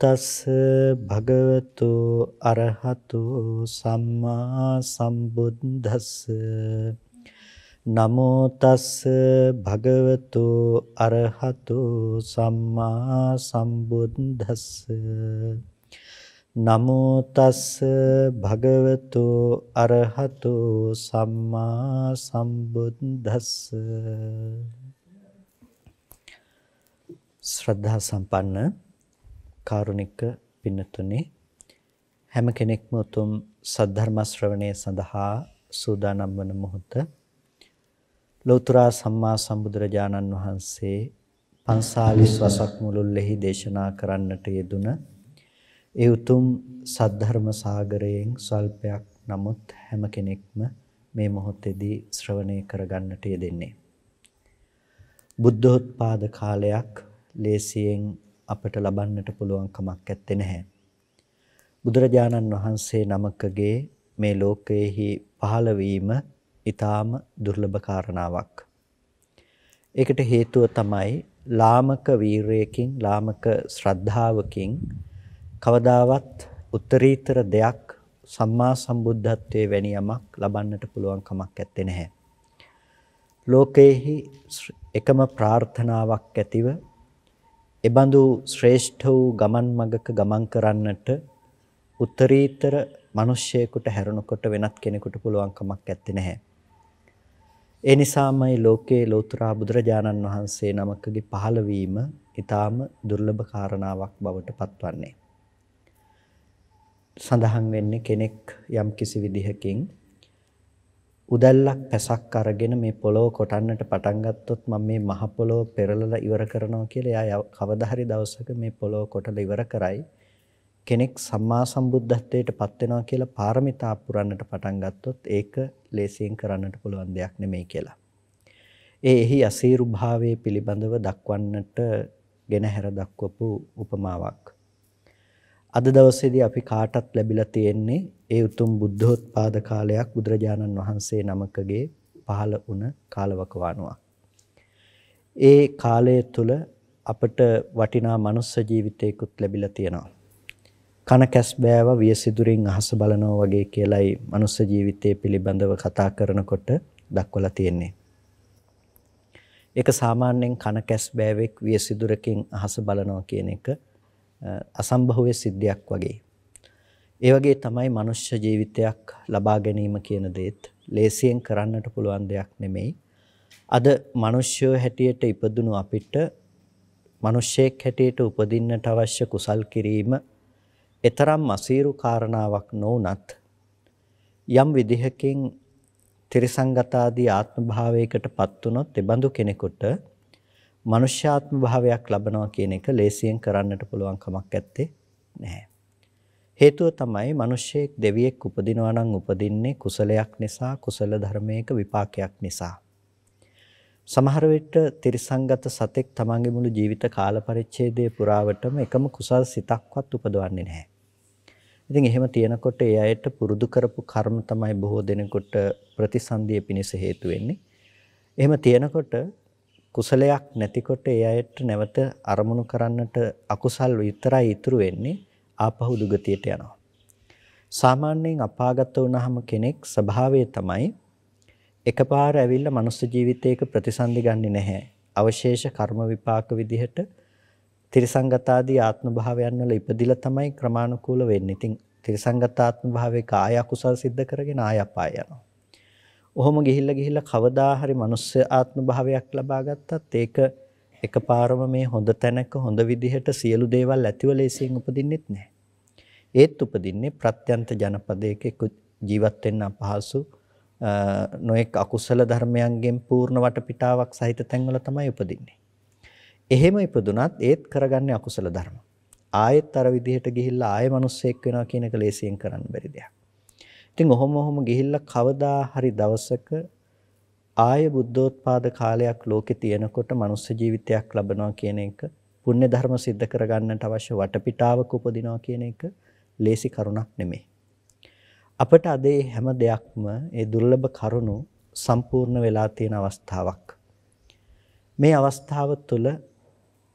තස්ස භගවතු අරහතු සම්මා සම්බුද්දස්ස නමෝ තස්ස භගවතු අරහතු සම්මා සම්බුද්දස්ස නමෝ තස්ස භගවතු අරහතු සම්මා සම්බුද්දස්ස ශ්‍රද්ධා සම්පන්න කාරුණික පින්නතුනි හැම කෙනෙක්ම උතුම් සද්ධර්ම ශ්‍රවණය සඳහා සූදානම් වන මොහොත ලෞතර සම්මා සම්බුදුරජාණන් වහන්සේ 45 වසක් මුළුල්ලෙහි දේශනා කරන්නට යෙදුන ඒ උතුම් සද්ධර්ම සාගරයෙන් සල්පයක් නමුත් හැම කෙනෙක්ම මේ මොහොතේදී ශ්‍රවණය කරගන්නට යෙදෙන්නේ බුද්ධෝත්පාද කාලයක් ලේසියෙන් අපට ලබන්නට පුළුවන් කමක් ඇත්තේ නැහැ. බුදුරජාණන් වහන්සේ නමකගේ මේ ලෝකයේහි පහළ වීම ඊටාම දුර්ලභ කාරණාවක්. ඒකට හේතුව තමයි ලාමක වීරයකින් ලාමක ශ්‍රද්ධාවකින් කවදාවත් උත්තරීතර දෙයක් සම්මා සම්බුද්ධත්වයේ වැනි යමක් ලබන්නට පුළුවන් කමක් ඇත්තේ නැහැ. ලෝකයේහි එකම ප්‍රාර්ථනාවක් ඇතිව එබඳු ශ්‍රේෂ්ඨ වූ ගමන් මඟක ගමන් කරන්නට උත්තරීතර මිනිස්සෙකුට හැරෙනකොට වෙනත් කෙනෙකුට පුළුවන් කමක් නැත්තේ නැහැ. ඒ නිසාමයි ලෝකේ ලෝතර බුදුරජාණන් වහන්සේ නමකගේ පහළවීම ඊටාම දුර්ලභ කාරණාවක් බවට පත්වන්නේ. සඳහන් වෙන්නේ කෙනෙක් යම් කිසි විදිහකින් උදැල්ලක් පැසක් අරගෙන මේ පොළොව කොටන්නට පටන් ගත්තොත් මම මේ මහ පොළොව පෙරලලා ඉවර කරනවා කියලා එයා කවදා හරි දවසක මේ පොළොව කොටලා ඉවර කරයි කෙනෙක් සම්මා සම්බුද්ධත්වයට පත් වෙනවා කියලා පාරමිතා පුරන්නට පටන් ගත්තොත් ඒක ලේසියෙන් කරන්නට පුළුවන් දෙයක් නෙමෙයි කියලා. ඒ එහි අසීරු භාවයේ පිළිබඳව දක්වන්නට ගෙන හැර දක්වපු උපමාවක්. අද දවසේදී අපි කාටත් ලැබිලා තියෙන්නේ ඒ උතුම් බුද්ධෝත්පාද කාලයක් බුදුරජාණන් වහන්සේ නමකගේ පහළ වුණ කාලවකවානුවක්. ඒ කාලය තුල අපට වටිනා මනුස්ස ජීවිතයකුත් ලැබිලා තියෙනවා. කන කැස් බෑව වියසිදුරින් අහස බලනවා වගේ කියලයි මනුස්ස ජීවිතය පිළිබඳව කතා කරනකොට දක්වලා තියෙන්නේ. ඒක සාමාන්‍යයෙන් කන කැස් බෑවෙක් වියසිදුරකින් අහස බලනවා කියන එක අසම්භව්‍ය සිද්ධියක් වගේ. ඒ වගේ තමයි මනුෂ්‍ය ජීවිතයක් ලබා ගැනීම කියන දේත් ලේසියෙන් කරන්නට පුළුවන් දෙයක් නෙමෙයි. අද මිනිස්සු හැටියට ඉපදුණු අපිට මිනිස්සෙක් හැටියට උපදින්නට අවශ්‍ය කුසල් කිරීම එතරම් අසීරු කාරණාවක් නොඋනත් යම් විදිහකින් ත්‍රිසංගතාදී ආත්ම භාවයකට පත් වුනොත් එබඳු කෙනෙකුට මනුෂ්‍යාත්ම භාවයක් ලබනවා කියන එක ලේසියෙන් කරන්නට පුළුවන් කමක් නැත්තේ නැහැ. හේතුව තමයි මිනිස්සෙක් දෙවියෙක් උපදිනවා නම් උපදින්නේ කුසලයක් නිසා කුසල ධර්මයක විපාකයක් නිසා. සමහර විට තිරසංගත සතෙක් තමන්ගේ මුළු ජීවිත කාල පරිච්ඡේදයේ පුරාවටම එකම කුසල් සිතක්වත් උපදවන්නේ නැහැ. ඉතින් එහෙම තියෙනකොට ඒ අයට පුරුදු කරපු කර්ම තමයි බොහෝ දෙනෙකුට ප්‍රතිසන්දිය පිණිස හේතු වෙන්නේ. එහෙම තියෙනකොට කුසලයක් නැතිකොට ඒ අයට නැවත අරමුණු කරන්නට අකුසල් විතරයි ඉතුරු වෙන්නේ. ආපහු දුගතියට යනවා. සාමාන්‍යයෙන් අපාගත වුණාම කෙනෙක් ස්වභාවය තමයි එකපාර ඇවිල්ලා මනුස්ස ජීවිතයක ප්‍රතිසන්දි ගන්නෙ නැහැ. අවශේෂ කර්ම විපාක විදිහට තිරසංගතාදී ආත්ම භාවයන් වල ඉපදිලා තමයි ක්‍රමානුකූල වෙන්නේ. ඉතින් තිරසංගත ආත්ම භාවයක ආය අකුසල් සිද්ධ කරගෙන ආය අපාය යනවා. ඔහොම ගිහිල්ලා ගිහිල්ලා කවදා හරි මනුස්ස ආත්ම භාවයක් ලබා ගත්තත් ඒක එකපාරම මේ හොඳ තැනක හොඳ විදිහට සියලු දේවල් ඇතිව ලේසියෙන් උපදින්නෙත් නැහැ. ඒත් උපදින්නේ ප්‍රත්‍යන්ත ජනපදයක ජීවත් වෙන්න අපහසු නොඑක් අකුසල ධර්මයන්ගෙන් පූර්ණ වටපිටාවක් සහිත තැන්වල තමයි උපදින්නේ. එහෙම ඉපදුනත් ඒත් කරගන්නේ අකුසල ධර්ම. ආයෙත් අර විදිහට ගිහිල්ලා ආයෙ මිනිස්සෙක් වෙනවා කියන එක ලේසියෙන් කරන්න බැරි දෙයක්. ඉතින් ඔහොම ඔහොම ගිහිල්ලා කවදා හරි දවසක ආය බුද්ධෝත්පාද කාලයක් ලෝකේ තියෙනකොට මනුස්ස ජීවිතයක් ලබනවා කියන එක පුණ්‍ය ධර්ම સિદ્ધ කරගන්නට අවශ්‍ය වටපිටාවක උපදිනවා කියන එක ලේසි කරුණක් නෙමෙයි. අපට අද හැම දෙයක්ම ඒ දුර්ලභ කරුණු සම්පූර්ණ වෙලා තියෙන අවස්ථාවක්. මේ අවස්ථාව තුළ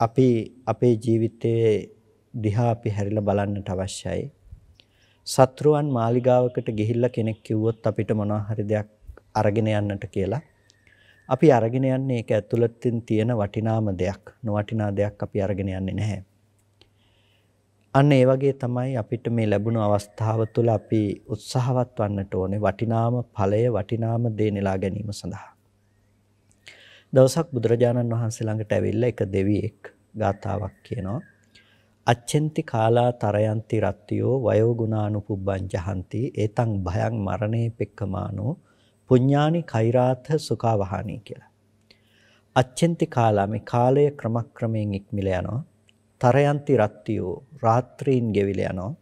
අපි අපේ ජීවිතයේ දිහා අපි හැරිලා බලන්නට අවශ්‍යයි. සත්‍රුවන් මාලිගාවකට ගිහිල්ලා කෙනෙක් කිව්වොත් අපිට මොනවා හරි දෙයක් අරගෙන යන්නට කියලා අපි අරගෙන යන්නේ ඒක ඇතුළතින් තියෙන වටිනාම දෙයක්. නොවටිනා දෙයක් අපි අරගෙන යන්නේ නැහැ. අන්න ඒ වගේ තමයි අපිට මේ ලැබුණු අවස්ථාව තුළ අපි උත්සාහවත් වන්නට ඕනේ වටිනාම ඵලය වටිනාම දේ නෙලා ගැනීම සඳහා. දවසක් බුදුරජාණන් වහන්සේ ළඟට ඇවිල්ලා එක දෙවියෙක් ගාතාවක් කියනවා. අච්චෙන්ති කාලා තරයන්ති රත්තියෝ වයෝගුණානුපුබ්බං ජහන්ති ඒතං භයං මරණේ පෙක්කමානෝ පුඤ්ඤානි කෛරාත සුඛවහානි කියලා. අච්චෙන්ති කාලාමේ කාලය ක්‍රමක්‍රමයෙන් ඉක්මිල යනවා. තරයන්ති රත්තියෝ රාත්‍රීන් ගෙවිල යනවා.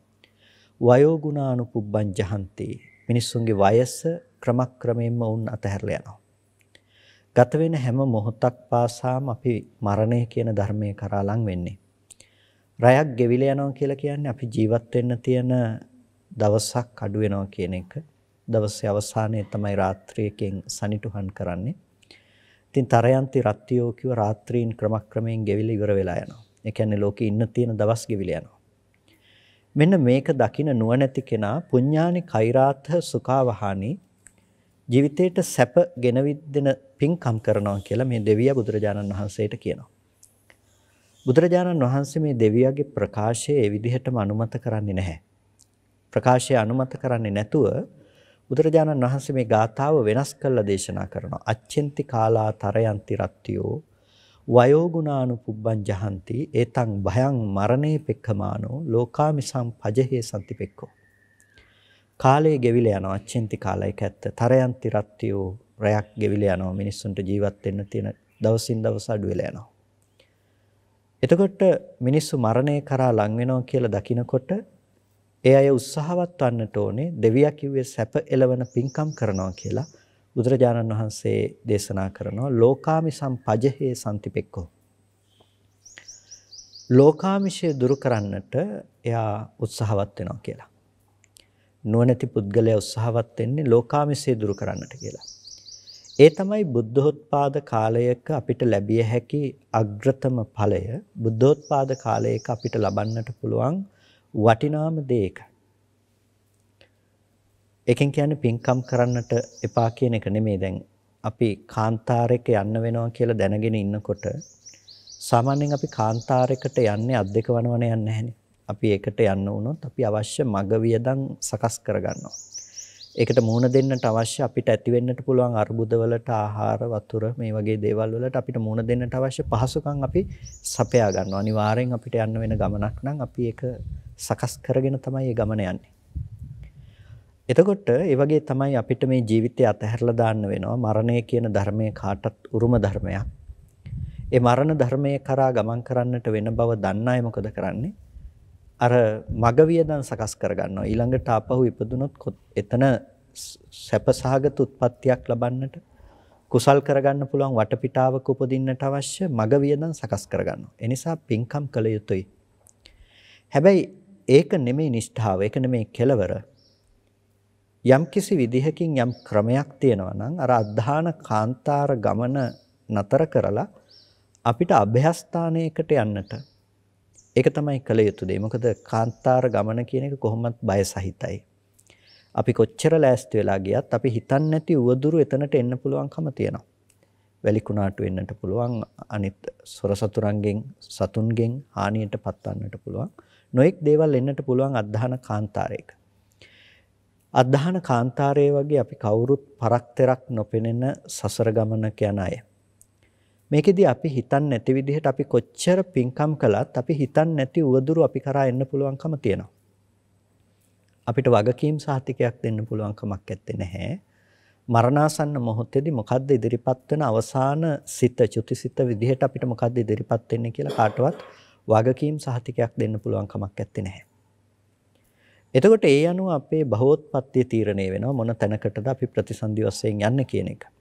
වයෝ ගුණානුපුබ්බං ජහන්ති. මිනිස්සුන්ගේ වයස ක්‍රමක්‍රමයෙන්ම වුන් අතහැරලා යනවා. ගත වෙන හැම මොහොතක් පාසාම අපි මරණය කියන ධර්මයේ කරා ලං වෙන්නේ. රයක් ගෙවිල යනවා කියලා කියන්නේ අපි ජීවත් වෙන්න තියෙන දවසක් අඩු වෙනවා කියන එක. දවසේ අවසානයේ තමයි රාත්‍රියකින් සනිටුහන් කරන්නේ. ඉතින් තරයන්ති රත්තියෝ කිව රාත්‍රීන් ක්‍රමක්‍රමයෙන් ගෙවිලා ඉවර වෙලා යනවා. ඒ කියන්නේ ලෝකේ ඉන්න තියෙන දවස් ගෙවිලා යනවා. මෙන්න මේක දකින නුවණැති කෙනා පුඤ්ඤානි කෛරාත සුඛවහානි ජීවිතේට සැප ගෙනවිද්දෙන පින්කම් කරනවා කියලා මේ දෙවියා බුදුරජාණන් වහන්සේට කියනවා. බුදුරජාණන් වහන්සේ මේ දෙවියාගේ ප්‍රකාශය ඒ විදිහටම අනුමත කරන්නේ නැහැ. ප්‍රකාශය අනුමත කරන්නේ නැතුව බුදුරජාණන් වහන්සේ මේ ගාථාව වෙනස් කරලා දේශනා කරනවා. අච්චෙන්ති කාලා තරයන්ති රත්තියෝ වයෝගුණානු පුබ්බං ජහන්ති ඒතං භයං මරණේ පෙක්ඛමානෝ ලෝකාමිසං පජහේ සම්තිපෙක්කෝ කාලය ගෙවිල යනවා අච්චෙන්ති කාලයක ඇත්ත තරයන්ති රත්තියෝ රයක් ගෙවිල යනවා මිනිස්සුන්ට ජීවත් වෙන්න තියෙන දවසින් දවස අඩු වෙලා යනවා එතකොට මිනිස්සු මරණය කරා ලං වෙනවා කියලා දකිනකොට ඒ අය උත්සාහවත් වන්නට ඕනේ දෙවියා කිව්වේ සැප එළවන පින්කම් කරනවා කියලා බුදුරජාණන් වහන්සේ දේශනා කරනවා ලෝකාමිසම් පජහේ සම්තිපෙක්කෝ ලෝකාමිෂය දුරු කරන්නට එයා උත්සාහවත් වෙනවා කියලා. නුවණැති පුද්ගලයා උත්සාහවත් වෙන්නේ ලෝකාමිෂය දුරු කරන්නට කියලා. ඒ තමයි බුද්ධෝත්පාද කාලයක අපිට ලැබිය හැකි අග්‍රතම ඵලය. බුද්ධෝත්පාද කාලයක අපිට ලබන්නට පුළුවන් වටිනාම දේ එක. එකෙන් කියන්නේ පින්කම් කරන්නට එපා කියන එක නෙමෙයි දැන් අපි කාන්තාරයක යන්න වෙනවා කියලා දැනගෙන ඉන්නකොට සාමාන්‍යයෙන් අපි කාන්තාරයකට යන්නේ අත් දෙක වනවන යන්නේ නැහනේ. අපි ඒකට යන්න වුණොත් අපි අවශ්‍ය මග වියදම් සකස් කරගන්නවා. ඒකට මුහුණ දෙන්නට අවශ්‍ය අපිට ඇති වෙන්නට පුළුවන් අර්බුදවලට ආහාර වතුර මේ වගේ දේවල් වලට අපිට මුහුණ දෙන්නට අවශ්‍ය පහසුකම් අපි සපයා ගන්නවා. අනිවාර්යෙන් අපිට යන්න වෙන ගමනක් නම් අපි ඒක සකස් කරගෙන තමයි මේ ගමන යන්නේ. එතකොට ඒ වගේ තමයි අපිට මේ ජීවිතය අතහැරලා දාන්න වෙනවා. මරණය කියන ධර්මයේ කාටත් උරුම ධර්මයක්. ඒ මරණ ධර්මයේ කරා ගමන් කරන්නට වෙන බව දන්නයි මොකද කරන්නේ? අර මග වියදම් සකස් කරගන්නවා. ඊළඟට ආපහු ඉපදුනොත් එතන සැපසහගත උත්පත්තියක් ලබන්නට කුසල් කරගන්න පුළුවන් වටපිටාවක උපදින්නට අවශ්‍ය මග වියදම් සකස් කරගන්නවා. ඒ නිසා පින්කම් කළ යුතුයි. හැබැයි ඒක නෙමෙයි නිෂ්ඨාව, ඒක නෙමෙයි කෙලවර. යම්කිසි විදිහකින් යම් ක්‍රමයක් තියෙනවා නම් අර අධධාන කාන්තාර ගමන නතර කරලා අපිට අභ්‍යස්ථානයකට යන්නට ඒක තමයි කළ යුතු දේ. මොකද කාන්තාර ගමන කියන එක කොහොමවත් බය සහිතයි. අපි කොච්චර ලෑස්ති වෙලා ගියත් අපි හිතන්නේ නැති උවදුරු එතනට එන්න පුළුවන්කම තියෙනවා. වැලිකුණාටු වෙන්නට පුළුවන්, අනිත් සොර සතුරන්ගෙන්, සතුන්ගෙන් හානියට පත්වන්නට පුළුවන්. නොඑක් දේවල් එන්නට පුළුවන් අධධාන කාන්තාරයක. අධධාන කාන්තාරයේ වගේ අපි කවුරුත් පරක්තරක් නොපෙනෙන සසර ගමනක යන අය. මේකෙදි අපි හිතන්නේ නැති විදිහට අපි කොච්චර පිංකම් කළත් අපි හිතන්නේ නැති උවදුරු අපි කරා එන්න පුළුවන්කම තියෙනවා. අපිට වගකීම් සහතිකයක් දෙන්න පුළුවන් කමක් නැත්තේ නැහැ. මරණාසන්න මොහොතේදී මොකද්ද ඉදිරිපත් වෙන අවසාන සිත, චුතිසිත විදිහට අපිට මොකද්ද ඉදිරිපත් වෙන්නේ කියලා කාටවත් වගකීම් සහතිකයක් දෙන්න පුළුවන් කමක් නැත්තේ නැහැ. එතකොට ඒ අනුව අපේ බහෝත්පත්තිය තීරණය වෙනවා මොන තැනකටද අපි ප්‍රතිසන්දි වශයෙන් යන්නේ කියන එක.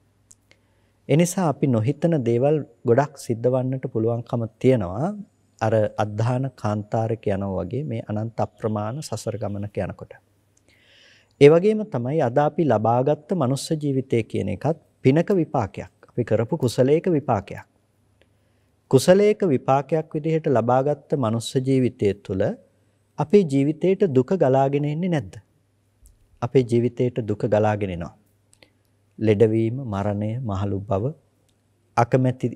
එනිසා අපි නොහිතන දේවල් ගොඩක් සිද්ධවන්නට පුළුවන්කම තියෙනවා. අර අද්ධාන කාන්තාරයක යනවා වගේ මේ අනන්ත අප්‍රමාණ සසර ගමනක යනකොට. ඒ වගේම තමයි අද අපි ලබාගත් මනුස්ස ජීවිතය කියන එකත් පිනක විපාකයක්. අපි කරපු කුසලයක විපාකයක්. කුසලයක විපාකයක් විදිහට ලබාගත් මනුස්ස ජීවිතය තුළ අපේ ජීවිතයට දුක ගලාගෙන එන්නේ නැද්ද? අපේ ජීවිතයට දුක ගලාගෙන එනවා. ලෙඩවීම, මරණය, මහලු බව, අකමැති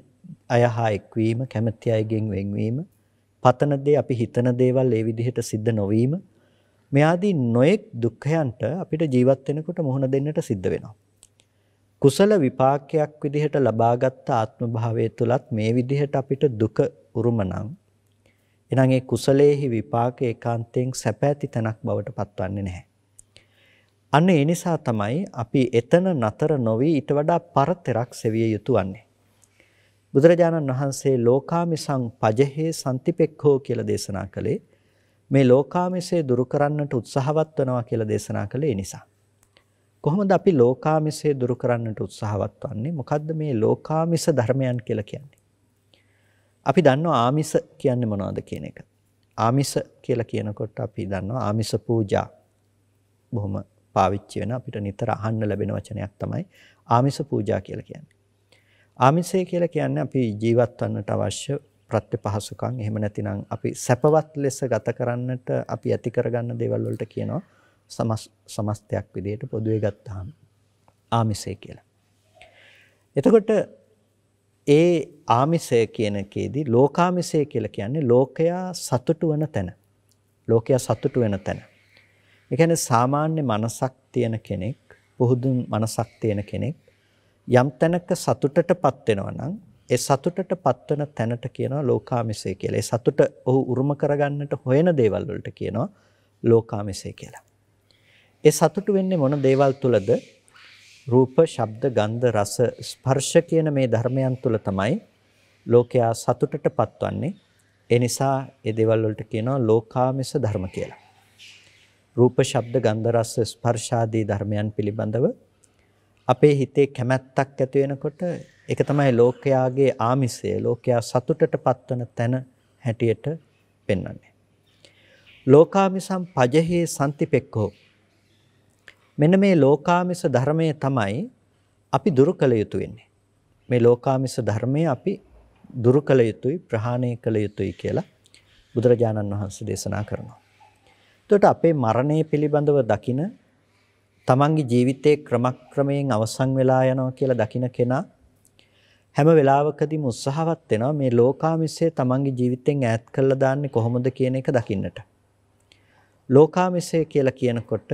අය හා එක්වීම, කැමැති අයගෙන් වෙන්වීම, පතන දේ අපි හිතන දේවල් ඒ විදිහට සිද්ධ නොවීම මේ ආදී නොඑක් දුක්ඛයන්ට අපිට ජීවත් වෙනකොට මුහුණ දෙන්නට සිද්ධ වෙනවා. කුසල විපාකයක් විදිහට ලබාගත් ආත්ම භාවයේ තුලත් මේ විදිහට අපිට දුක උරුම නම් එනං ඒ කුසලයේහි විපාක ඒකාන්තයෙන් සැප ඇති තැනක් බවට පත්වන්නේ නැහැ. අන්න ඒ නිසා තමයි අපි එතන නතර නොවි ඊට වඩා පරතරක් සෙවිය යුතු වන්නේ. බුදුරජාණන් වහන්සේ ලෝකාමිසං පජහේ සම්තිපෙක්ඛෝ කියලා දේශනා කළේ මේ ලෝකාමිසේ දුරු කරන්නට උත්සාහවත් වෙනවා කියලා දේශනා කළේ ඒ නිසා. කොහොමද අපි ලෝකාමිසේ දුරු කරන්නට උත්සාහවත් වන්නේ? මොකද්ද මේ ලෝකාමිස ධර්මයන් කියලා කියන්නේ? අපි දන්නවා ආමිස කියන්නේ මොනවද කියන එක. ආමිස කියලා කියනකොට අපි දන්නවා ආමිස පූජා. බොහොම පාවිච්චි වෙන අපිට නිතර අහන්න ලැබෙන වචනයක් තමයි ආමිස පූජා කියලා කියන්නේ. ආමිසය කියලා කියන්නේ අපි ජීවත් වන්නට අවශ්‍ය ප්‍රත්‍ය පහසුකම් එහෙම නැතිනම් අපි සැපවත් ලෙස ගත කරන්නට අපි ඇති කරගන්න දේවල් වලට කියනවා සමස්තයක් විදිහට පොදුවේ ගත්තාම ආමිසය කියලා. එතකොට ඒ ආමිසය කියන එකේදී ලෝකාමිසය කියලා කියන්නේ ලෝකයා සතුටු වෙන තැන. ලෝකයා සතුටු වෙන තැන. ඒ කියන්නේ සාමාන්‍ය මනසක් තියෙන කෙනෙක්, පුහුදු මනසක් තියෙන කෙනෙක් යම් තැනක සතුටටපත් වෙනවා නම් ඒ සතුටටපත් වෙන තැනට කියනවා ලෝකාමිසය කියලා. ඒ සතුට ඔහු උරුම කරගන්නට හොයන දේවල් වලට කියනවා ලෝකාමිසය කියලා. ඒ සතුට වෙන්නේ මොන දේවල් තුලද? රූප, ශබ්ද, ගන්ධ, රස, ස්පර්ශ කියන මේ ධර්මයන් තුල තමයි ලෝකයා සතුටටපත් වන්නේ. ඒ නිසා ඒ දේවල් වලට කියනවා ලෝකාමිස ධර්ම කියලා. රූප ශබ්ද ගන්ධ රස ස්පර්ශ ආදී ධර්මයන් පිළිබඳව අපේ හිතේ කැමැත්තක් ඇති වෙනකොට ඒක තමයි ලෝකයාගේ ආමිසය ලෝකයා සතුටට පත්වන තැන හැටියට පෙන්වන්නේ ලෝකාමිසම් පජහේ සම්තිපෙක්කෝ මෙන්න මේ ලෝකාමිස ධර්මය තමයි අපි දුරු කළ යුතු වෙන්නේ මේ ලෝකාමිස ධර්මය අපි දුරු කළ යුතුයි ප්‍රහාණය කළ යුතුයි කියලා බුදුරජාණන් වහන්සේ දේශනා කරනවා එතකොට අපේ මරණය පිළිබඳව දකින තමන්ගේ ජීවිතයේ ක්‍රමක්‍රමයෙන් අවසන් වෙලා යනවා කියලා දකින කෙනා හැම වෙලාවකදීම උත්සාහවත් වෙනවා මේ ලෝකාමිසය තමන්ගේ ජීවිතෙන් ඈත් කරලා දාන්නේ කොහොමද කියන එක දකින්නට. ලෝකාමිසය කියලා කියනකොට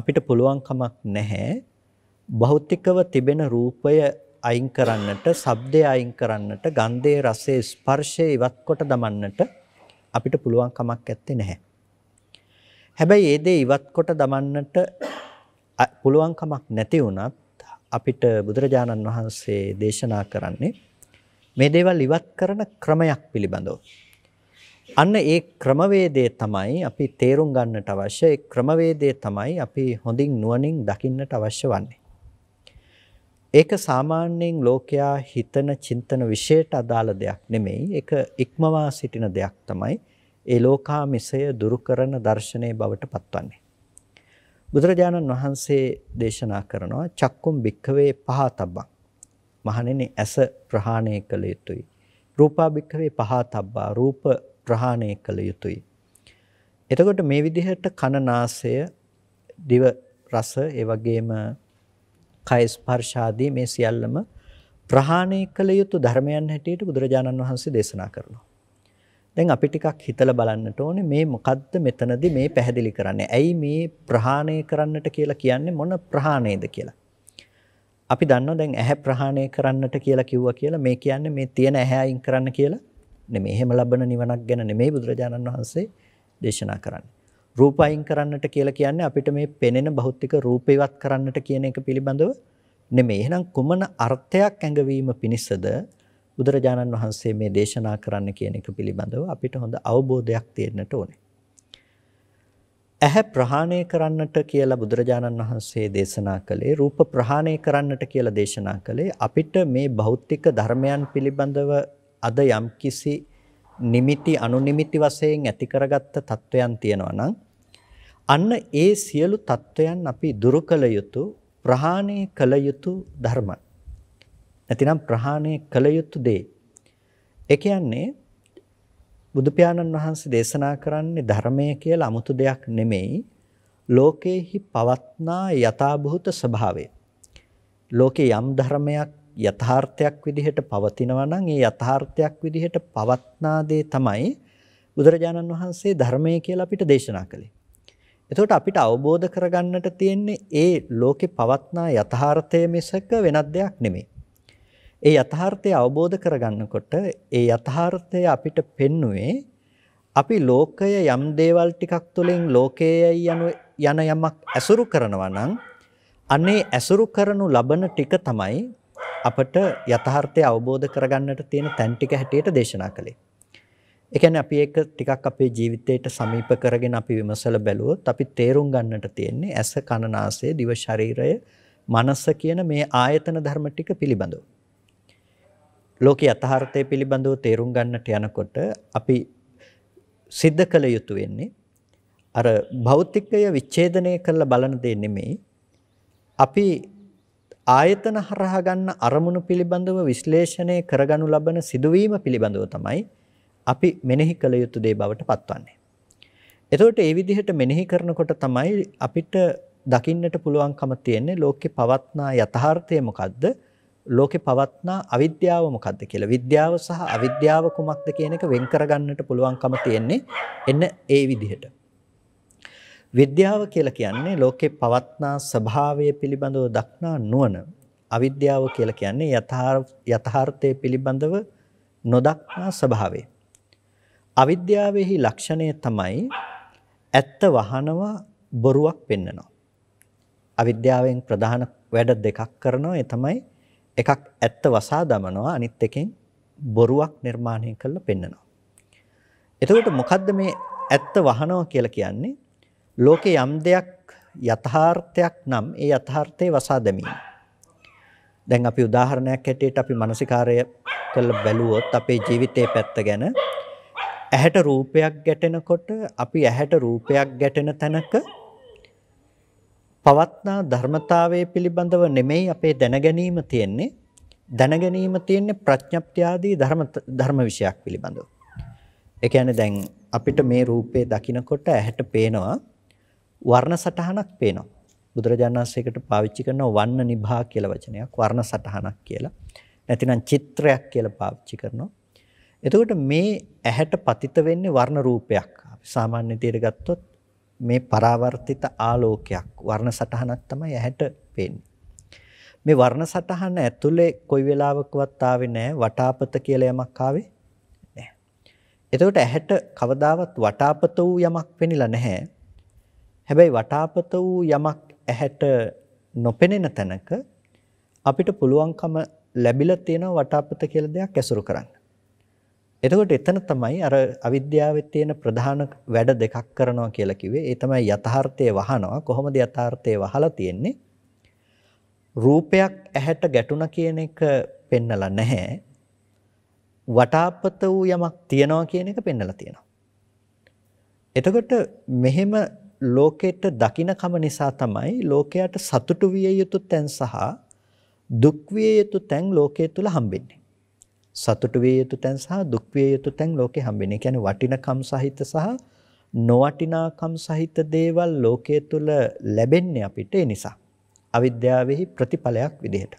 අපිට පුළුවන් කමක් නැහැ භෞතිකව තිබෙන රූපය අයින් කරන්නට, ශබ්දය අයින් කරන්නට, ගන්ධය, රසය, ස්පර්ශය ඉවත් කොට දමන්නට අපිට පුළුවන් කමක් නැත්තේ නැහැ. හැබැයි ඒ දේ ඉවත් කොට දමන්නට පුළුවන්කමක් නැති වුණත් අපිට බුදුරජාණන් වහන්සේ දේශනා කරන්නේ මේ දේවල් ඉවත් කරන ක්‍රමයක් පිළිබඳව. අන්න ඒ ක්‍රමවේදය තමයි අපි තේරුම් ගන්නට අවශ්‍ය ඒ ක්‍රමවේදය තමයි අපි හොඳින් නුවණින් දකින්නට අවශ්‍ය වන්නේ. ඒක සාමාන්‍යයෙන් ලෝකයා හිතන චින්තන විශේෂට අදාළ දෙයක් නෙමෙයි. ඒක ඉක්මවා සිටින දෙයක් තමයි. ඒ ලෝකා මිසය දුරු කරන දර්ශනය බවට පත්වන්නේ. බුදුරජාණන් වහන්සේ දේශනා කරනවා චක්කුම් භික්කවේ පහතබ්බක්. මහණෙනි ඇස ප්‍රහාණය කළ යුතුයි. රූපා භික්කවේ පහතබ්බා රූප ප්‍රහාණය කළ යුතුයි. එතකොට මේ විදිහට කන නාසය දිව රස ඒ වගේම කය ස්පර්ශ ආදී මේ සියල්ලම ප්‍රහාණය කළ යුතු ධර්මයන් හැටියට බුදුරජාණන් වහන්සේ දේශනා කරනවා. දැන් අපි ටිකක් හිතලා බලන්නට ඕනේ මේ මොකද්ද මෙතනදී මේ පැහැදිලි කරන්නේ. ඇයි මේ ප්‍රහාණය කරන්නට කියලා කියන්නේ මොන ප්‍රහාණයද කියලා. අපි දන්නවා දැන් ඇහැ ප්‍රහාණය කරන්නට කියලා කිව්වා කියලා මේ කියන්නේ මේ තියෙන ඇහැ අයින් කරන්න කියලා නෙමෙයි. එහෙම ලබන නිවනක් ගැන නෙමෙයි බුදුරජාණන් වහන්සේ දේශනා කරන්නේ. රූප අයින් කරන්නට කියලා කියන්නේ අපිට මේ පෙනෙන භෞතික රූපේවත් කරන්නට කියන එක පිළිබඳව නෙමෙයි. එහෙනම් කුමන අර්ථයක් ඇඟවීම පිණිසද බුදුරජාණන් වහන්සේ මේ දේශනා කරන්න කියන එක පිළිබඳව අපිට හොඳ අවබෝධයක් තියෙන්නට ඕනේ. ඇහැ ප්‍රහාණය කරන්නට කියලා බුදුරජාණන් වහන්සේ දේශනා කළේ රූප ප්‍රහාණය කරන්නට කියලා දේශනා කළේ අපිට මේ භෞතික ධර්මයන් පිළිබඳව අද යම්කිසි නිමිති අනුනිමිති වශයෙන් ඇති කරගත්ත තත්වයන් තියෙනවා නම් අන්න ඒ සියලු තත්වයන් අපි දුරු කළ යුතු ප්‍රහාණය කළ යුතු ධර්මයි නැතිනම් ප්‍රහාණය කළ යුතු දේ. ඒ කියන්නේ බුදු පියාණන් වහන්සේ දේශනා කරන්නේ ධර්මය කියලා 아무තු දෙයක් නෙමෙයි ලෝකේහි පවත්නා යථාභූත ස්වභාවය. ලෝකේ යම් ධර්මයක් යථාර්ථයක් විදිහට පවතිනවා නම් ඒ යථාර්ථයක් විදිහට පවත්නා දේ තමයි බුදුරජාණන් වහන්සේ ධර්මය කියලා අපිට දේශනා කළේ. එතකොට අපිට අවබෝධ කරගන්නට තියෙන්නේ ඒ ලෝකේ පවත්නා යථාර්ථය මිසක වෙනත් දෙයක් නෙමෙයි. ඒ යථාර්ථය අවබෝධ කරගන්නකොට ඒ යථාර්ථය අපිට පෙන්නුවේ අපි ලෝකය යම් දේවල් ටිකක් තුළින් ලෝකයේයි යනු යන යමක් ඇසුරු කරනවා නම් අනේ ඇසුරු කරනු ලබන ටික තමයි අපට යථාර්ථය අවබෝධ කරගන්නට තියෙන තැන් ටික හැටියට දේශනා කළේ. ඒ කියන්නේ අපි ඒක ටිකක් අපේ ජීවිතයට සමීප කරගෙන අපි විමසලා බැලුවොත් අපි තේරුම් ගන්නට තියෙන්නේ ඇස කන නාසය දිව ශරීරය මනස කියන මේ ආයතන ධර්ම ටික පිළිබඳව. ලෝක යථාර්ථය පිළිබඳව තේරුම් ගන්නට යනකොට අපි සිද්ධ කළ යුතු වෙන්නේ අර භෞතිකය විච්ඡේදනය කරලා බලන දේ නෙමෙයි අපි ආයතන හරහා ගන්න අරමුණු පිළිබඳව විශ්ලේෂණය කරගනු ලබන සිදුවීම පිළිබඳව තමයි අපි මෙනෙහි කළ යුතු දේ බවට පත්වන්නේ. එතකොට ඒ විදිහට මෙනෙහි කරනකොට තමයි අපිට දකින්නට පුළුවන්කම තියෙන්නේ ලෝකේ පවත්නා යථාර්ථය මොකද්ද? ලෝකේ පවත්නා අවිද්‍යාව මොකක්ද කියලා විද්‍යාව සහ අවිද්‍යාව කුමක්ද කියන එක වෙන් කරගන්නට පුළුවන්කම තියෙන්නේ එන්න ඒ විදිහට විද්‍යාව කියලා කියන්නේ ලෝකේ පවත්නා ස්වභාවය පිළිබඳව දක්නා නුවණ අවිද්‍යාව කියලා කියන්නේ යථාර්ථයේ පිළිබඳව නොදක්නා ස්වභාවය අවිද්‍යාවේහි ලක්ෂණය තමයි ඇත්ත වහනවා බොරුවක් පෙන්නනවා අවිද්‍යාවෙන් ප්‍රධාන වැඩ දෙකක් කරනවා ඒ තමයි එකක් ඇත්ත වසා දමනවා අනිත් එකෙන් බොරුවක් නිර්මාණය කරලා පෙන්නනවා. එතකොට මොකද්ද මේ ඇත්ත වහනවා කියලා කියන්නේ? ලෝකේ යම් දෙයක් යථාර්ථයක් නම් ඒ යථාර්ථයේ වසා දැමීම. දැන් අපි උදාහරණයක් හැටියට අපි මානසිකාරය කරලා බැලුවොත් අපේ ජීවිතයේ පැත්ත ගැන ඇහැට රූපයක් ගැටෙනකොට අපි ඇහැට රූපයක් ගැටෙන තැනක පවත්නා ධර්මතාවය පිළිබඳව නෙමෙයි අපේ දැනගැනීම තියෙන්නේ දැනගැනීම තියෙන්නේ ප්‍රඥප්තියාදී ධර්ම ධර්ම විශයක් පිළිබඳව. ඒ කියන්නේ දැන් අපිට මේ රූපේ දකිනකොට ඇහැට පේනවා වර්ණ සටහනක් පේනවා. බුදුරජාණන් වහන්සේකට පාවිච්චි කරන වන්න නිභා කියලා වචනයක් වර්ණ සටහනක් කියලා. නැතිනම් චිත්‍රයක් කියලා පාවිච්චි කරනවා. එතකොට මේ ඇහැට පතිත වෙන්නේ වර්ණ රූපයක්. අපි සාමාන්‍ය විදියට ගත්තොත් මේ පරාවර්තිත ආලෝකයක් වර්ණ සටහනක් තමයි ඇහැට පේන්නේ. මේ වර්ණ සටහන ඇතුලේ කොයි වෙලාවකවත් ආවේ නැහැ වටාපත කියලා යමක් ආවේ නැහැ. එතකොට ඇහැට කවදාවත් වටාපත වූ යමක් පෙනිලා නැහැ. හැබැයි වටාපත වූ යමක් ඇහැට නොපෙනෙන තැනක අපිට පුළුවන්කම ලැබිලා තියෙන වටාපත කියලා දෙයක් ඇසුරු කරන්න. එතකොට එතන තමයි අර අවිද්‍යාවේ තියෙන ප්‍රධාන වැඩ දෙකක් කරනවා කියලා කිව්වේ. ඒ තමයි යථාර්ථයේ වහනවා. කොහොමද යථාර්ථයේ වහලා තියෙන්නේ? රූපයක් ඇහැට ගැටුණ කියන එක පෙන්නලා නැහැ. වටාපත වූ යමක් තියනවා කියන එක පෙන්නලා තියෙනවා. එතකොට මෙහෙම ලෝකෙට දකිනකම නිසා තමයි ලෝකයට සතුටු විය යුතු තැන් සහ දුක් විය යුතු තැන් ලෝකයේ තුල හම්බෙන්නේ. සතුටු විය යුතු තැන් සහ දුක් විය යුතු තැන් ලෝකේ හම්බෙන. ඒ කියන්නේ වටිනකම් සහිත සහ නොවටිනාකම් සහිත දේවල් ලෝකයේ තුල ලැබෙන්නේ අපිට ඒ නිසා. අවිද්‍යාවෙහි ප්‍රතිඵලයක් විදිහට.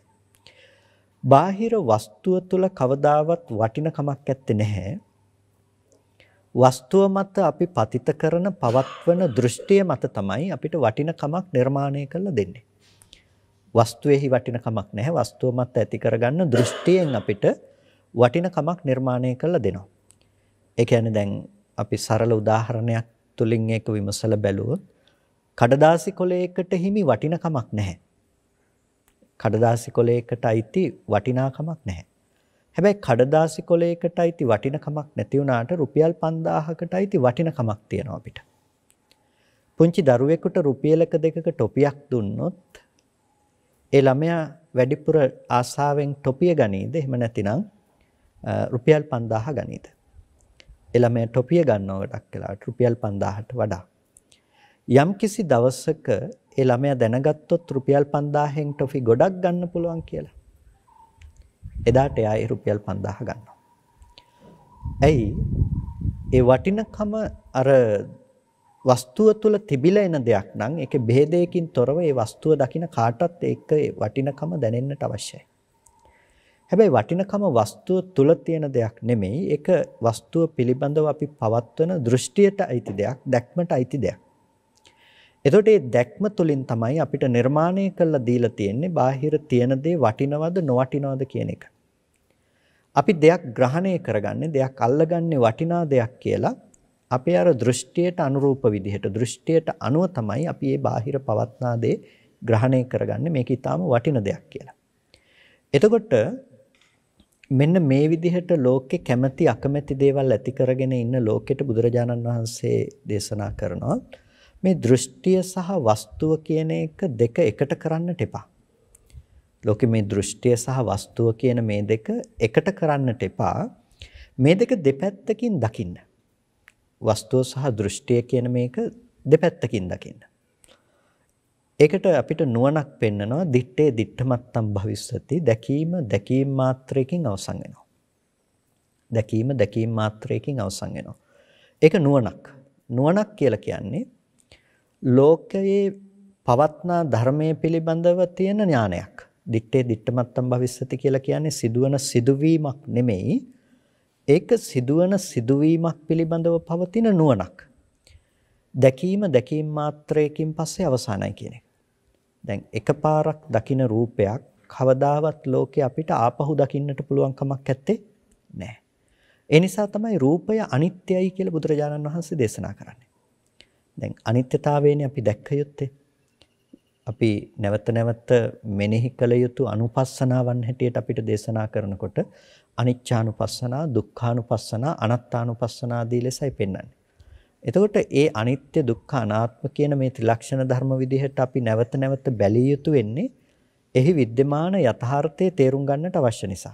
බාහිර වස්තුව තුල කවදාවත් වටිනකමක් ඇත්තේ නැහැ. වස්තුව මත අපි පතිත කරන පවත්වන දෘෂ්ටිය මත තමයි අපිට වටිනකමක් නිර්මාණය කරලා දෙන්නේ. වස්තුවේහි වටිනකමක් නැහැ. වස්තුව මත ඇති කරගන්න දෘෂ්ටියෙන් අපිට වටිනකමක් නිර්මාණය කරලා දෙනවා. ඒ කියන්නේ දැන් අපි සරල උදාහරණයක් තුලින් ඒක විමසලා බැලුවොත් කඩදාසි කොලයකට හිමි වටිනකමක් නැහැ. කඩදාසි කොලයකට අයිති වටිනාකමක් නැහැ. හැබැයි කඩදාසි කොලයකට අයිති වටිනකමක් නැති වුණාට රුපියල් 5000කට අයිති වටිනකමක් තියෙනවා අපිට. පුංචි දරුවෙකුට රුපියලක දෙකක ටොපියක් දුන්නොත් ඒ ළමයා වැඩිපුර ආසාවෙන් ටොපිය ගනීද? එහෙම නැතිනම් රුපියල් පන්දාහ ගනීද. එළම ටොපිය ගන්නවටක් කලාට රුපියල් පන්දාහට වඩා. යම් කිසි දවස්සක එළමය දැනගත්තොත් රුපියල් පන්දාහෙෙන් ටොෆි ගොඩක් ගන්න පුළුවන් කියලා. එදාට එයා රුපියල් පන්දාහ ගන්නවා. ඇයි ඒ වටිනකම අර වස්තුව තුළ තිබිල එන දෙයක් නම් එක බේදයකින් තොරව ඒ වස්තුව දකින කාටත් එක්ක වටිනකම දැනෙන්නට අවශ්‍යයි. හැබැයි වටිනකම වස්තුව තුල තියෙන දෙයක් නෙමෙයි. ඒක වස්තුව පිළිබඳව අපි පවත්වන දෘෂ්ටියට අයිති දෙයක්, දැක්මට අයිති දෙයක්. එතකොට මේ දැක්ම තුලින් තමයි අපිට නිර්මාණය කළා දීලා තියෙන්නේ බාහිර තියෙන දේ වටිනවද නොවටිනවද කියන එක. අපි දෙයක් ග්‍රහණය කරගන්නේ, දෙයක් අල්ලගන්නේ වටිනා දෙයක් කියලා අපේ අර දෘෂ්ටියට අනුරූප විදිහට දෘෂ්ටියට අනුව තමයි අපි මේ බාහිර පවත්නා දේ ග්‍රහණය කරගන්නේ මේක ඊටාම වටින දෙයක් කියලා. එතකොට මෙන්න මේ විදිහට ලෝකේ කැමැති අකමැති දේවල් ඇති කරගෙන ඉන්න ලෝකෙට බුදුරජාණන් වහන්සේ දේශනා කරනවා මේ දෘෂ්ටිය සහ වස්තුව කියන එක දෙක එකට කරන්නට එපා. ලෝකේ මේ දෘෂ්ටිය සහ වස්තුව කියන මේ දෙක එකට කරන්නට එපා. මේ දෙක දෙපැත්තකින් දකින්න. වස්තුව සහ දෘෂ්ටිය කියන මේක දෙපැත්තකින් දකින්න. ඒකට අපිට නුවණක් පෙන්නනවා දිත්තේ දිත්තමත්තම් භවිස්සති දැකීම දැකීම මාත්‍රයකින් අවසන් වෙනවා. දැකීම දැකීම මාත්‍රයකින් අවසන් වෙනවා. ඒක නුවණක්. නුවණක් කියලා කියන්නේ ලෝකයේ පවත්නා ධර්මයේ පිළිබඳව තියෙන ඥානයක්. දිත්තේ දිත්තමත්තම් භවිස්සති කියලා කියන්නේ සිදුවන සිදුවීමක් නෙමෙයි. ඒක සිදුවන සිදුවීමක් පිළිබඳව පවතින නුවණක්. දැකීම දැකීම මාත්‍රයකින් පස්සේ අවසానයි කියන එක. දැන් එකපාරක් දකින රූපයක් කවදාවත් ලෝකේ අපිට ආපහු දකින්නට පුළුවන් කමක් නැත්තේ නෑ. ඒ නිසා තමයි රූපය අනිත්‍යයි කියලා බුදුරජාණන් වහන්සේ දේශනා කරන්නේ. දැන් අනිත්‍යතාවයනේ අපි දැක්ක යුත්තේ. අපි නැවත නැවත මෙනෙහි කළ යුතු අනුපස්සනාවන් හැටියට අපිට දේශනා කරනකොට අනිච්චානුපස්සනා, දුක්ඛානුපස්සනා, අනාත්තානුපස්සනා ආදී ලෙසයි පෙන්වන්නේ. එතකොට ඒ අනිත්‍ය දුක්ඛ අනාත්ම කියන මේ ත්‍රිලක්ෂණ ධර්ම විදිහට අපි නැවත නැවත බැලිය යුතු වෙන්නේ එහි विद्यमान යථාර්ථයේ තේරුම් ගන්නට අවශ්‍ය නිසා.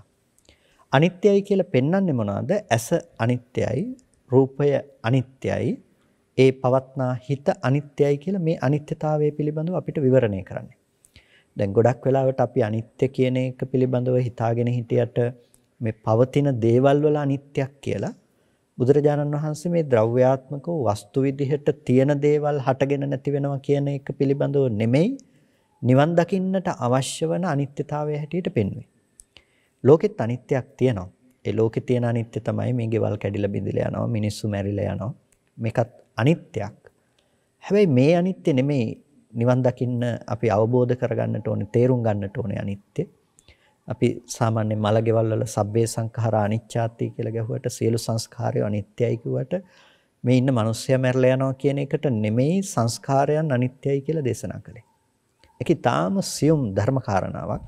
අනිත්‍යයි කියලා පෙන්වන්නේ මොනවාද? ඇස අනිත්‍යයි, රූපය අනිත්‍යයි, ඒ පවත්නා හිත අනිත්‍යයි කියලා මේ අනිත්‍යතාවය පිළිබඳව අපිට විවරණය කරන්නේ. දැන් ගොඩක් වෙලාවට අපි අනිත්‍ය කියන එක පිළිබඳව හිතාගෙන හිටියට මේ පවතින දේවල් වල අනිත්‍යක් කියලා බුදුරජාණන් වහන්සේ මේ ද්‍රව්‍යාත්මක වස්තු විදිහට තියෙන දේවල් හටගෙන නැති වෙනවා කියන එක පිළිබඳව නෙමෙයි නිවන් දකින්නට අවශ්‍ය වන අනිත්‍යතාවය හැටියට පෙන්වන්නේ. ලෝකෙත් අනිත්‍යයක් තියෙනවා. ඒ ලෝකෙ තියෙන අනිත්‍ය තමයි මේ ගෙවල් කැඩිලා බිඳිලා යනවා, මිනිස්සු මැරිලා යනවා. මේකත් අනිත්‍යයක්. හැබැයි මේ අනිත්‍ය නෙමෙයි නිවන් දකින්න අපි අවබෝධ කරගන්නට ඕනේ, තේරුම් ගන්නට ඕනේ අනිත්‍ය. අපි සාමාන්‍ය මලගෙවල් වල සබ්බේ සංඛාර අනිච්චාති කියලා ගැහුවට සියලු සංස්කාරය අනිත්‍යයි කිව්වට මේ ඉන්න මිනිස්සයා මැරලා යනවා කියන එකට නෙමෙයි සංස්කාරයන් අනිත්‍යයි කියලා දේශනා කළේ. ඒක ඊටාම සියුම් ධර්ම කාරණාවක්.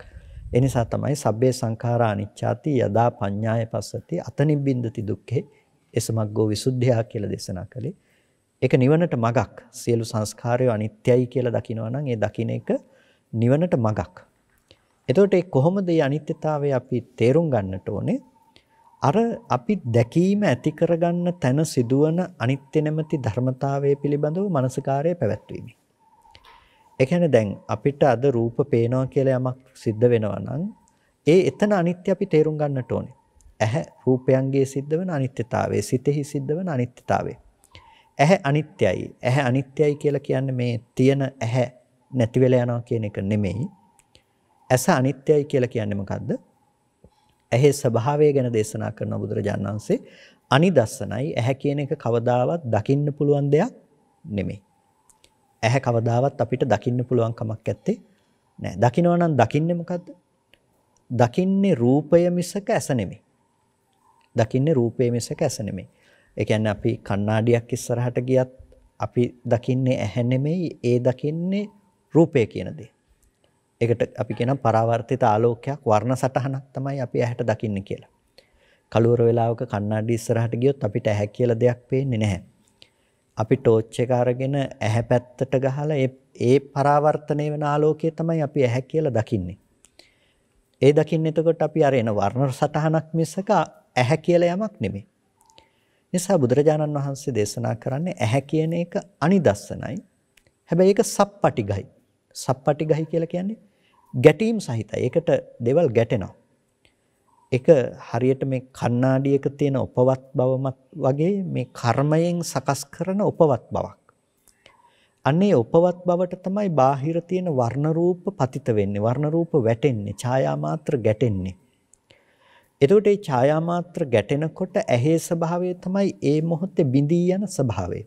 ඒ නිසා තමයි සබ්බේ සංඛාර අනිච්චාති යදා පඤ්ඤාය පස්සති අතනිබ්බින්දති දුක්ඛේ එසමග්ගෝ විසුද්ධියා කියලා දේශනා කළේ. ඒක නිවනට මගක්. සියලු සංස්කාරය අනිත්‍යයි කියලා දකිනවා නම් ඒ දකින්න එක නිවනට මගක්. එතකොට ඒ කොහොමද මේ අනිත්‍යතාවය අපි තේරුම් ගන්නට ඕනේ? අර අපි දැකීම ඇති කරගන්න තැන සිදුවන අනිත්‍ය නැමැති ධර්මතාවය පිළිබඳව මනසකාරය පැවැත්වීම. ඒ කියන්නේ දැන් අපිට අද රූප පේනවා කියලා යමක් සිද්ධ වෙනවා නම් ඒ එතන අනිත්‍ය අපි තේරුම් ගන්නට ඕනේ. ඇහැ රූපයන්ගේ සිද්ධ වෙන අනිත්‍යතාවය, සිතෙහි සිද්ධ වෙන අනිත්‍යතාවය. ඇහැ අනිත්‍යයි. ඇහැ අනිත්‍යයි කියලා කියන්නේ මේ තියෙන ඇහැ නැති වෙලා යනවා කියන එක නෙමෙයි. ඇස අනිත්‍යයි කියලා කියන්නේ මොකද්ද? ඇහි ස්වභාවය ගැන දේශනා කරන බුදුරජාණන් වහන්සේ අනිදස්සනයි ඇහැ කියන එක කවදාවත් දකින්න පුළුවන් දෙයක් නෙමෙයි. ඇහැ කවදාවත් අපිට දකින්න පුළුවන් කමක් නැත්තේ නෑ. දකින්නවා නම් දකින්නේ මොකද්ද? දකින්නේ රූපය මිසක ඇස නෙමෙයි. දකින්නේ රූපය මිසක ඇස නෙමෙයි. ඒ කියන්නේ අපි කණ්ණාඩියක් ඉස්සරහට ගියත් අපි දකින්නේ ඇහැ නෙමෙයි ඒ දකින්නේ රූපය කියන දේ. ඒකට අපි කියන පරාවර්තිත ආලෝකයක් වර්ණ සටහනක් තමයි අපි ඇහැට දකින්න කියලා. කළුවර වෙලාවක කණ්ණාඩි ඉස්සරහට ගියොත් අපිට ඇහැ කියලා දෙයක් පේන්නේ නැහැ. අපි ටෝච් එක අරගෙන ඇහැ පැත්තට ගහලා ඒ ඒ පරාවර්තනය වෙන ආලෝකය තමයි අපි ඇහැ කියලා දකින්නේ. ඒ දකින්න එතකොට අපි අර එන වර්ණ සටහනක් මිසක ඇහැ කියලා යමක් නෙමෙයි. නිසා බුදුරජාණන් වහන්සේ දේශනා කරන්නේ ඇහැ කියන එක අනිදස්සනයි. හැබැයි ඒක සප්පටිගයි. සප්පටිගයි කියලා කියන්නේ ගැටීම් සහිතයි. ඒකට දේවල් ගැටෙනවා. ඒක හරියට මේ කණ්ණාඩියක තියෙන උපවත් බවමත් වගේ මේ කර්මයෙන් සකස් කරන උපවත් බවක්. අන්නේ උපවත් බවට තමයි බාහිර තියෙන වර්ණ රූප පතිත වෙන්නේ. වර්ණ රූප වැටෙන්නේ, ඡායා මාත්‍ර ගැටෙන්නේ. එතකොට මේ ඡායා මාත්‍ර ගැටෙනකොට ඇහි ස්වභාවය තමයි ඒ මොහොතේ බිඳී යන ස්වභාවය.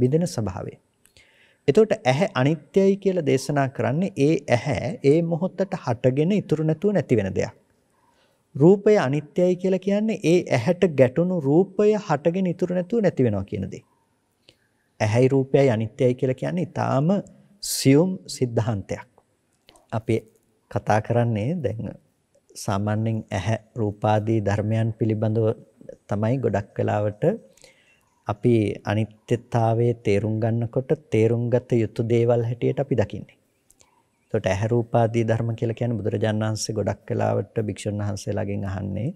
බිඳෙන ස්වභාවය. එතකොට ඇහැ අනිත්‍යයි කියලා දේශනා කරන්නේ ඒ ඇහැ ඒ මොහොතට හටගෙන ඉතුරු නැතුව නැති වෙන දෙයක්. රූපය අනිත්‍යයි කියලා කියන්නේ ඒ ඇහැට ගැටුණු රූපය හටගෙන ඉතුරු නැතුව නැති වෙනවා කියන දේ. ඇහැයි රූපයයි අනිත්‍යයි කියලා කියන්නේ ඊටාම සියුම් સિદ્ધාන්තයක්. අපි කතා කරන්නේ දැන් සාමාන්‍යයෙන් ඇහැ රූපාදී ධර්මයන් පිළිබඳව තමයි ගොඩක් වෙලාවට අපි අනිත්‍යතාවයේ තේරුම් ගන්නකොට තේරුම්ගත යුතු දේවල් හැටියට අපි දකින්නේ. එතකොට ඇහැ රූපාදී ධර්ම කියලා කියන්නේ බුදුරජාණන් වහන්සේ ගොඩක් කලාවට භික්ෂුන් වහන්සේලාගෙන් අහන්නේ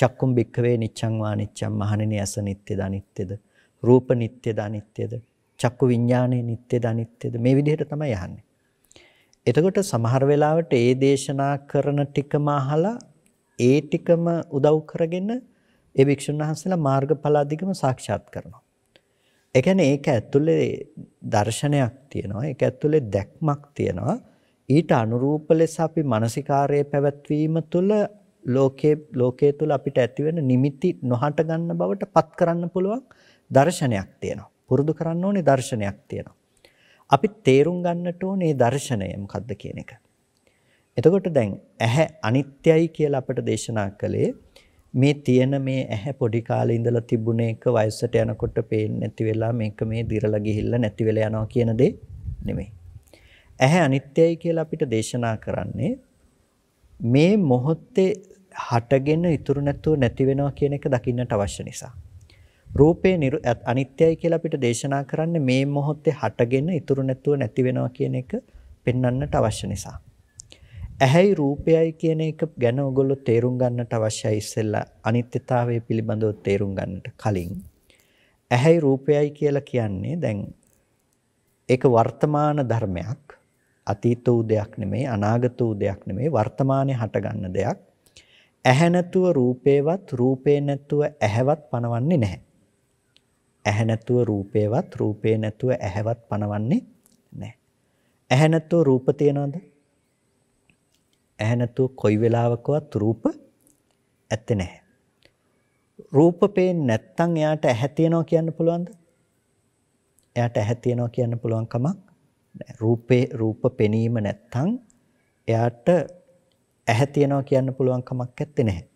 චක්කුම් බික්කවේ නිච්ඡං වා නිච්ඡං මහණෙනි ඇස නිට්ටේද අනිත්‍යද රූප නිට්ටේද අනිත්‍යද චක්කු විඥානේ නිට්ටේද අනිත්‍යද මේ විදිහට තමයි අහන්නේ. එතකොට සමහර වෙලාවට ඒ දේශනා කරන ටිකම අහලා ඒ ටිකම උදව් කරගෙන ඒ භික්ෂුන් වහන්සේලා මාර්ගඵල අධිගම සාක්ෂාත් කරනවා. ඒ කියන්නේ ඒක ඇතුලේ දර්ශනයක් තියෙනවා. ඒක ඇතුලේ දැක්මක් තියෙනවා. ඊට අනුරූප ලෙස අපි මානසිකාර්යය පැවැත්වීම තුළ ලෝකයේ ලෝකයේ තුල අපිට ඇතිවෙන නිමිති නොහට ගන්න බවට පත් කරන්න පුළුවන් දර්ශනයක් තියෙනවා. පුරුදු කරන්න ඕනේ දර්ශනයක් තියෙනවා. අපි තේරුම් ගන්නට ඕනේ දර්ශනය මොකක්ද කියන එක. එතකොට දැන් ඇහැ අනිත්‍යයි කියලා අපට දේශනා කළේ මේ තියෙන මේ ඇහැ පොඩි කාලේ ඉඳලා තිබුණ එක වයසට යනකොට පේන්නේ නැති වෙලා මේක මේ දිරලා ගිහිල්ලා නැති වෙලා යනවා කියන දේ නෙමෙයි. ඇහැ අනිත්‍යයි කියලා අපිට දේශනා කරන්නේ මේ මොහොතේ හටගෙන ඉතුරු නැතුව නැති වෙනවා කියන එක දකින්නට අවශ්‍ය නිසා. රූපේ අනිත්‍යයි කියලා අපිට දේශනා කරන්නේ මේ මොහොතේ හටගෙන ඉතුරු නැතුව නැති වෙනවා කියන එක පෙන්වන්නට අවශ්‍ය නිසා. ඇහැයි රූපයයි කියන එක ගැන ඔයගොල්ලෝ තේරුම් ගන්නට අවශ්‍යයි ඉස්සෙල්ලා අනිත්‍යතාවය පිළිබඳව තේරුම් ගන්නට කලින් ඇහැයි රූපයයි කියලා කියන්නේ දැන් ඒක වර්තමාන ධර්මයක් අතීත වූ දෙයක් නෙමෙයි අනාගත වූ දෙයක් නෙමෙයි වර්තමානයේ හටගන්න දෙයක් ඇහැ නැතුව රූපේවත් රූපේ නැතුව ඇහැවත් පනවන්නේ නැහැ ඇහැ නැතුව රූපේවත් රූපේ නැතුව ඇහැවත් පනවන්නේ නැහැ ඇහැ නැතුව රූප තියනවද ඇහැ නැතුව කොයි වෙලාවකවත් රූප ඇත්තේ නැහැ. රූප පේන්නේ නැත්නම් එයාට ඇහැ තියනවා කියන්න පුළුවන්ද? එයාට ඇහැ තියනවා කියන්න පුළුවන් කමක් නැහැ. රූපේ රූප පෙනීම නැත්නම් එයාට ඇහැ තියනවා කියන්න පුළුවන් කමක් නැත්තේ නැහැ.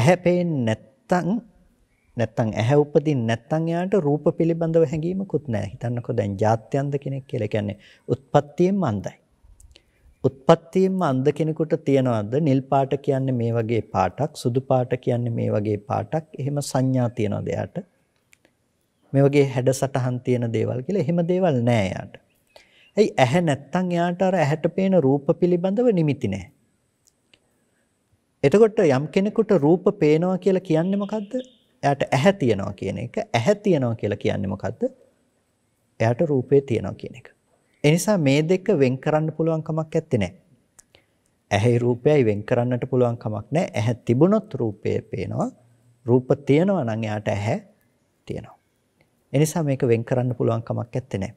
ඇහැ පේන්නේ නැත්නම් නැත්නම් ඇහැ උපදින් නැත්නම් එයාට රූප පිළිබඳව හැඟීමකුත් නැහැ. හිතන්නකෝ දැන් ජාත්‍යන්ත කෙනෙක් කියලා කියන්නේ උත්පත්තියෙන් මන්දයි. උත්පත්තියෙන්ම අන්ධ කෙනෙකුට තියනවද නිල් පාට කියන්නේ මේ වගේ පාටක් සුදු පාට කියන්නේ මේ වගේ පාටක් එහෙම සංඥා තියනවද යාට මේ වගේ හැඩ සටහන් තියෙන දේවල් කියලා එහෙම දේවල් නෑ යාට. ඇයි ඇහැ නැත්තම් යාට අර ඇහැට පේන රූප පිළිබඳව නිමිති නෑ. එතකොට යම් කෙනෙකුට රූප පේනවා කියලා කියන්නේ මොකද්ද? එයාට ඇහැ තියනවා කියන එක. ඇහැ තියනවා කියලා කියන්නේ මොකද්ද? එයාට රූපේ තියනවා කියන එක. ඒ නිසා මේ දෙක වෙන් කරන්න පුළුවන් කමක් ඇත්තේ නැහැ. ඇහි රූපයයි වෙන් කරන්නට පුළුවන් කමක් නැහැ. ඇහැ තිබුණොත් රූපය පේනවා. රූප තියෙනවා නම් එයාට ඇහැ තියෙනවා. ඒ නිසා මේක වෙන් කරන්න පුළුවන් කමක් ඇත්තේ නැහැ.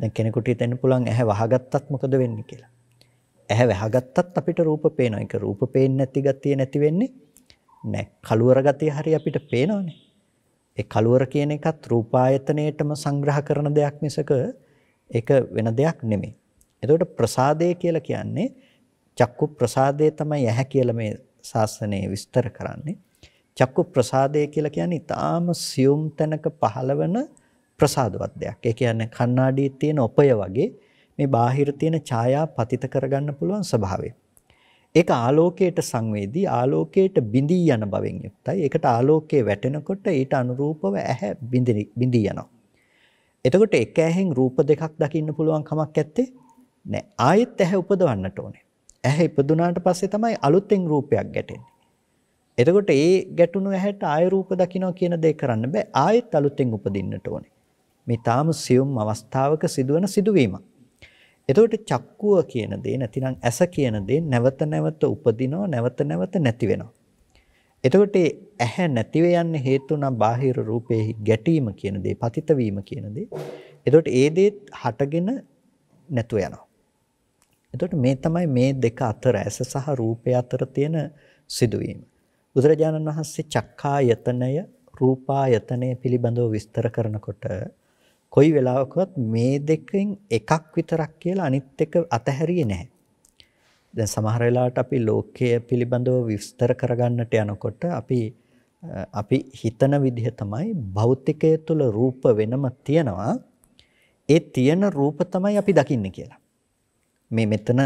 දැන් කෙනෙකුට හිතෙන්න පුළුවන් ඇහැ වහගත්තත් මොකද වෙන්නේ කියලා. ඇහැ වහගත්තත් අපිට රූප පේනවා. ඒක රූප පේන්නේ නැති ගතිය නැති වෙන්නේ නැහැ. කළුවර ගතිය හරිය අපිට පේනවනේ. ඒ කළුවර කියන එකත් රූපායතනයටම සංග්‍රහ කරන දෙයක් මිසක ඒක වෙන දෙයක් නෙමෙයි. එතකොට ප්‍රසාදය කියලා කියන්නේ චක්කු ප්‍රසාදය තමයි ඇහැ කියලා මේ ශාස්ත්‍රයේ විස්තර කරන්නේ. චක්කු ප්‍රසාදය කියලා කියන්නේ ඊටාම සියුම් තැනක පහළවන ප්‍රසාදවත් දෙයක්. ඒ කියන්නේ කණ්ණාඩියේ තියෙන ඔපය වගේ මේ බාහිර තියෙන ඡායා පතිත කරගන්න පුළුවන් ස්වභාවය. ඒක ආලෝකයට සංවේදී ආලෝකයට බිඳී යන බවෙන් යුක්තයි. ඒකට ආලෝකයේ වැටෙනකොට ඊට අනුරූපව ඇහැ බිඳී යනවා. එතකොට එක ඇහෙන් රූප දෙකක් දකින්න පුළුවන් කමක් ඇත්තේ නෑ. ආයෙත් ඇහැ උපදවන්නට ඕනේ. ඇහැ ඉපදුනාට පස්සේ තමයි අලුතෙන් රූපයක් ගැටෙන්නේ. එතකොට ඒ ගැටුණු ඇහැට ආය රූප දකින්න කියන දේ කරන්න බෑ. ආයෙත් අලුතෙන් උපදින්නට ඕනේ. මේ තාම සියුම් අවස්ථාවක සිදුවන සිදුවීමක්. එතකොට චක්කුව කියන දේ නැතිනම් ඇස කියන දේ නැවත නැවත උපදිනවා නැවත නැවත නැති වෙනවා. එතකොට ඇහැ නැතිව යන්න හේතු නම් බාහිර රූපයේ ගැටීම කියන දේ, පතිත වීම කියන දේ. එතකොට ඒ දේත් හටගෙන නැතුව යනවා. එතකොට මේ තමයි මේ දෙක අතර ඇස සහ රූපය අතර තියෙන සිදුවීම. බුදුරජාණන් වහන්සේ චක්කායතනය, රූපායතනය පිළිබඳව විස්තර කරනකොට කොයි වෙලාවකවත් මේ දෙකෙන් එකක් විතරක් කියලා අනිත් එක අතහැරියේ නැහැ. දැන් සමහර වෙලාවට අපි ලෝකය පිළිබඳව විස්තර කරගන්නට යනකොට අපි අපි හිතන විදිහ තමයි භෞතිකය තුළ රූප වෙනම තියෙනවා. ඒ තියෙන රූප තමයි අපි දකින්නේ කියලා. මේ මෙතන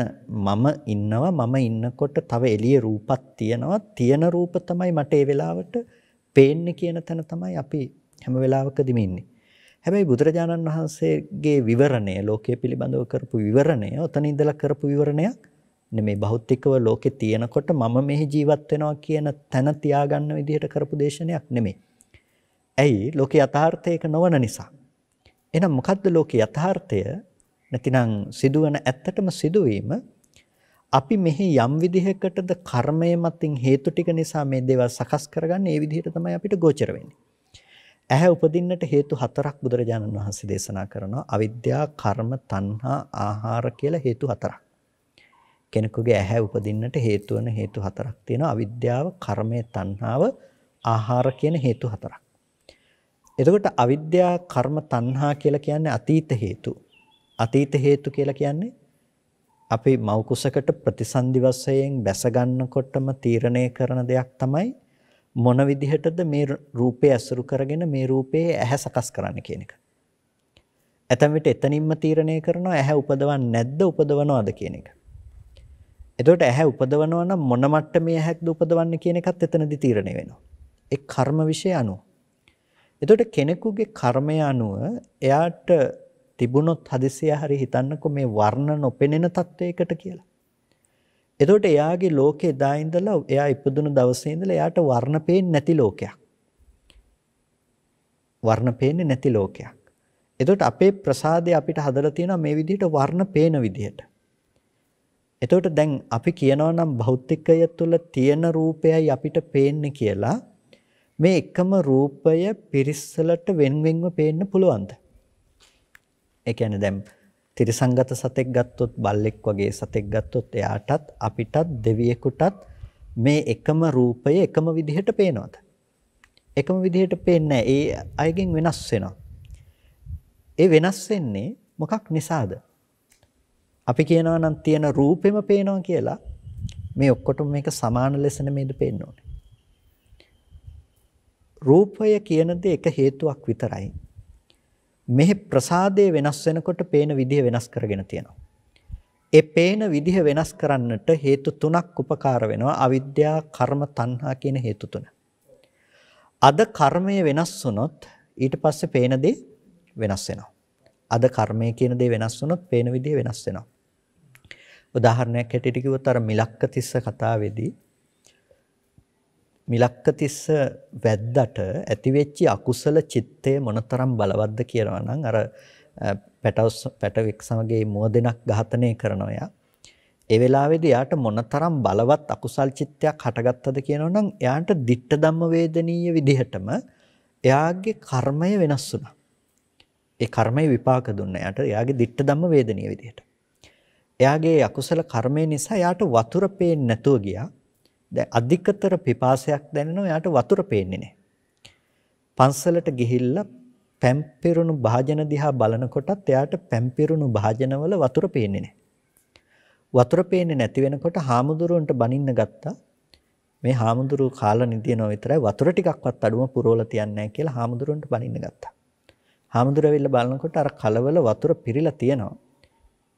මම ඉන්නවා මම ඉන්නකොට තව එළියේ රූපක් තියෙනවා තියෙන රූප තමයි මට ඒ වෙලාවට පේන්නේ කියන තැන තමයි අපි හැම වෙලාවකදීම ඉන්නේ. හැබැයි බුදුරජාණන් වහන්සේගේ විවරණය ලෝකයේ පිළිබඳව කරපු විවරණය ඔතන ඉඳලා කරපු විවරණයක් මේ භෞතිකව ලෝකේ තියෙනකොට මම මෙහි ජීවත් වෙනවා කියන තැන තියාගන්න විදිහට කරපු දේශනයක් නෙමෙයි. ඇයි? ලෝකේ යථාර්ථය නොවන නිසා. එහෙනම් මොකද්ද ලෝකේ යථාර්ථය? නැතිනම් සිදුවන ඇත්තටම සිදුවීම අපි මෙහි යම් විදිහකටද කර්මය මතින් හේතු ටික නිසා මේ දේවල් සකස් කරගන්නේ ඒ විදිහට තමයි අපිට ගෝචර වෙන්නේ. ඇහැ උපදින්නට හේතු හතරක් බුදුරජාණන් වහන්සේ දේශනා කරනවා. අවිද්‍යා, කර්ම, තණ්හා, ආහාර කියලා හේතු හතරක්. කෙනෙකුගේ ඇහැ උපදින්නට හේතු වෙන හේතු හතරක් තියෙනවා. අවිද්‍යාව, කර්මය, තණ්හාව, ආහාර කියන හේතු හතරක්. එතකොට අවිද්‍යා, කර්ම, තණ්හා කියලා කියන්නේ අතීත හේතු. අතීත හේතු කියලා කියන්නේ අපි මව කුසකට ප්‍රතිසන්දි වශයෙන් බැස ගන්නකොටම තීරණය කරන දෙයක් තමයි මොන විදිහටද මේ රූපේ ඇසුරු කරගෙන මේ රූපේ ඇහැ සකස් කරන්න කියන එක. ඇතැම් විට එතනින්ම තීරණය කරනවා ඇහැ උපදවන්නේ නැද්ද උපදවනවද කියන එක. එතකොට ඇහැ උපදවනවා නම් මොන මට්ටමේ ඇහැක්ද උපදවන්නේ කියන එකත් එතනදි තීරණය වෙනවා. ඒ කර්ම વિશે අනුව. එතකොට කෙනෙකුගේ කර්මය අනුව එයාට තිබුණොත් හදිසිය හරි හිතන්නකො මේ වර්ණ නොපෙනෙන තත්වයකට කියලා. එතකොට එයාගේ ලෝකේ දා ඉඳලා එයා ඉපදුණු දවසේ ඉඳලා එයාට වර්ණ පේන්නේ නැති ලෝකයක්. වර්ණ පේන්නේ නැති ලෝකයක්. එතකොට අපේ ප්‍රසාදය අපිට හදලා තියෙනවා මේ විදිහට වර්ණ පේන විදිහට. එතකොට දැන් අපි කියනවා නම් භෞතිකය තුළ තියෙන රූපයයි අපිට පේන්නේ කියලා මේ එකම රූපය පිරිස්සලට වෙන්වෙන්ව පේන්න පුළුවන්ද? ඒ කියන්නේ දැන් තිරසංගත සතෙක් ගත්තොත් බල්ලෙක් වගේ සතෙක් ගත්තොත් එයාටත් අපිටත් දෙවියෙකුටත් මේ එකම රූපය එකම විදිහට පේනවද? එකම විදිහට පේන්නේ ඒ අයගෙන් වෙනස් වෙනවා. ඒ වෙනස් වෙන්නේ මොකක් නිසාද? අපි කියනවා නම් තියෙන රූපෙම පේනවා කියලා මේ ඔක්කොටම මේක සමාන ලෙස නෙමෙයිද පේන්න ඕනේ. රූපය කියන දේ එක හේතුවක් විතරයි. මෙහි ප්‍රසාදය වෙනස් වෙනකොට පේන විදිහ වෙනස් කරගෙන තියෙනවා. ඒ පේන විදිහ වෙනස් කරන්නට හේතු තුනක් උපකාර වෙනවා. අවිද්‍යා, කර්ම, තණ්හා කියන හේතු තුන. අද කර්මය වෙනස් වුණොත් ඊට පස්සේ පේන දේ වෙනස් වෙනවා. අද කර්මය කියන දේ වෙනස් වුණොත් පේන විදිහ වෙනස් වෙනවා. උදාහරණයක් හැටියට කිව්වොත් අර මිලක්කතිස්ස කතාවේදී මිලක්කතිස්ස වැද්දට ඇතිවෙච්ච අකුසල චිත්තය මොනතරම් බලවත්ද කියනවා නම් අර පැටවස් පැටවෙක් සමගේ මෝදෙනක් ඝාතනය කරන එයා ඒ වෙලාවේදී එයාට මොනතරම් බලවත් අකුසල් චිත්තයක් හටගත්තද කියනවා නම් එයාට ditta ධම්ම වේදනීය විදිහටම එයාගේ කර්මය වෙනස් වුණා. ඒ කර්මයේ විපාක දුන්න එයාට එයාගේ ditta ධම්ම වේදනීය විදිහට. එයාගේ අකුසල කර්මය නිසා යාට වතුර පේන්නේ නැතුව ගියා. දැන් අධිකතර පිපාසයක් දැනෙනවා යාට වතුර පේන්නේ නැහැ. පන්සලට ගිහිල්ලා පැම්පිරුණු භාජන දිහා බලනකොටත් එයාට පැම්පිරුණු භාජනවල වතුර පේන්නේ නැහැ. වතුර පේන්නේ නැති වෙනකොට හාමුදුරුවන්ට බනින්න ගත්තා. මේ හාමුදුරුව කාලා නිදිනවා විතරයි වතුර ටිකක්වත් අඩුම පුරවලා තියන්නේ නැහැ කියලා හාමුදුරුවන්ට බනින්න ගත්තා. හාමුදුරුවෝ ඇවිල්ලා බලනකොට අර කලවල වතුර පිරීලා තියෙනවා.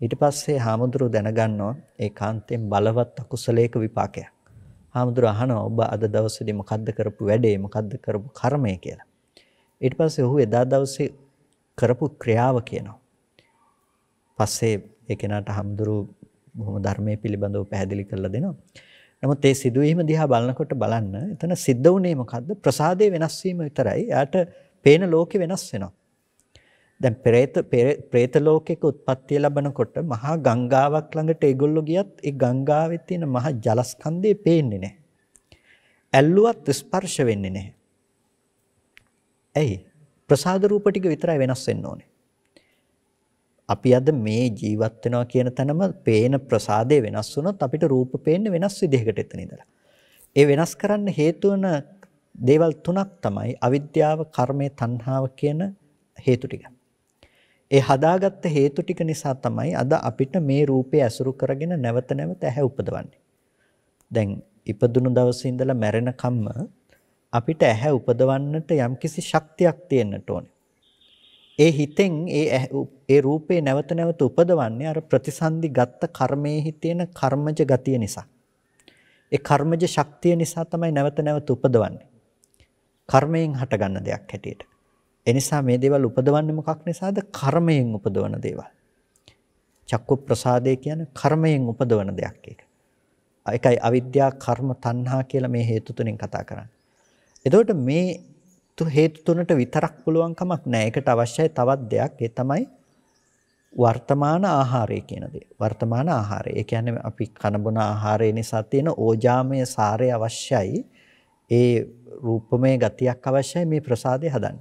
ඊට පස්සේ හාමුදුරුව දැනගන්නවා ඒ කාන්තෙන් බලවත් අකුසලයක විපාකයක්. හාමුදුරුව අහනවා ඔබ අද දවසේදී මොකද්ද කරපු වැඩේ මොකද්ද කරපු කර්මය කියලා. ඊට පස්සේ ඔහු එදා දවසේ කරපු ක්‍රියාව කියනවා. පස්සේ ඒ කෙනාට හාමුදුරුව බොහොම ධර්මයේ පිළිබඳව පැහැදිලි කරලා දෙනවා. නමුත් ඒ සිදුවීම දිහා බලනකොට බලන්න එතන සිද්ධ වුණේ මොකද්ද? ප්‍රසාදේ වෙනස් වීම විතරයි. එයාට පේන ලෝකෙ වෙනස් වෙනවා. දැන් പ്രേත പ്രേත ලෝකයක උත්පත්ති ලැබනකොට මහා ගංගාවක් ළඟට ඒගොල්ලෝ ගියත් ඒ ගංගාවේ තියෙන මහා ජලස්කන්ධේ පේන්නේ නැහැ. ඇල්ලුවත් ස්පර්ශ වෙන්නේ නැහැ. ඇයි? ප්‍රසාද රූප ටික විතරයි වෙනස් වෙන්න ඕනේ. අපි අද මේ ජීවත් වෙනවා කියන තැනම පේන ප්‍රසාදේ වෙනස් වුණොත් අපිට රූප පේන්නේ වෙනස් විදිහකට එතන ඉඳලා. ඒ වෙනස් කරන්න හේතු දේවල් තුනක් තමයි අවිද්‍යාව, කර්මය, තණ්හාව කියන හේතු ටික. ඒ හදාගත්ත හේතු ටික නිසා තමයි අද අපිට මේ රූපය ඇසුරු කරගෙන නැවත නැවත ඇහැ උපදවන්නේ. දැන් ඉපදුණු දවසේ ඉඳලා මැරෙනකම්ම අපිට ඇහැ උපදවන්නට යම්කිසි ශක්තියක් තියෙන්නට ඕනේ. ඒ හිතෙන් ඒ ඒ රූපේ නැවත නැවත උපදවන්නේ අර ප්‍රතිසන්දි ගත්ත කර්මයේ තියෙන කර්මජ ගතිය නිසා. ඒ කර්මජ ශක්තිය නිසා තමයි නැවත නැවත උපදවන්නේ. කර්මයෙන් හටගන්න දෙයක් හැටියට. එනිසා මේ දේවල් උපදවන්නේ මොකක් නිසාද? කර්මයෙන් උපදවන දේවල්. චක්කු ප්‍රසාදේ කියන්නේ කර්මයෙන් උපදවන දෙයක් ඒක. ඒකයි අවිද්‍යා කර්ම තණ්හා කියලා මේ හේතු තුනෙන් කතා කරන්නේ. එතකොට මේ හේතු තුනට විතරක් පුළුවන් කමක් නැහැ. ඒකට අවශ්‍යයි තවත් දෙයක්. ඒ තමයි වර්තමාන ආහාරය කියන දේ. වර්තමාන ආහාරය. ඒ කියන්නේ අපි කන බොන ආහාරය නිසා තියෙන ඕජාමය සාරය අවශ්‍යයි. ඒ රූපමය ගතියක් අවශ්‍යයි මේ ප්‍රසාදය හදන්න.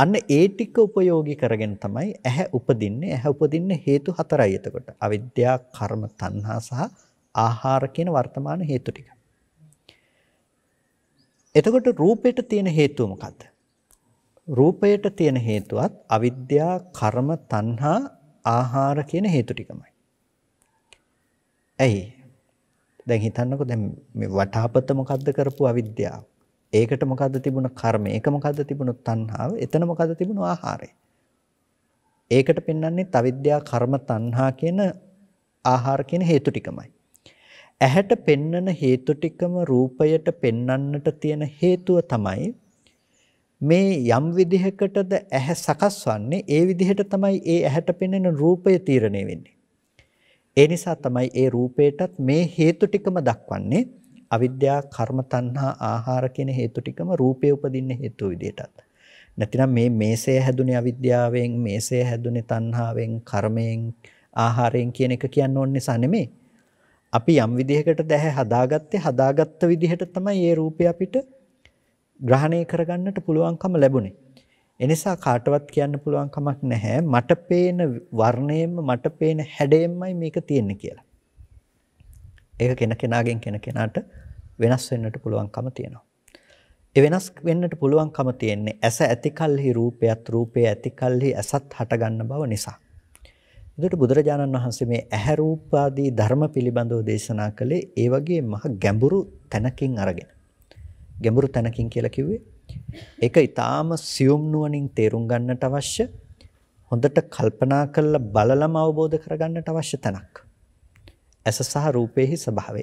අන්න ඒ ටික උපයෝගී කරගෙන තමයි ඇහැ උපදින්නේ. ඇහැ උපදින්න හේතු හතරයි එතකොට. අවිද්‍යා, කර්ම, තණ්හා සහ ආහාර කියන වර්තමාන හේතු ටික. එතකොට රූපයට තියෙන හේතුව මොකද්ද? රූපයට තියෙන හේතුවත් අවිද්‍යා, කර්ම, තණ්හා, ආහාර කියන හේතු ටිකමයි. ඇයි? දැන් හිතන්නකෝ දැන් මේ වටාපත මොකද්ද කරපු අවිද්‍යාව? ඒකට මොකද්ද තිබුණ කර්මය? ඒක මොකද්ද තිබුණ තණ්හාව? එතන මොකද්ද තිබුණ ආහාරය? ඒකට පෙන්වන්නේ තවිද්‍යා කර්ම තණ්හා කියන ආහාර කියන හේතු ටිකමයි. ඇහැට පෙන්නන හේතු ටිකම රූපයට පෙන්වන්නට තියෙන හේතුව තමයි මේ යම් විදිහකටද ඇහැ සකස් වන්නේ ඒ විදිහට තමයි ඒ ඇහැට පෙන්වන රූපය තීරණය වෙන්නේ. ඒ නිසා තමයි ඒ රූපයටත් මේ හේතු ටිකම දක්වන්නේ. අවිද්‍යාව, කර්ම තණ්හා, ආහාර කියන හේතු ටිකම රූපේ උපදින්න හේතු විදියටත්. නැතිනම් මේ මේසය හැදුනේ අවිද්‍යාවෙන්, මේසය හැදුනේ තණ්හාවෙන්, කර්මයෙන්, ආහාරයෙන් කියන එක කියන්න ඕන නිසා නෙමෙයි. අපි යම් විදිහකට දැහැ හදාගත්තේ හදාගත්ත විදිහට තමයි මේ රූපය අපිට ග්‍රහණය කරගන්නට පුළුවන්කම ලැබුණේ. එනිසා කාටවත් කියන්න පුළුවන් කමක් නැහැ මට පේන වර්ණයෙන්ම මට පේන හැඩයෙන්මයි මේක තියෙන්නේ කියලා. ඒක කෙන කෙනාගෙන් කෙන කෙනාට වෙනස් වෙන්නට පුළුවන්කම තියෙනවා. ඒ වෙනස් වෙන්නට පුළුවන්කම තියෙන්නේ ඇස ඇතිකල්හි රූපයත් රූපය ඇතිකල්හි ඇසත් හටගන්න බව නිසා. එතකොට බුදුරජාණන් වහන්සේ මේ ඇහැ රූප ආදී ධර්ම පිළිබඳව දේශනා කළේ ඒ වගේ මහ ගැඹුරු තැනකින් අරගෙන. ගැඹුරු තැනකින් කියලා කිව්වේ ඒක ඊටාම සියුම් නුවණින් තේරුම් ගන්නට අවශ්‍ය හොඳට කල්පනා කරලා බලලම අවබෝධ කරගන්නට අවශ්‍ය තැනක්. ඇස සහ රූපයේහි ස්වභාවය.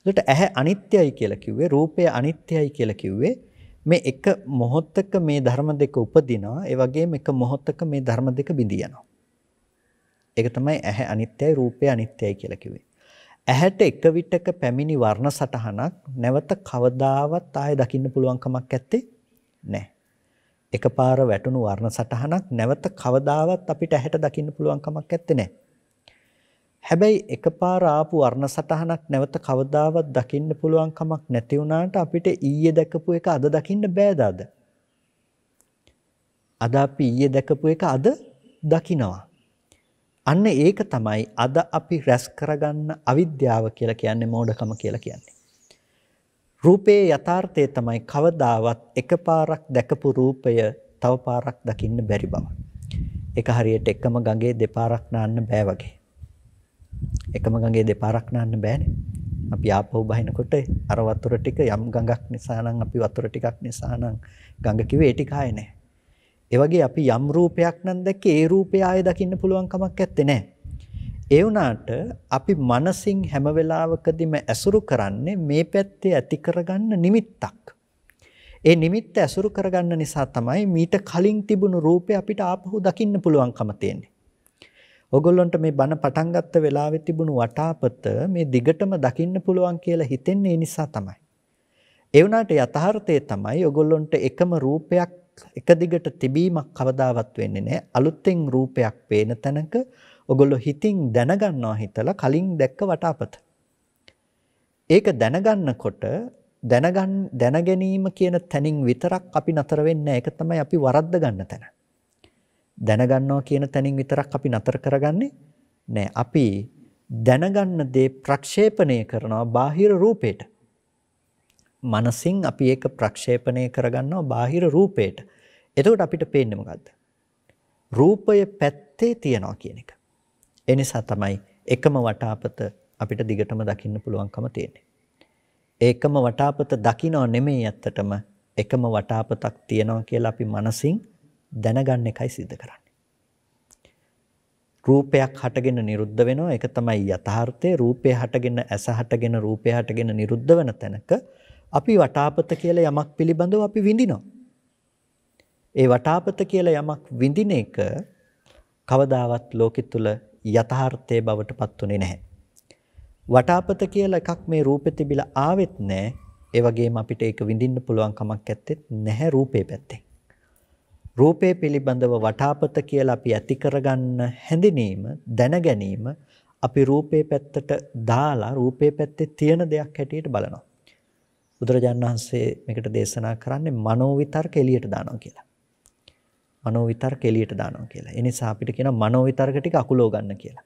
එතකොට ඇහැ අනිත්‍යයි කියලා කිව්වේ රූපය අනිත්‍යයි කියලා කිව්වේ මේ එක මොහොතක මේ ධර්ම දෙක උපදිනවා ඒ වගේම එක මොහොතක මේ ධර්ම දෙක බිඳී යනවා. ඒක තමයි ඇහැ අනිත්‍යයි රූපය අනිත්‍යයි කියලා කිව්වේ. ඇහැට එක විටක පැමිණි වර්ණ සටහනක් නැවත කවදාවත් ආය දකින්න පුළුවන් කමක් නැත්තේ නැහැ. එකපාර වැටුණු වර්ණ සටහනක් නැවත කවදාවත් අපිට ඇහැට දකින්න පුළුවන් කමක් නැත්තේ නැහැ. හැබැයි එකපාර ආපු වර්ණ සටහනක් නැවත කවදාවත් දකින්න පුළුවන් කමක් නැති වුණාට අපිට ඊයේ දැකපු එක අද දකින්න බෑද අද? අද අපි ඊයේ දැකපු එක අද දකිනවා. අන්න ඒක තමයි අද අපි රැස් කරගන්න අවිද්‍යාව කියලා කියන්නේ මෝඩකම කියලා කියන්නේ. රූපයේ යථාර්ථය තමයි කවදාවත් එකපාරක් දැකපු රූපය තව පාරක් දකින්න බැරි බව. ඒක හරියට එකම ගඟේ දෙපාරක් නාන්න බෑ වගේ. එකම ගඟේ දෙපාරක් නාන්න බෑනේ. අපි ආපහු බහිනකොට අර වතුර ටික යම් ගඟක් නිසා නම් අපි වතුර ටිකක් නිසා නම් ගඟ කිව්වේ ඒ ටික ආයේ නැහැ. ඒ වගේ අපි යම් රූපයක් නම් දැක්කේ ඒ රූපය ආයේ දකින්න පුළුවන් කමක් නැත්තේ නෑ. ඒ වුණාට අපි මනසින් හැම වෙලාවකදීම ඇසුරු කරන්නේ මේ පැත්තේ ඇති කරගන්න නිමිත්තක්. ඒ නිමිත්ත ඇසුරු කරගන්න නිසා තමයි මීට කලින් තිබුණු රූපය අපිට ආපහු දකින්න පුළුවන්කම තියෙන්නේ. ඔගොල්ලන්ට මේ බණ පටන් ගත්ත වෙලාවේ තිබුණු වටාපත මේ දිගටම දකින්න පුළුවන් කියලා හිතෙන්නේ නිසා තමයි. ඒ වුණාට යථාර්ථය තමයි ඔගොල්ලොන්ට එකම රූපයක් එක දිගට තිබීමක් කවදාවත් වෙන්නේ නැහැ. අලුතෙන් රූපයක් පේන තැනක ඔගොල්ලෝ හිතින් දැනගන්නවා හිතලා කලින් දැක්ක වටාපත. ඒක දැනගන්නකොට දැනගන් දැනගැනීම කියන තැනින් විතරක් අපි නතර වෙන්නේ නැහැ. ඒක තමයි අපි වරද්ද ගන්න තැන. දැනගන්නවා කියන තැනින් විතරක් අපි නතර කරගන්නේ නෑ. අපි දැනගන්න දේ ප්‍රක්ෂේපණය කරනවා බාහිර රූපේට. මනසින් අපි ඒක ප්‍රක්ෂේපණය කරගන්නවා බාහිර රූපේට. එතකොට අපිට පේන්නේ මොකද්ද? රූපය පැත්තේ තියනවා කියන එක. ඒ නිසා තමයි එකම වටාපත අපිට දිගටම දකින්න පුළුවන්කම තියෙන්නේ. ඒකම වටාපත දකිනව නෙමෙයි ඇත්තටම එකම වටාපතක් තියනවා කියලා අපි මනසින් දැනගන්න එකයි සිද්ධ කරන්නේ. රූපයක් හටගෙන නිරුද්ධ වෙනවා ඒක තමයි යථාර්ථය රූපය හටගෙන ඇස හටගෙන රූපය හටගෙන නිරුද්ධ වෙන තැනක අපි වටාපත කියලා යමක් පිළිබඳව අපි විඳිනවා. ඒ වටාපත කියලා යමක් විඳින එක කවදාවත් ලෝකෙ තුල යථාර්ථයේ බවට පත්ුනේ නැහැ. වටාපත කියලා එකක් මේ රූපෙ තිබිලා ආවෙත් නැහැ. ඒ වගේම අපිට ඒක විඳින්න පුළුවන් කමක් නැත්තේ නැහැ රූපේ පැත්තේ. රූපය පිළිබඳව වටාපත කියලා අපි ඇති කරගන්න හැඳිනීම දැන ගැනීම අපි රූපේ පැත්තට දාලා රූපේ පැත්තේ තියෙන දෙයක් හැටියට බලනවා. බුදුරජාණන් වහන්සේ මේකට දේශනා කරන්නේ මනෝවිතර්ක එළියට දානවා කියලා. මනෝවිතර්ක එළියට දානවා කියලා. ඒ නිසා අපිට කියනවා මනෝවිතර්ක ටික අකුලෝ ගන්න කියලා.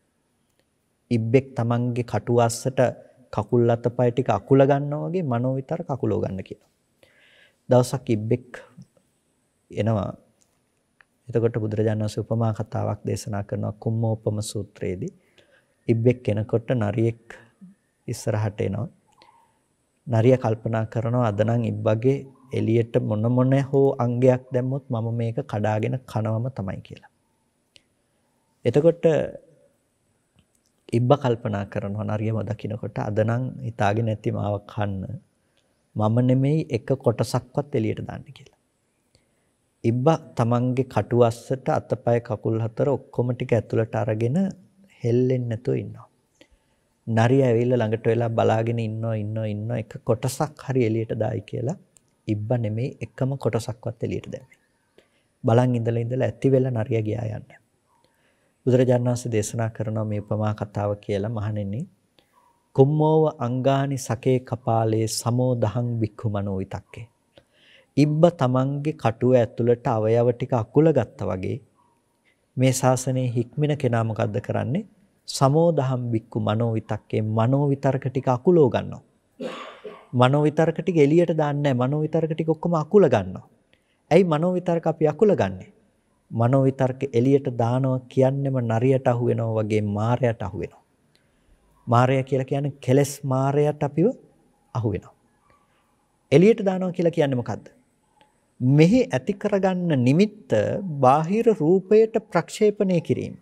ඉබ්බෙක් Tamange කටු අස්සට කකුල් අතපය ටික අකුල ගන්නවා වගේ මනෝවිතර්ක අකුලෝ ගන්න කියලා. දවසක් ඉබ්බෙක් එනවා එතකොට බුදුරජාණන් වහන්සේ උපමා කතාවක් දේශනා කරනවා කුම්මෝපම සූත්‍රයේදී ඉබ්බෙක් කෙනකොට නරියෙක් ඉස්සරහට එනවා. නරිය කල්පනා කරනවා අද නම් ඉබ්බගේ එළියට මොන මොන හෝ අංගයක් දැම්මොත් මම මේක කඩාගෙන කනවම තමයි කියලා. එතකොට ඉබ්බ කල්පනා කරනවා නරියම දකින්නකොට අද නම් හිතාගෙන ඇති මාව කන්න මම නෙමෙයි එක කොටසක්වත් එළියට දාන්න කියලා. ඉබ්බා තමන්ගේ කටුවස්සට අතපය කකුල් හතර ඔක්කොම ටික ඇතුළට අරගෙන හෙල්ලෙන්නේ නැතුව ඉන්නවා. නරිය ඇවිල්ලා ළඟට වෙලා බලාගෙන ඉන්නෝ ඉන්නෝ ඉන්නෝ එක කොටසක් හරි එළියට දායි කියලා ඉබ්බා නෙමෙයි එකම කොටසක්වත් එළියට දැම්මේ. බලන් ඉඳලා ඉඳලා ඇති වෙලා නරිය ගියා යන්න. බුදුරජාණන් වහන්සේ දේශනා කරන මේ උපමා කතාව කියලා මහණෙනි කුම්මෝව අංගානි සකේ කපාලේ සමෝ දහං බික්ඛු මනෝ විතක්කේ ඉබ්බ තමන්ගේ කටුව ඇතුළට අවයව ටික අකුල ගත්තා වගේ මේ ශාසනයේ හික්මින කෙනා මොකද්ද කරන්නේ? සමෝදහම් බික්කු මනෝවිතක්කේ මනෝවිතරක ටික අකුලෝ ගන්නවා. මනෝවිතරක ටික එළියට දාන්නේ නැහැ. මනෝවිතරක ටික ඔක්කොම අකුල ගන්නවා. ඇයි මනෝවිතරක අපි අකුල ගන්නෙ? මනෝවිතරක එළියට දානවා කියන්නේම නරියට අහු වෙනවා වගේ මායයට අහු වෙනවා. මායя කියලා කියන්නේ කෙලස් මායයට අපිව අහු වෙනවා. එළියට දානවා කියලා කියන්නේ මොකද්ද? මෙහි ඇති කරගන්න නිමිත්ත බාහිර රූපයට ප්‍රක්ෂේපණය කිරීම.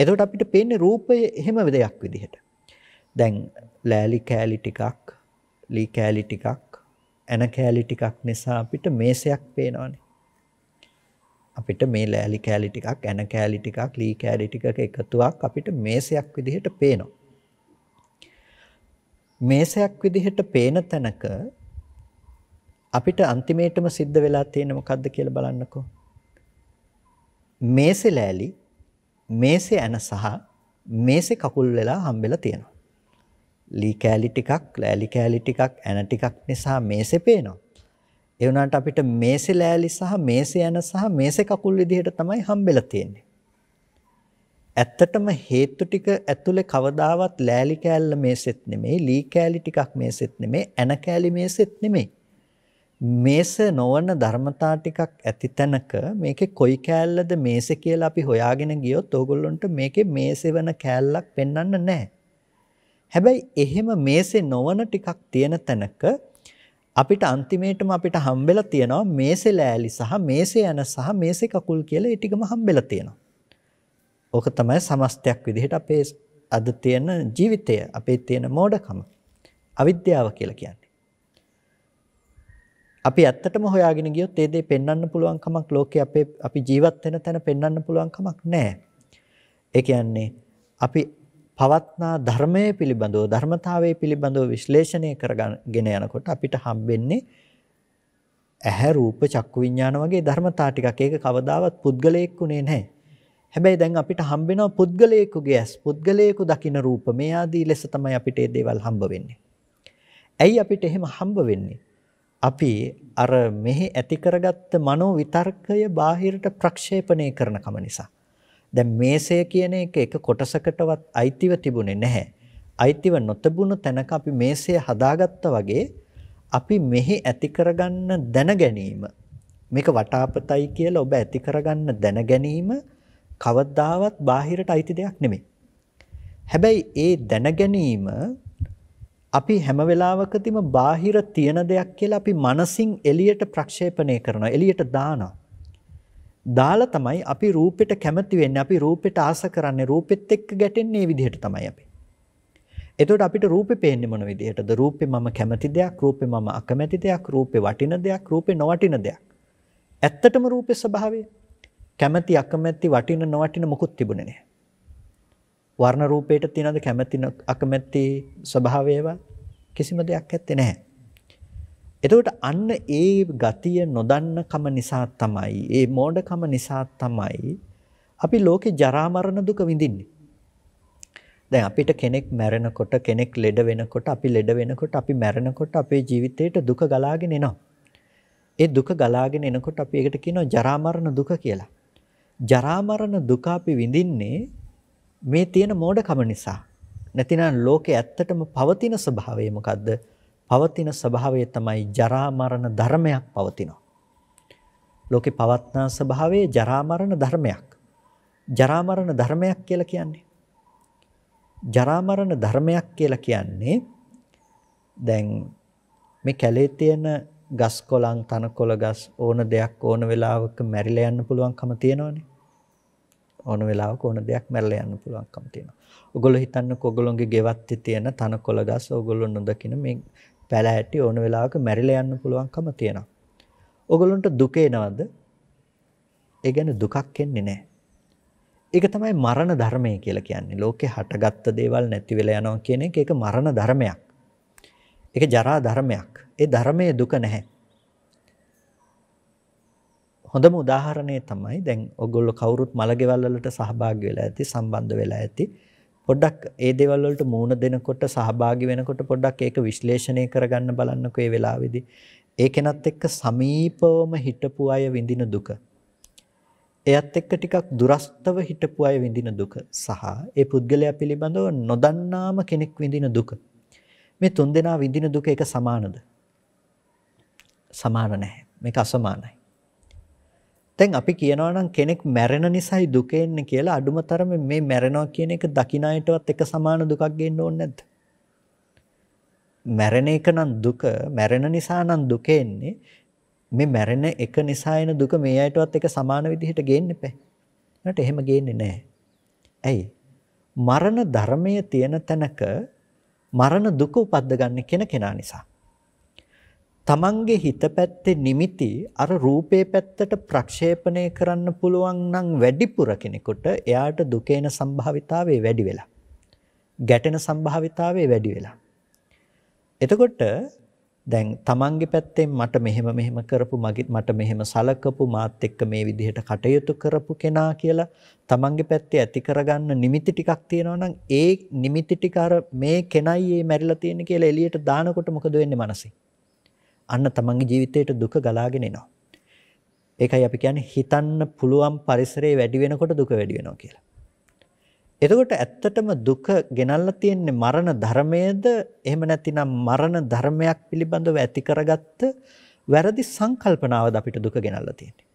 එතකොට අපිට පේන්නේ රූපය එහෙම දෙයක් විදිහට. දැන් ලෑලි කෑලි ටිකක්, ලී කෑලි ටිකක්, ඇන කෑලි ටිකක් නිසා අපිට මේසයක් පේනවනේ. අපිට මේ ලෑලි කෑලි ටිකක්, ඇන කෑලි ටිකක්, ලී කෑලි ටිකක එකතුවක් අපිට මේසයක් විදිහට පේනවා. මේසයක් විදිහට පේන තැනක අපිට අන්තිමේටම සිද්ධ වෙලා තියෙන්නේ මොකද්ද කියලා බලන්නකෝ. මේසේ ලෑලි, මේසේ ඇන සහ මේසේ කකුල් වෙලා හම්බෙලා තියෙනවා. ලී කෑලි ටිකක්, ලෑලි කෑලි ටිකක්, ඇන ටිකක් නිසා මේසේ පේනවා. ඒ වුණාට අපිට මේසේ ලෑලි සහ මේසේ ඇන සහ මේසේ කකුල් විදිහට තමයි හම්බෙලා තියෙන්නේ. ඇත්තටම හේතු ටික ඇතුලේ කවදාවත් ලෑලි කෑල්ල මේසෙත් නෙමෙයි, ලී කෑලි ටිකක් මේසෙත් නෙමෙයි, ඇන කෑලි මේසෙත් නෙමෙයි. මේස නොවන ධර්මතා ටිකක් ඇති තැනක මේකේ කොයි කෑල්ලද මේස කියලා අපි හොයාගෙන ගියොත් ඕගොල්ලන්ට මේකේ මේසෙවන කෑල්ලක් පෙන්වන්න නැහැ. හැබැයි එහෙම මේසේ නොවන ටිකක් තියෙන තැනක අපිට අන්තිමේටම අපිට හම්බෙලා තියෙනවා මේසේ ලෑලි සහ මේසේ යන සහ මේසේ කකුල් කියලා ඒ ටිකම හම්බෙලා තියෙනවා. ඕක තමයි සමස්තයක් විදිහට අපේ අද තියෙන ජීවිතය, අපේ තියෙන මෝඩකම, අවිද්‍යාව කියලා කියන්නේ. අපි ඇත්තටම හොයාගෙන ගියොත් ඒ දේ පෙන්වන්න පුළුවන් කමක් ලෝකේ අපේ අපි ජීවත් වෙන තැන පෙන්වන්න පුළුවන් කමක් නැහැ. ඒ කියන්නේ අපි පවත්නා ධර්මයේ පිළිබඳව ධර්මතාවයේ පිළිබඳව විශ්ලේෂණය කරගෙන යනකොට අපිට හම්බෙන්නේ ඇහැ රූප චක්කු විඥාන වගේ ධර්මතා ටිකක්. ඒක කවදාවත් පුද්ගලයෙක්ුනේ නැහැ. හැබැයි දැන් අපිට හම්බෙනවා පුද්ගලයෙකුගේ ඇස් පුද්ගලයෙකු දකින රූප මේ ආදී ලෙස තමයි අපිට මේ දේවල් හම්බ වෙන්නේ. ඇයි අපිට එහෙම හම්බ වෙන්නේ? අපි අර මෙහි ඇති කරගත්ත මනෝ විතර්කය බාහිරට ප්‍රක්ෂේපණය කරන කම නිසා. දැන් මේසය කියන එක එක කොටසකටවත් අයිතිව තිබුණේ නැහැ. අයිතිව නොතිබුණු තැනක අපි මේසය හදාගත්තා වගේ අපි මෙහි ඇති කරගන්න දැන ගැනීම මේක වටාපතයි කියලා ඔබ ඇති කරගන්න දැන ගැනීම කවදාවත් බාහිරට අයිති දෙයක් නෙමෙයි. හැබැයි ඒ දැන ගැනීම අපි හැම වෙලාවකදීම බාහිර තියෙන දෙයක් කියලා අපි මනසින් එළියට ප්‍රක්ෂේපණය කරනවා එළියට දානවා දාලා තමයි අපි රූපෙට කැමති වෙන්නේ අපි රූපෙට ආස කරන්නේ රූපෙත් එක්ක ගැටෙන්නේ මේ විදිහට තමයි අපි එතකොට අපිට රූපේ පේන්නේ මොන විදිහටද රූපේ මම කැමති දෙයක් රූපේ මම අකමැති දෙයක් රූපේ වටින දෙයක් රූපේ නොවටින දෙයක් ඇත්තටම රූපේ ස්වභාවය කැමැති අකමැති වටින නොවටින මොකුත් තිබුණේ නැහැ වර්ණ රූපයට තියෙනද කැමැති අකමැති ස්වභාවයවා කිසිම දෙයක් ඇත්තේ නැහැ. එතකොට අන්න ඒ ගතිය නොදන්නකම නිසා තමයි ඒ මෝඩකම නිසා තමයි අපි ලෝකේ ජරා මරණ දුක විඳින්නේ. දැන් අපිට කෙනෙක් මැරෙනකොට කෙනෙක් ලෙඩ වෙනකොට අපි ලෙඩ වෙනකොට අපි මැරෙනකොට අපේ ජීවිතේට දුක ගලාගෙන එනවා. ඒ දුක ගලාගෙන එනකොට අපි ඒකට කියනවා ජරා මරණ දුක කියලා. ජරා මරණ දුක අපි විඳින්නේ මේ තියෙන මෝඩකම නිසා. නැතිනම් ලෝකේ ඇත්තටම පවතින ස්වභාවය මොකද්ද? පවතින ස්වභාවය තමයි ජරා මරණ ධර්මයක් පවතිනවා. ලෝකේ පවත්නා ස්වභාවය ජරා මරණ ධර්මයක්. ජරා මරණ ධර්මයක් කියලා කියන්නේ. ජරා මරණ ධර්මයක් කියලා කියන්නේ දැන් මේ කැලේ තියෙන ගස් කොළන් තනකොළ ගස් ඕන දෙයක් ඕන වෙලාවක මැරිලා යන්න පුළුවන්කම තියෙනවනේ. ඕන වෙලාවක ඕන දෙයක් මැරලා යන්න පුළුවන්කම තියෙනවා. ඔගොල්ලෝ හිතන්නකෝ ඔගොල්ලොන්ගේ ගෙවත්තේ තියෙන තනකොළ ගස් ඔගොල්ලෝ නොදකින මේ පැලැහැටි ඕන වෙලාවක මැරිලා යන්න පුළුවන්කම තියෙනවා. ඔගොල්ලන්ට දුක එනවද? ඒ කියන්නේ දුකක් එන්නේ නැහැ. ඒක තමයි මරණ ධර්මය කියලා කියන්නේ. ලෝකේ හටගත්ත දේවල් නැති වෙලා යනවා කියන එක ඒක මරණ ධර්මයක්. ඒක ජරා ධර්මයක්. ඒ ධර්මයේ දුක නැහැ. හොඳම උදාහරණය තමයි දැන් ඔයගොල්ලෝ කවුරුත් මලගෙවල් වලට සහභාගී වෙලා ඇති සම්බන්ධ වෙලා ඇති. පොඩ්ඩක් ඒ දේවල් වලට මූණ දෙනකොට සහභාගී වෙනකොට පොඩ්ඩක් ඒක විශ්ලේෂණය කරගන්න බලන්නකෝ ඒ වෙලාවේදී. ඒ කෙනත් එක්ක සමීපවම හිටපු අය විඳින දුක. එයත් එක්ක ටිකක් දුරස්තව හිටපු අය විඳින දුක සහ ඒ පුද්ගලයා පිළිබඳව නොදන්නාම කෙනෙක් විඳින දුක. මේ තුන්දෙනා විඳින දුක එක සමානද? සමාන නැහැ. මේක අසමානයි. දැන් අපි කියනවා නම් කෙනෙක් මැරෙන නිසායි දුක එන්නේ කියලා අඩුම තරමේ මේ මැරෙනවා කියන එක දකින අයටවත් එක සමාන දුකක් ගේන්න ඕනේ නැද්ද? මැරෙන එක නම් දුක, මැරෙන නිසා නම් දුක එන්නේ. මේ මැරෙන එක නිසා එන දුක මේ අයටවත් එක සමාන විදිහට ගේන්න එපා. ඒකට එහෙම ගේන්නේ නැහැ. ඇයි? මරණ ධර්මයේ තියෙන තැනක මරණ දුක උපද්ද ගන්න කෙන කෙනා නිසා. තමන්ගේ හිත පැත්තේ නිමිති අර රූපේ පැත්තට ප්‍රක්ෂේපණය කරන්න පුළුවන් නම් වැඩිපුර කෙනෙකුට එයාට දුකේන සම්භාවිතාවේ වැඩි වෙලා. ගැටෙන සම්භාවිතාවේ වැඩි වෙලා. එතකොට දැන් තමන්ගේ පැත්තෙන් මට මෙහෙම මෙහෙම කරපු මගිත් මට මෙහෙම සලකපු මාත් එක්ක මේ විදිහට කටයුතු කරපු කෙනා කියලා තමන්ගේ පැත්තේ ඇති කරගන්න නිමිති ටිකක් තියෙනවා නම් ඒ නිමිති ටික අර මේ කෙනයි මේ මැරිලා තියෙන්නේ කියලා එළියට දානකොට මොකද වෙන්නේ මනසේ? අන්න තමන්ගේ ජීවිතයට දුක ගලාගෙන එනවා. ඒකයි අපි කියන්නේ හිතන්න පුළුවන් පරිසරයේ වැඩි වෙනකොට දුක වැඩි වෙනවා කියලා. එතකොට ඇත්තටම දුක ගෙනල්ලා තියෙන්නේ මරණ ධර්මයේද එහෙම නැතිනම් මරණ ධර්මයක් පිළිබඳව ඇති කරගත්ත වැරදි සංකල්පනාවද අපිට දුක ගෙනල්ලා තියෙන්නේ.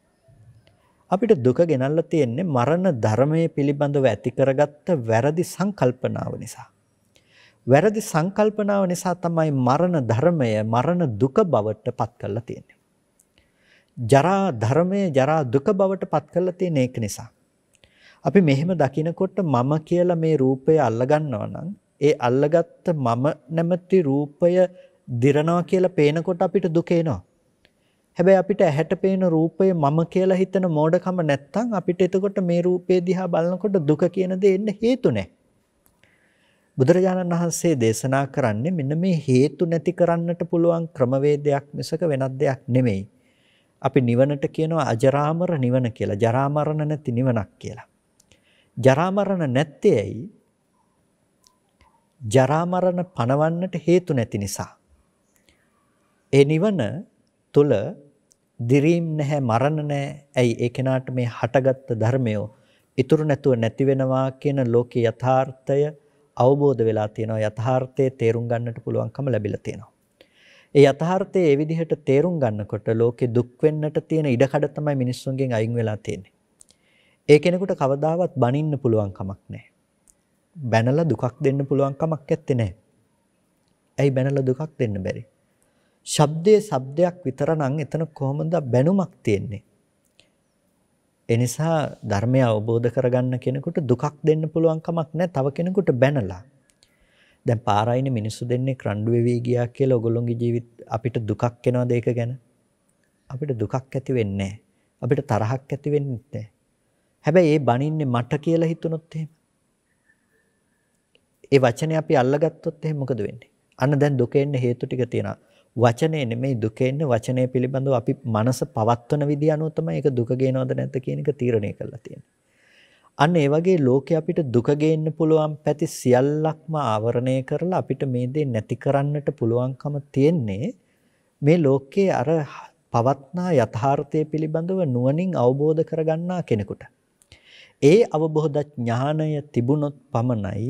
අපිට දුක ගෙනල්ලා තියෙන්නේ මරණ ධර්මයේ පිළිබඳව ඇති කරගත්ත වැරදි සංකල්පනාව නිසා. වැරදි සංකල්පනාව නිසා තමයි මරණ ධර්මය මරණ දුක බවට පත් කරලා තියෙන්නේ. ජරා ධර්මය ජරා දුක බවට පත් කරලා තියෙන ඒක නිසා. අපි මෙහෙම දකිනකොට මම කියලා මේ රූපය අල්ලගන්නවා නම් ඒ අල්ලගත්ත මම නැමැති රූපය දිරනවා කියලා පේනකොට අපිට දුක එනවා. හැබැයි අපිට ඇහැට පේන රූපය මම කියලා හිතන මෝඩකම නැත්තම් අපිට එතකොට මේ රූපය දිහා බලනකොට දුක කියන දේ එන්න හේතු නැහැ. බුදුරජාණන් වහන්සේ දේශනා කරන්නේ මෙන්න මේ හේතු නැති කරන්නට පුළුවන් ක්‍රමවේදයක් මිසක වෙනත් දෙයක් නෙමෙයි. අපි නිවනට කියනවා අජරාමර නිවන කියලා. ජරා මරණ නැති නිවනක් කියලා. ජරා මරණ නැත්තේ ඇයි? ජරා මරණ පණවන්නට හේතු නැති නිසා. ඒ නිවන තුල දිරීම් නැහැ මරණ නැහැ. ඇයි ඒ කෙනාට මේ හටගත් ධර්මය ඉතුරු නැතුව නැති වෙනවා කියන ලෝකේ යථාර්ථය අවබෝධ වෙලා තියෙනවා යථාර්ථයේ තේරුම් ගන්නට පුළුවන්කම ලැබිලා තියෙනවා. ඒ යථාර්ථයේ ඒ විදිහට තේරුම් ගන්නකොට ලෝකේ දුක් වෙන්නට තියෙන ඉඩකඩ තමයි මිනිස්සුන්ගෙන් අයින් වෙලා තියෙන්නේ. ඒ කෙනෙකුට කවදාවත් බනින්න පුළුවන් කමක් නැහැ. බැනලා දුකක් දෙන්න පුළුවන් කමක් නැත්තේ නෑ. ඇයි බැනලා දුකක් දෙන්න බැරි? ශබ්දයේ ශබ්දයක් විතර නම් එතන කොහොමද බැනුමක් තියෙන්නේ? එනිසා ධර්මය අවබෝධ කරගන්න කෙනෙකුට දුකක් දෙන්න පුළුවන් කමක් නැහැ. තව කෙනෙකුට බැනලා. දැන් පාරයින මිනිස්සු දෙන්නේ රණ්ඩු වෙවි ගියා කියලා ඔගොල්ලෝගේ ජීවිත අපිට දුකක් එනවාද ඒක ගැන? අපිට දුකක් ඇති වෙන්නේ අපිට තරහක් ඇති වෙන්නේ නැහැ. හැබැයි ඒ බනින්නේ මට කියලා හිතුනොත් එහෙම. ඒ වචනේ අපි අල්ලගත්තොත් එහෙම මොකද වෙන්නේ? අන්න දැන් දුක එන්න හේතු ටික තියෙනවා. වචනේ නෙමෙයි දුක එන්නේ වචනේ පිළිබඳව අපි මනස පවත්වන විදිය අනුව තමයි ඒක දුක ගේනවද නැද්ද කියන එක තීරණය කරලා තියෙන්නේ. අන්න ඒ වගේ ලෝකේ අපිට දුක ගේන්න පුළුවන් පැති සියල්ලක්ම ආවරණය කරලා අපිට මේ දේ නැති කරන්නට පුළුවන්කම තියෙන්නේ මේ ලෝකයේ අර පවත්නා යථාර්ථය පිළිබඳව නුවණින් අවබෝධ කරගන්නා කෙනෙකුට. ඒ අවබෝධ ඥාණය තිබුණොත් පමණයි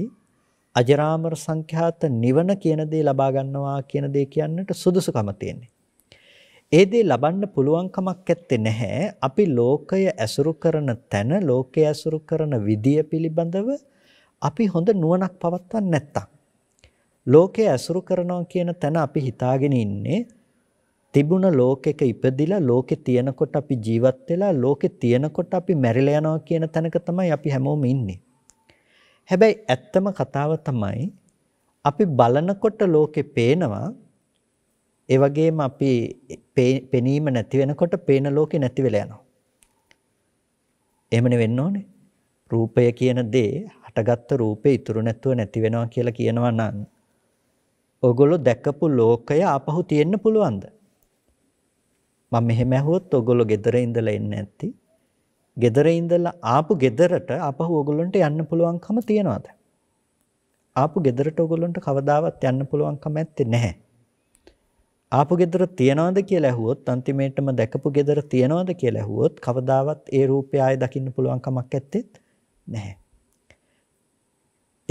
අජරාමර සංඛ්‍යාත නිවන කියන දේ ලබා ගන්නවා කියන දේ කියන්නට සුදුසුකම තියෙන්නේ. ඒ දේ ලබන්න පුළුවන් කමක් ඇත්තේ නැහැ. අපි ලෝකය ඇසුරු කරන තැන, ලෝකය ඇසුරු කරන විදිය පිළිබඳව අපි හොඳ නුවණක් පවත්වන්නේ නැත්තම්. ලෝකය ඇසුරු කරනවා කියන තැන අපි හිතාගෙන ඉන්නේ තිබුණ ලෝකෙක ඉපදිලා ලෝකේ තියෙනකොට අපි ජීවත් වෙලා ලෝකේ තියෙනකොට අපි මැරිලා යනවා කියන තැනක තමයි අපි හැමෝම ඉන්නේ. හැබැයි ඇත්තම කතාව තමයි අපි බලනකොට ලෝකෙ පේනවා ඒ වගේම අපි පෙනීම නැති වෙනකොට පේන ලෝකෙ නැති වෙලා යනවා. එහෙමනේ වෙන්න ඕනේ. රූපය කියන දේ හටගත්තු රූපේ ඉතුරු නැතුව නැති වෙනවා කියලා කියනවා නම් ඔගොල්ලෝ දැකපු ලෝකය ආපහු තියෙන්න පුළුවන්ද? මම මෙහෙම ඇහුවොත් ඔගොල්ලෝ ගෙදර ඉඳලා එන්නේ නැත්නම් ගෙදර ඉඳලා ආපු ගෙදරට අපහු ඕගොල්ලන්ට යන්න පුළුවන්කම තියනවාද? ආපු ගෙදරට ඕගොල්ලන්ට කවදාවත් යන්න පුළුවන්කම ඇත්තේ නැහැ. ආපු ගෙදර තියනවාද කියලා ඇහුවොත් අන්තිමේටම දැකපු ගෙදර තියනවාද කියලා ඇහුවොත් කවදාවත් ඒ රූපය ආයෙ දකින්න පුළුවන් කමක් ඇත්තෙත් නැහැ.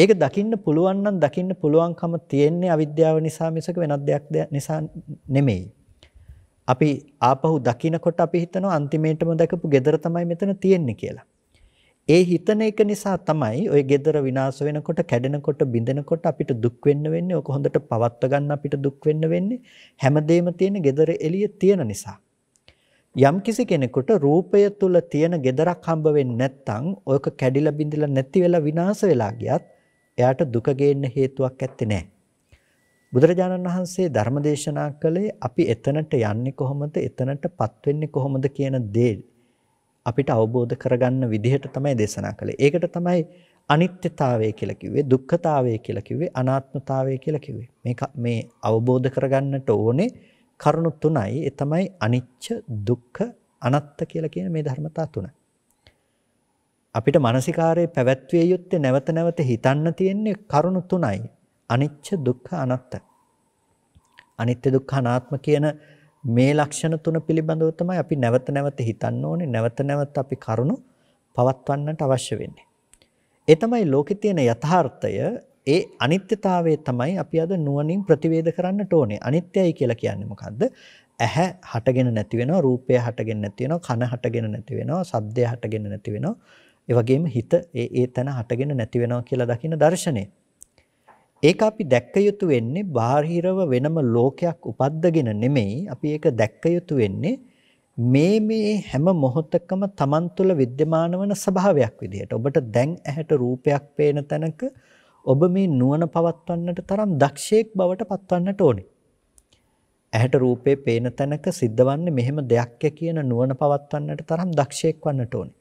ඒක දකින්න පුළුවන් නම් දකින්න පුළුවන්කම තියෙන්නේ අවිද්‍යාව නිසා මිසක වෙනත් දෙයක් නිසා නෙමෙයි. අපි ආපහු දකිනකොට අපි හිතනවා අන්තිමේටම දැකපු gedara තමයි මෙතන තියෙන්නේ කියලා. ඒ හිතන එක නිසා තමයි ওই gedara විනාශ වෙනකොට, කැඩෙනකොට, බිඳෙනකොට අපිට දුක් වෙන්න වෙන්නේ. ඔක හොඳට පවත්ව ගන්න අපිට දුක් වෙන්න වෙන්නේ. හැමදේම තියෙන gedara එළිය තියෙන නිසා. යම් කිසි කෙනෙකුට රූපය තුල තියෙන gedarak හම්බ වෙන්නේ නැත්නම්, ඔයක කැඩිලා බිඳිලා නැති වෙලා විනාශ වෙලා ගියත් එයාට දුක ගේන්න හේතුවක් ඇත්තේ නැහැ. බුදුරජාණන් වහන්සේ ධර්ම දේශනා කළේ අපි එතනට යන්නේ කොහොමද එතනටපත් වෙන්නේ කොහොමද කියන දේ අපිට අවබෝධ කරගන්න විදිහට තමයි දේශනා කළේ. ඒකට තමයි අනිත්‍යතාවය කියලා කිව්වේ දුක්ඛතාවය කියලා කිව්වේ අනාත්මතාවය කියලා කිව්වේ. මේක මේ අවබෝධ කරගන්නට ඕනේ කරුණු තුනයි ඒ තමයි අනිච්ච දුක්ඛ අනාත්ත කියලා කියන මේ ධර්මතා තුන. අපිට මානසිකාරයේ පැවැත්විය යුත්තේ නැවත නැවත හිතන්න තියෙන්නේ කරුණු තුනයි. අනිච්ච දුක්ඛ අනාත්ත. අනිත්‍ය දුක්ඛ අනාත්ම කියන මේ ලක්ෂණ තුන පිළිබඳව තමයි අපි නැවත නැවත හිතන්න ඕනේ නැවත නැවත අපි කරුණු පවත්වන්නට අවශ්‍ය වෙන්නේ. ඒ තමයි ලෝකේ තියෙන යථාර්ථය ඒ අනිත්‍යතාවයේ තමයි අපි අද නුවණින් ප්‍රතිවේධ කරන්නට ඕනේ. අනිත්‍යයි කියලා කියන්නේ මොකද්ද? ඇහැ හටගෙන නැති වෙනවා, රූපය හටගෙන නැති වෙනවා, කන හටගෙන නැති වෙනවා, ශබ්දය හටගෙන නැති වෙනවා. ඒ වගේම හිත ඒ ඒ තැන හටගෙන නැති වෙනවා කියලා දකින දර්ශනය. ඒක අපි දැක්ක යුතු වෙන්නේ බාහිරව වෙනම ලෝකයක් උපද්දගෙන නෙමෙයි අපි ඒක දැක්ක යුතු වෙන්නේ මේ මේ හැම මොහොතකම තමන් තුළ विद्यमान වන ස්වභාවයක් විදිහට ඔබට දැන් ඇහැට රූපයක් පේන තැනක ඔබ මේ නුවණ පවත්වන්නට තරම් දක්ෂයෙක් බවට පත්වන්නට ඕනේ. ඇහැට රූපේ පේන තැනක සිද්ධවන්නේ මෙහෙම දෙයක් කියන නුවණ පවත්වන්නට තරම් දක්ෂයෙක් වන්නට ඕනේ.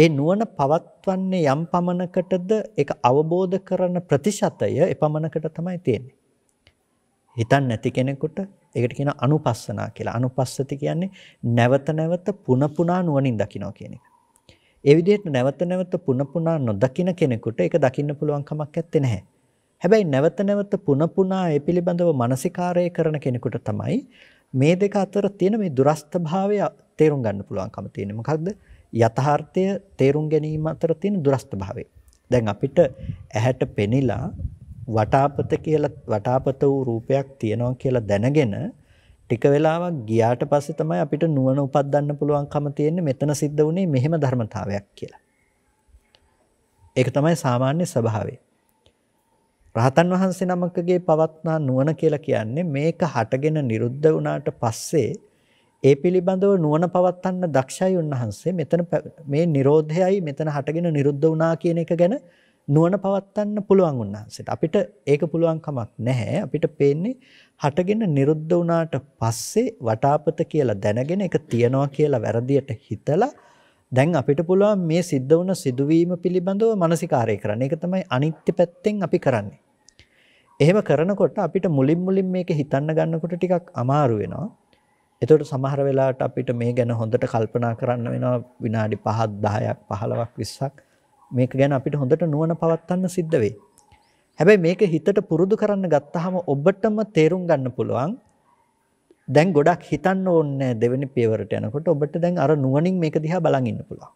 ඒ නුවණ පවත්වන්නේ යම් පමණකටද ඒක අවබෝධ කරන ප්‍රතිශතය එපමණකට තමයි තියෙන්නේ. හිතන් නැති කෙනෙකුට ඒකට කියන අනුපස්සනා කියලා. අනුපස්සති කියන්නේ නැවත නැවත පුන පුනා නුවණින් දකිනවා කියන එක. ඒ විදිහට නැවත නැවත පුන පුනා නොදකින කෙනෙකුට ඒක දකින්න පුළුවන් කමක් නැත්තේ නැහැ. හැබැයි නැවත නැවත පුන පුනා ඒ පිළිබඳව මානසිකාරය කරන කෙනෙකුට තමයි මේ දෙක අතර තියෙන මේ දුරස්ත භාවය තේරුම් ගන්න පුළුවන්කම තියෙන්නේ. මොකක්ද? යථාර්ථය තේරුම් ගැනීම අතර තියෙන දුරස්ත භාවය. දැන් අපිට ඇහැට පෙනිලා වටාපත කියලා වටාපත වූ රූපයක් තියෙනවා කියලා දැනගෙන ටික වෙලාවක් ගියාට පස්සේ තමයි අපිට නුවණ උපදන්න පුළුවන්කම තියෙන්නේ මෙතන සිද්ධ වුණේ මෙහෙම ධර්මතාවයක් කියලා. ඒක තමයි සාමාන්‍ය ස්වභාවය. රහතන් වහන්සේ නමකගේ පවත්නා නුවණ කියලා කියන්නේ මේක හටගෙන නිරුද්ධ වුණාට පස්සේ ඒ පිළිබඳව නුවණ පවත්න්න දක්ෂයි උන්වහන්සේ මෙතන මේ Nirodhayයි මෙතන හටගෙන නිරුද්ධ වුණා කියන එක ගැන නුවණ පවත්න්න පුළුවන් උන්වහන්සේට අපිට ඒක පුළුවන් කමක් නැහැ අපිට පේන්නේ හටගෙන නිරුද්ධ වුණාට පස්සේ වටාපත කියලා දැනගෙන ඒක තියනවා කියලා වැරදියට හිතලා දැන් අපිට පුළුවන් මේ සිද්ධ වුණ සිදුවීම පිළිබඳව මානසිකාරය කරන්න. ඒක තමයි අනිත්‍ය පැත්තෙන් අපි කරන්නේ. එහෙම කරනකොට අපිට මුලින් මුලින් මේක හිතන්න ගන්නකොට ටිකක් අමාරු වෙනවා. එතකොට සමහර වෙලාවට අපිට මේ ගැන හොඳට කල්පනා කරන්න වෙනවා විනාඩි 5ක් 10ක් 15ක් 20ක් මේක ගැන අපිට හොඳට නුවණ පවත්වන්න සිද්ධ වෙයි. හැබැයි මේක හිතට පුරුදු කරන්න ගත්තාම ඔබටම තේරුම් ගන්න පුළුවන් දැන් ගොඩක් හිතන්න ඕනේ දෙවෙනි පියවරට යනකොට ඔබට දැන් අර නුවණින් මේක දිහා බලන් ඉන්න පුළුවන්.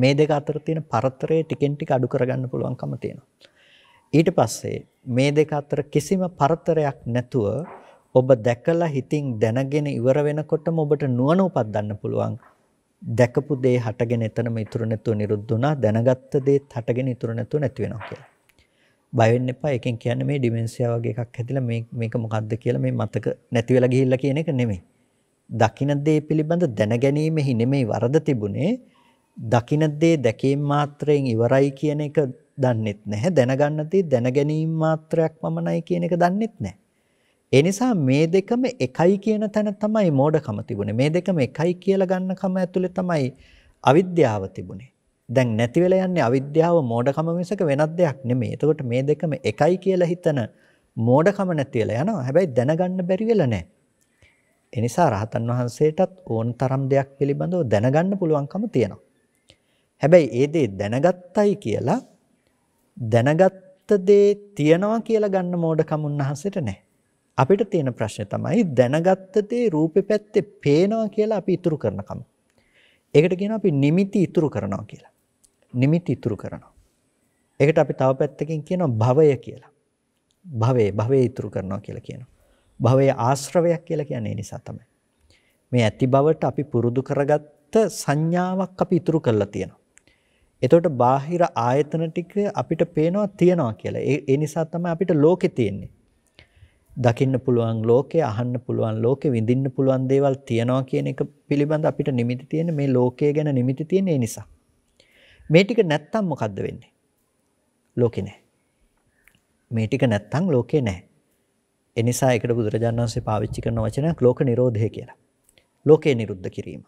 මේ දෙක අතර තියෙන පරතරය ටිකෙන් ටික අඩු කරගන්න පුළුවන්කම තියෙනවා. ඊට පස්සේ මේ දෙක අතර කිසිම පරතරයක් නැතුව ඔබ දැකලා හිතින් දැනගෙන ඉවර වෙනකොටම ඔබට නුවණ උපදන්න පුළුවන්. දැකපු දේ හටගෙන එතනම ඉතුරු නැතුව නිරුද්ධ වුණා දැනගත්ත දේත් හටගෙන ඉතුරු නැතුව නැති වෙනවා කියලා. බය වෙන්න එපා. ඒකෙන් කියන්නේ මේ ඩිමෙන්සියා වගේ එකක් හැදිලා මේ මේක මොකද්ද කියලා මේ මතක නැති වෙලා ගිහිල්ලා කියන එක නෙමෙයි. දකින දේ පිළිබඳ දැනගැනීමෙහි නෙමෙයි වරද තිබුණේ. දකින දේ දැකීම මාත්‍රයෙන් ඉවරයි කියන එක දන්නෙත් නැහැ. දැනගන්න දේ දැනගැනීම මාත්‍රයක් පමණයි කියන එක දන්නෙත් නැහැ. ඒ නිසා මේ දෙකම එකයි කියන තැන තමයි මෝඩකම තිබුණේ. මේ දෙකම එකයි කියලා ගන්නකම ඇතුලේ තමයි අවිද්‍යාව තිබුණේ. දැන් නැති වෙලා යන්නේ අවිද්‍යාව මෝඩකම මිසක වෙනත් දෙයක් නෙමෙයි. එතකොට මේ දෙකම එකයි කියලා හිතන මෝඩකම නැති වෙලා යනවා. හැබැයි දැනගන්න බැරි වෙලා නැහැ. ඒ නිසා රහතන් වහන්සේටත් ඕන තරම් දෙයක් පිළිබඳව දැනගන්න පුළුවන්කම තියෙනවා. හැබැයි ඒ දේ දැනගත්තයි කියලා දැනගත්ත දේ තියනවා කියලා ගන්න මෝඩකම උන්වහන්සේට නැහැ. අපිට තියෙන ප්‍රශ්නේ තමයි දැනගත්ත දේ රූපේ පැත්තේ පේනවා කියලා අපි ඉතුරු කරනකම. ඒකට කියනවා අපි නිමිති ඉතුරු කරනවා කියලා. නිමිති ඉතුරු කරනවා. ඒකට අපි තව පැත්තකින් කියනවා භවය කියලා. භවයේ භවයේ ඉතුරු කරනවා කියලා කියනවා. භවයේ ආශ්‍රවයක් කියලා කියන්නේ නිසා තමයි. මේ ඇති බවට අපි පුරුදු කරගත්ත සංඥාවක් අපි ඉතුරු කරලා තියෙනවා. එතකොට බාහිර ආයතන ටික අපිට පේනවා තියනවා කියලා. ඒ නිසා තමයි අපිට ලෝකේ තියෙන්නේ. දකින්න පුළුවන් ලෝකේ අහන්න පුළුවන් ලෝකේ විඳින්න පුළුවන් දේවල් තියනවා කියන එක පිළිබඳ අපිට නිමිති තියෙන මේ ලෝකය ගැන නිමිති තියෙන ඒ නිසා. මේ ටික නැත්තම් මොකද්ද වෙන්නේ? ලෝකේ නැහැ. මේ ටික නැත්තම් ලෝකේ නැහැ. ඒ නිසා ඒකට බුදුරජාණන් වහන්සේ පාවිච්චි කරන වචනයක් ලෝක නිරෝධය කියලා. ලෝකේ නිරුද්ධ කිරීම.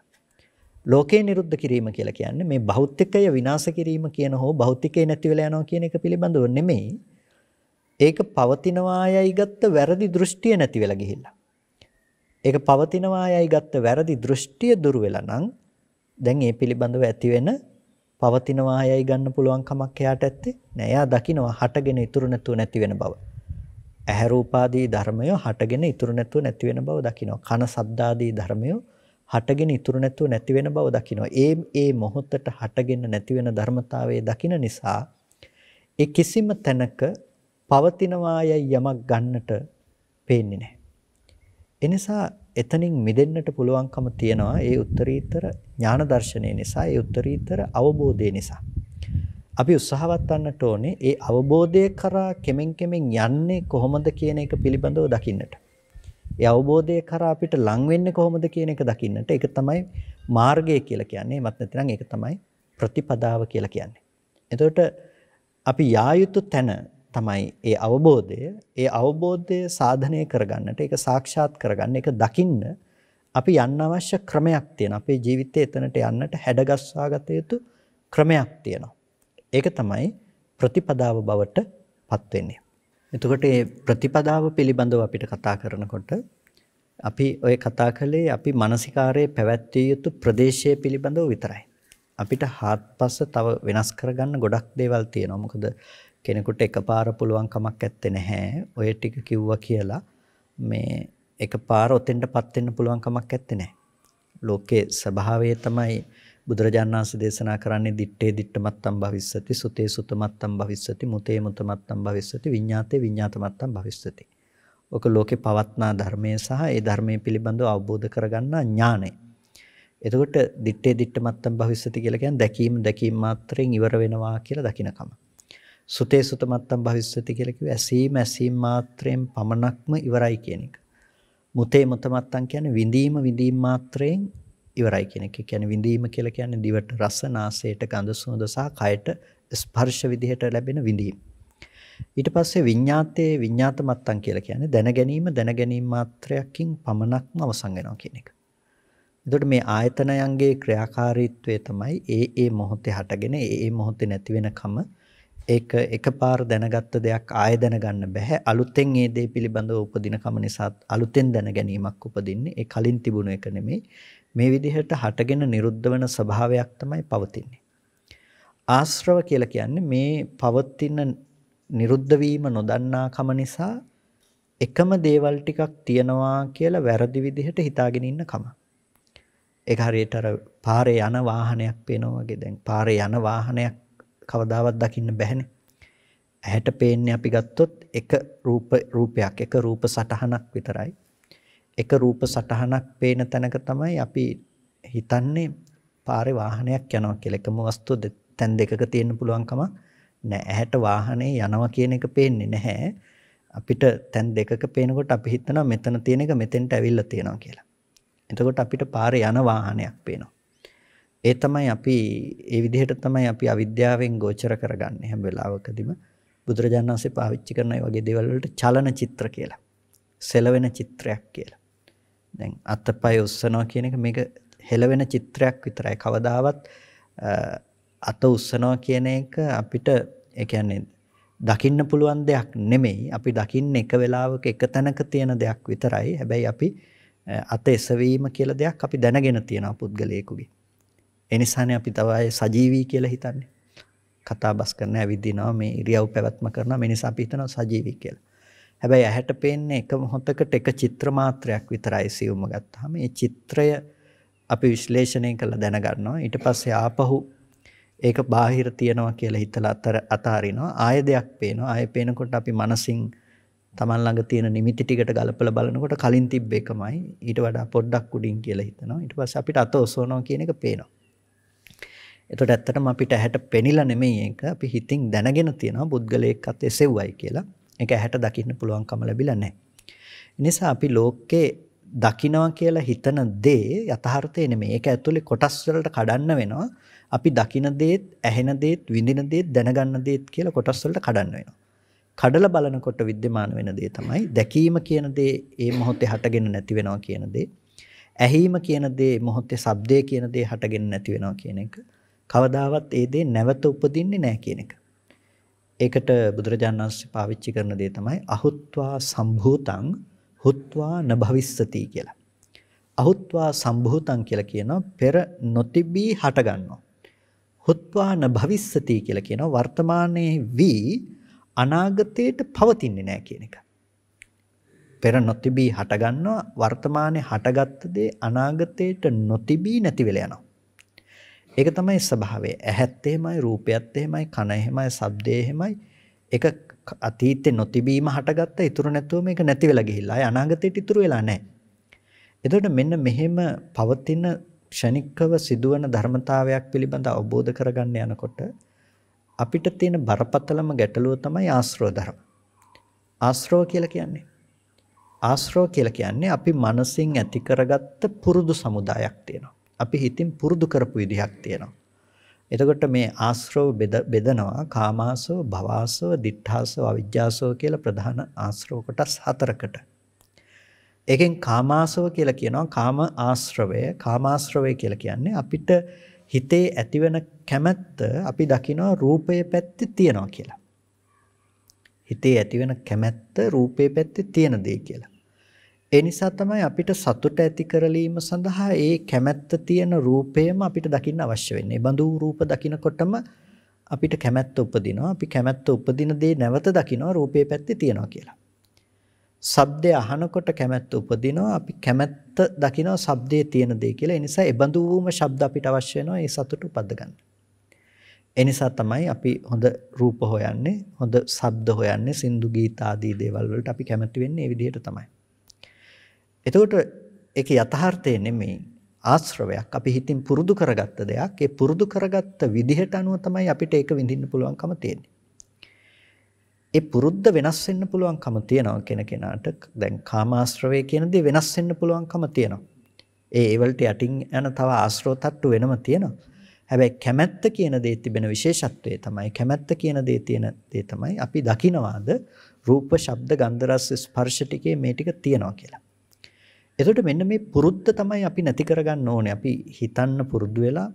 ලෝකේ නිරුද්ධ කිරීම කියලා කියන්නේ මේ භෞතිකය විනාශ කිරීම කියන හෝ භෞතිකේ නැති වෙලා යනවා කියන එක පිළිබඳව නෙමෙයි ඒක පවතිනවායයි ගත්ත වැරදි දෘෂ්ටිය නැති වෙලා ගිහිල්ලා. ඒක පවතිනවායයි ගත්ත වැරදි දෘෂ්ටිය දුරු වෙලා නම් දැන් ඒ පිළිබඳව ඇති වෙන පවතිනවායයි ගන්න පුළුවන් කමක් එයාට ඇත්තේ නෑ. එයා දකිනවා හටගෙන ඉතුරු නැතුව නැති වෙන බව. ඇහැ රූපාදී ධර්මය හටගෙන ඉතුරු නැතුව නැති වෙන බව දකිනවා. කන සද්දාදී ධර්මය හටගෙන ඉතුරු නැතුව නැති වෙන බව දකිනවා. ඒ ඒ මොහොතට හටගෙන නැති වෙන ධර්මතාවයේ දකින නිසා ඒ කිසිම තැනක පවතිනවායයි යමක් ගන්නට පේන්නේ නැහැ. එනිසා එතනින් මිදෙන්නට පුළුවන්කම තියනවා ඒ උත්තරීතර ඥාන දර්ශනය නිසා ඒ උත්තරීතර අවබෝධය නිසා. අපි උත්සාහවත් වන්නට ඕනේ ඒ අවබෝධය කරා කෙමෙන් කෙමෙන් යන්නේ කොහොමද කියන එක පිළිබඳව දකින්නට. ඒ අවබෝධය කරා අපිට ලං වෙන්නේ කොහොමද කියන එක දකින්නට. ඒක තමයි මාර්ගය කියලා කියන්නේ. එමත් නැත්නම් ඒක තමයි ප්‍රතිපදාව කියලා කියන්නේ. එතකොට අපි යා යුතු තැන තමයි ඒ අවබෝධය ඒ අවබෝධය සාධනය කරගන්නට ඒක සාක්ෂාත් කරගන්න ඒක දකින්න අපි යන්න අවශ්‍ය ක්‍රමයක් තියෙන අපේ ජීවිතය එතනට යන්නට හැඩගස්වාගත යුතු ක්‍රමයක් තියෙනවා. ඒක තමයි ප්‍රතිපදාව බවට පත්වෙන්නේ. එතකොට මේ ප්‍රතිපදාව පිළිබඳව අපිට කතා කරනකොට අපි ඔය කතා කළේ අපි මානසිකාරයේ පැවැත්විය යුතු ප්‍රදේශය පිළිබඳව විතරයි. අපිට හාත්පස තව වෙනස් කරගන්න ගොඩක් දේවල් තියෙනවා. මොකද කෙනෙකුට එකපාර පුළුවන් කමක් ඇත්තේ නැහැ. ඔය ටික කිව්වා කියලා මේ එකපාර ඔතෙන්ටපත් වෙන්න පුළුවන් කමක් ඇත්තේ නැහැ. ලෝකේ ස්වභාවය තමයි බුදුරජාණන් වහන්සේ දේශනා කරන්නේ දිත්තේ දිත්තමත්තම් භවිස්සති සුතේ සුතමත්තම් භවිස්සති මුතේ මුතමත්තම් භවිස්සති විඤ්ඤාතේ විඤ්ඤාතමත්තම් භවිස්සති. ඔක ලෝකේ පවත්නා ධර්මයේ සහ ඒ ධර්මයේ පිළිබඳව අවබෝධ කරගන්නා ඥානය. එතකොට දිත්තේ දිත්තමත්තම් භවිස්සති කියලා කියන්නේ දැකීම දැකීම මාත්‍රෙන් ඉවර වෙනවා කියලා දකිනකම. සුතේ සුතමත්තම් භවිස්සති කියලා කිව්වේ ඇසීම ඇසීම මාත්‍රයෙන් පමණක්ම ඉවරයි කියන එක. මුතේ මුතමත්තම් කියන්නේ විඳීම විඳීම මාත්‍රයෙන් ඉවරයි කියන එක. කියන්නේ විඳීම කියලා කියන්නේ දිවට රස, නාසයට ගඳ සුවඳ සහ කයට ස්පර්ශ විදිහට ලැබෙන විඳීම. ඊට පස්සේ විඤ්ඤාතයේ විඤ්ඤාත මත්තම් කියලා කියන්නේ දැන ගැනීම දැන ගැනීම මාත්‍රයකින් පමණක්ම අවසන් වෙනවා කියන එක. එතකොට මේ ආයතනයන්ගේ ක්‍රියාකාරීත්වය තමයි ඒ ඒ මොහොතේ හටගෙන ඒ ඒ මොහොතේ නැති වෙනකම් ඒක එකපාර දැනගත්ත දෙයක් ආය දැනගන්න බැහැ අලුතෙන් ඒ දේ පිළිබඳව උපදිනකම නිසාත් අලුතෙන් දැන ගැනීමක් උපදින්නේ ඒ කලින් තිබුණු එක නෙමෙයි මේ විදිහට හටගෙන නිරුද්ධ වෙන ස්වභාවයක් තමයි පවතින්නේ ආශ්‍රව කියලා කියන්නේ මේ පවතින නිරුද්ධ වීම නොදන්නාකම නිසා එකම දේවල් ටිකක් තියනවා කියලා වැරදි විදිහට හිතාගෙන ඉන්න කම ඒක හරියට අර පාරේ යන වාහනයක් පේනවා වගේ දැන් පාරේ යන වාහනයක් කවදාවත් දකින්න බැහැනේ. ඇහැට පේන්නේ අපි ගත්තොත් එක රූප රූපයක් එක රූප සටහනක් විතරයි. එක රූප සටහනක් පේන තැනක තමයි අපි හිතන්නේ පාරේ වාහනයක් යනවා කියලා. එකම වස්තුව තැන් දෙකක තියෙන්න පුළුවන් කමක් නැහැ. ඇහැට වාහනේ යනවා කියන එක පේන්නේ නැහැ. අපිට තැන් දෙකක පේනකොට අපි හිතනවා මෙතන තියෙන එක මෙතෙන්ට ඇවිල්ලා තියෙනවා කියලා. එතකොට අපිට පාරේ යන වාහනයක් පේනවා. ඒ තමයි අපි ඒ විදිහට තමයි අපි අවිද්‍යාවෙන් ගෝචර කරගන්නේ හැම වෙලාවකදීම බුදුරජාණන් වහන්සේ පාවිච්චි කරන ඒ වගේ දේවල් වලට චලන චිත්‍ර කියලා. සෙලවෙන චිත්‍රයක් කියලා. දැන් අතපය උස්සනවා කියන එක මේක හෙලවෙන චිත්‍රයක් විතරයි. කවදාවත් අත උස්සනවා කියන එක අපිට ඒ කියන්නේ දකින්න පුළුවන් දෙයක් නෙමෙයි. අපි දකින්නේ එක වෙලාවක එක තැනක තියෙන දෙයක් විතරයි. හැබැයි අපි අත එසවීම කියලා දෙයක් අපි දැනගෙන තියෙනවා පුද්ගලයෙකුගේ. එනිසානේ අපි තවයි සජීවී කියලා හිතන්නේ. කතා බස් කරන ඇවිදිනවා මේ ඉරියව් පැවැත්ම කරනවා මේ නිසා අපි හිතනවා සජීවී කියලා. හැබැයි ඇහැට පේන්නේ එක මොහොතකට එක චිත්‍ර මාත්‍රයක් විතරයි සියුම්ම ගත්තාම මේ චිත්‍රය අපි විශ්ලේෂණය කරලා දැනගන්නවා. ඊට පස්සේ ආපහු ඒක බාහිර තියනවා කියලා හිතලා අතර අතාරිනවා. ආය දෙයක් පේනවා. ආය පේනකොට අපි මනසින් තමන් ළඟ තියෙන නිමිති ටිකට ගලපලා බලනකොට කලින් තිබ්බ එකමයි ඊට වඩා පොඩ්ඩක් උඩින් කියලා හිතනවා ඊට පස්සේ අපිට අත ඔසවනවා කියන එක පේනවා එතට ඇත්තටම අපිට හැට පෙනිලා නෙමෙයි ඒක අපි හිතින් දැනගෙන තියෙනවා පුද්ගලයෙක් අත් එසෙව්වයි කියලා එක හැට දකින්න පුළුවන්කම ලැබිලා නැහැ. නිසා අපි ලෝකේ දකිනවා කියලා හිතන දේ යථාර්ථය නෙමෙයි. ඒක ඇතුලේ කොටස් වලට කඩන්න වෙනවා. අපි දකින දේත්, ඇහෙන දේත්, විඳින දේත්, දැනගන්න දේත් කියලා කොටස් වලට කඩන්න වෙනවා. කඩලා බලනකොට विद्यमान වෙන දේ තමයි දැකීම කියන දේ ඒ මොහොතේ හටගෙන නැති වෙනවා කියන දේ. ඇහිීම කියන දේ මොහොතේ ශබ්දය කියන දේ හටගෙන නැති වෙනවා කියන එක. කවදාවත් ඒ දේ නැවත උපදින්නේ නැහැ කියන එක. ඒකට බුදුරජාණන් වහන්සේ පාවිච්චි කරන දේ තමයි අහුත්වා සම්භූතං හුත්වා නභවිස්සති කියලා. අහුත්වා සම්භූතං කියලා කියනවා පෙර නොතිබී හට ගන්නවා. හුත්වා නභවිස්සති කියලා කියනවා වර්තමානයේ වී අනාගතයට පවතින්නේ නැහැ කියන එක. පෙර නොතිබී හට ගන්නවා වර්තමානයේ හටගත් දේ අනාගතයට නොතිබී නැති වෙලා යනවා. ඒක තමයි ස්වභාවය. ඇහත් එහෙමයි, රූපයත් එහෙමයි, කන එහෙමයි, ශබ්දය එහෙමයි. ඒක අතීතේ නොතිබීම හටගත්ත ඉතුරු නැතුව මේක නැති වෙලා ගිහිල්ලා. අය අනාගතයට ඉතුරු වෙලා නැහැ. එතකොට මෙන්න මෙහෙම පවතින ක්ෂණිකව සිදුවන ධර්මතාවයක් පිළිබඳ අවබෝධ කරගන්න යනකොට අපිට තියෙන බරපතලම ගැටලුව තමයි ආශ්‍රව ධර්ම. ආශ්‍රව කියලා කියන්නේ ආශ්‍රව කියලා කියන්නේ අපි මනසින් ඇති කරගත්ත පුරුදු සමුදායක් තියෙනවා. අපි හිතින් පුරුදු කරපු විදිහක් තියෙනවා. එතකොට මේ ආශ්‍රව බෙදනවා කාමාසව, භවාසව, දිඨාසව, අවිජ්ජාසව කියලා ප්‍රධාන ආශ්‍රව කොටස් හතරකට. ඒකෙන් කාමාසව කියලා කියනවා කාම ආශ්‍රවය, කාමාශ්‍රවය කියලා කියන්නේ අපිට හිතේ ඇතිවන කැමැත්ත අපි දකිනවා රූපයේ පැත්තේ තියෙනවා කියලා. හිතේ ඇතිවන කැමැත්ත රූපේ පැත්තේ තියෙන දේ කියලා. ඒ නිසා තමයි අපිට සතුට ඇති කරලීම සඳහා ඒ කැමැත්ත තියෙන රූපයම අපිට දකින්න අවශ්‍ය වෙන්නේ. බඳු රූප දකිනකොටම අපිට කැමැත්ත උපදිනවා. අපි කැමැත්ත උපදින දේ නැවත දකිනවා රූපේ පැත්තේ තියනවා කියලා. ශබ්දය අහනකොට කැමැත්ත උපදිනවා. අපි කැමැත්ත දකිනවා ශබ්දයේ තියෙන දේ කියලා. ඒ නිසා ඒ බඳු වූම ශබ්ද අපිට අවශ්‍ය වෙනවා ඒ සතුට උපද ගන්න. එනිසා තමයි අපි හොඳ රූප හොයන්නේ හොඳ ශබ්ද හොයන්නේ සින්දු ගීත ආදී දේවල් වලට අපි කැමති වෙන්නේ මේ විදිහට තමයි එතකොට ඒක යථාර්ථය නෙමෙයි ආශ්‍රවයක්. අපි හිතින් පුරුදු කරගත්ත දෙයක්. ඒ පුරුදු කරගත්ත විදිහට අනුව තමයි අපිට ඒක විඳින්න පුළුවන්කම තියෙන්නේ. ඒ පුරුද්ද වෙනස් වෙන්න පුළුවන්කම තියෙනවා කියන කෙනාට දැන් කාමාශ්‍රවය කියන දේ වෙනස් වෙන්න පුළුවන්කම තියෙනවා. ඒ ඒවලට යටින් යන තව ආශ්‍රව තට්ටු වෙනම තියෙනවා. හැබැයි කැමැත්ත කියන දේ තිබෙන විශේෂත්වය තමයි කැමැත්ත කියන දේ තියෙන දේ තමයි අපි දකිනවාද රූප ශබ්ද ගන්ධ රස ස්පර්ශ ටිකේ මේ ටික තියෙනවා කියලා. එතට මෙන්න මේ පුරුද්ධ තමයි අපි නැති කරගන්න ඕන අපි හිතන්න පුරුදු වෙලා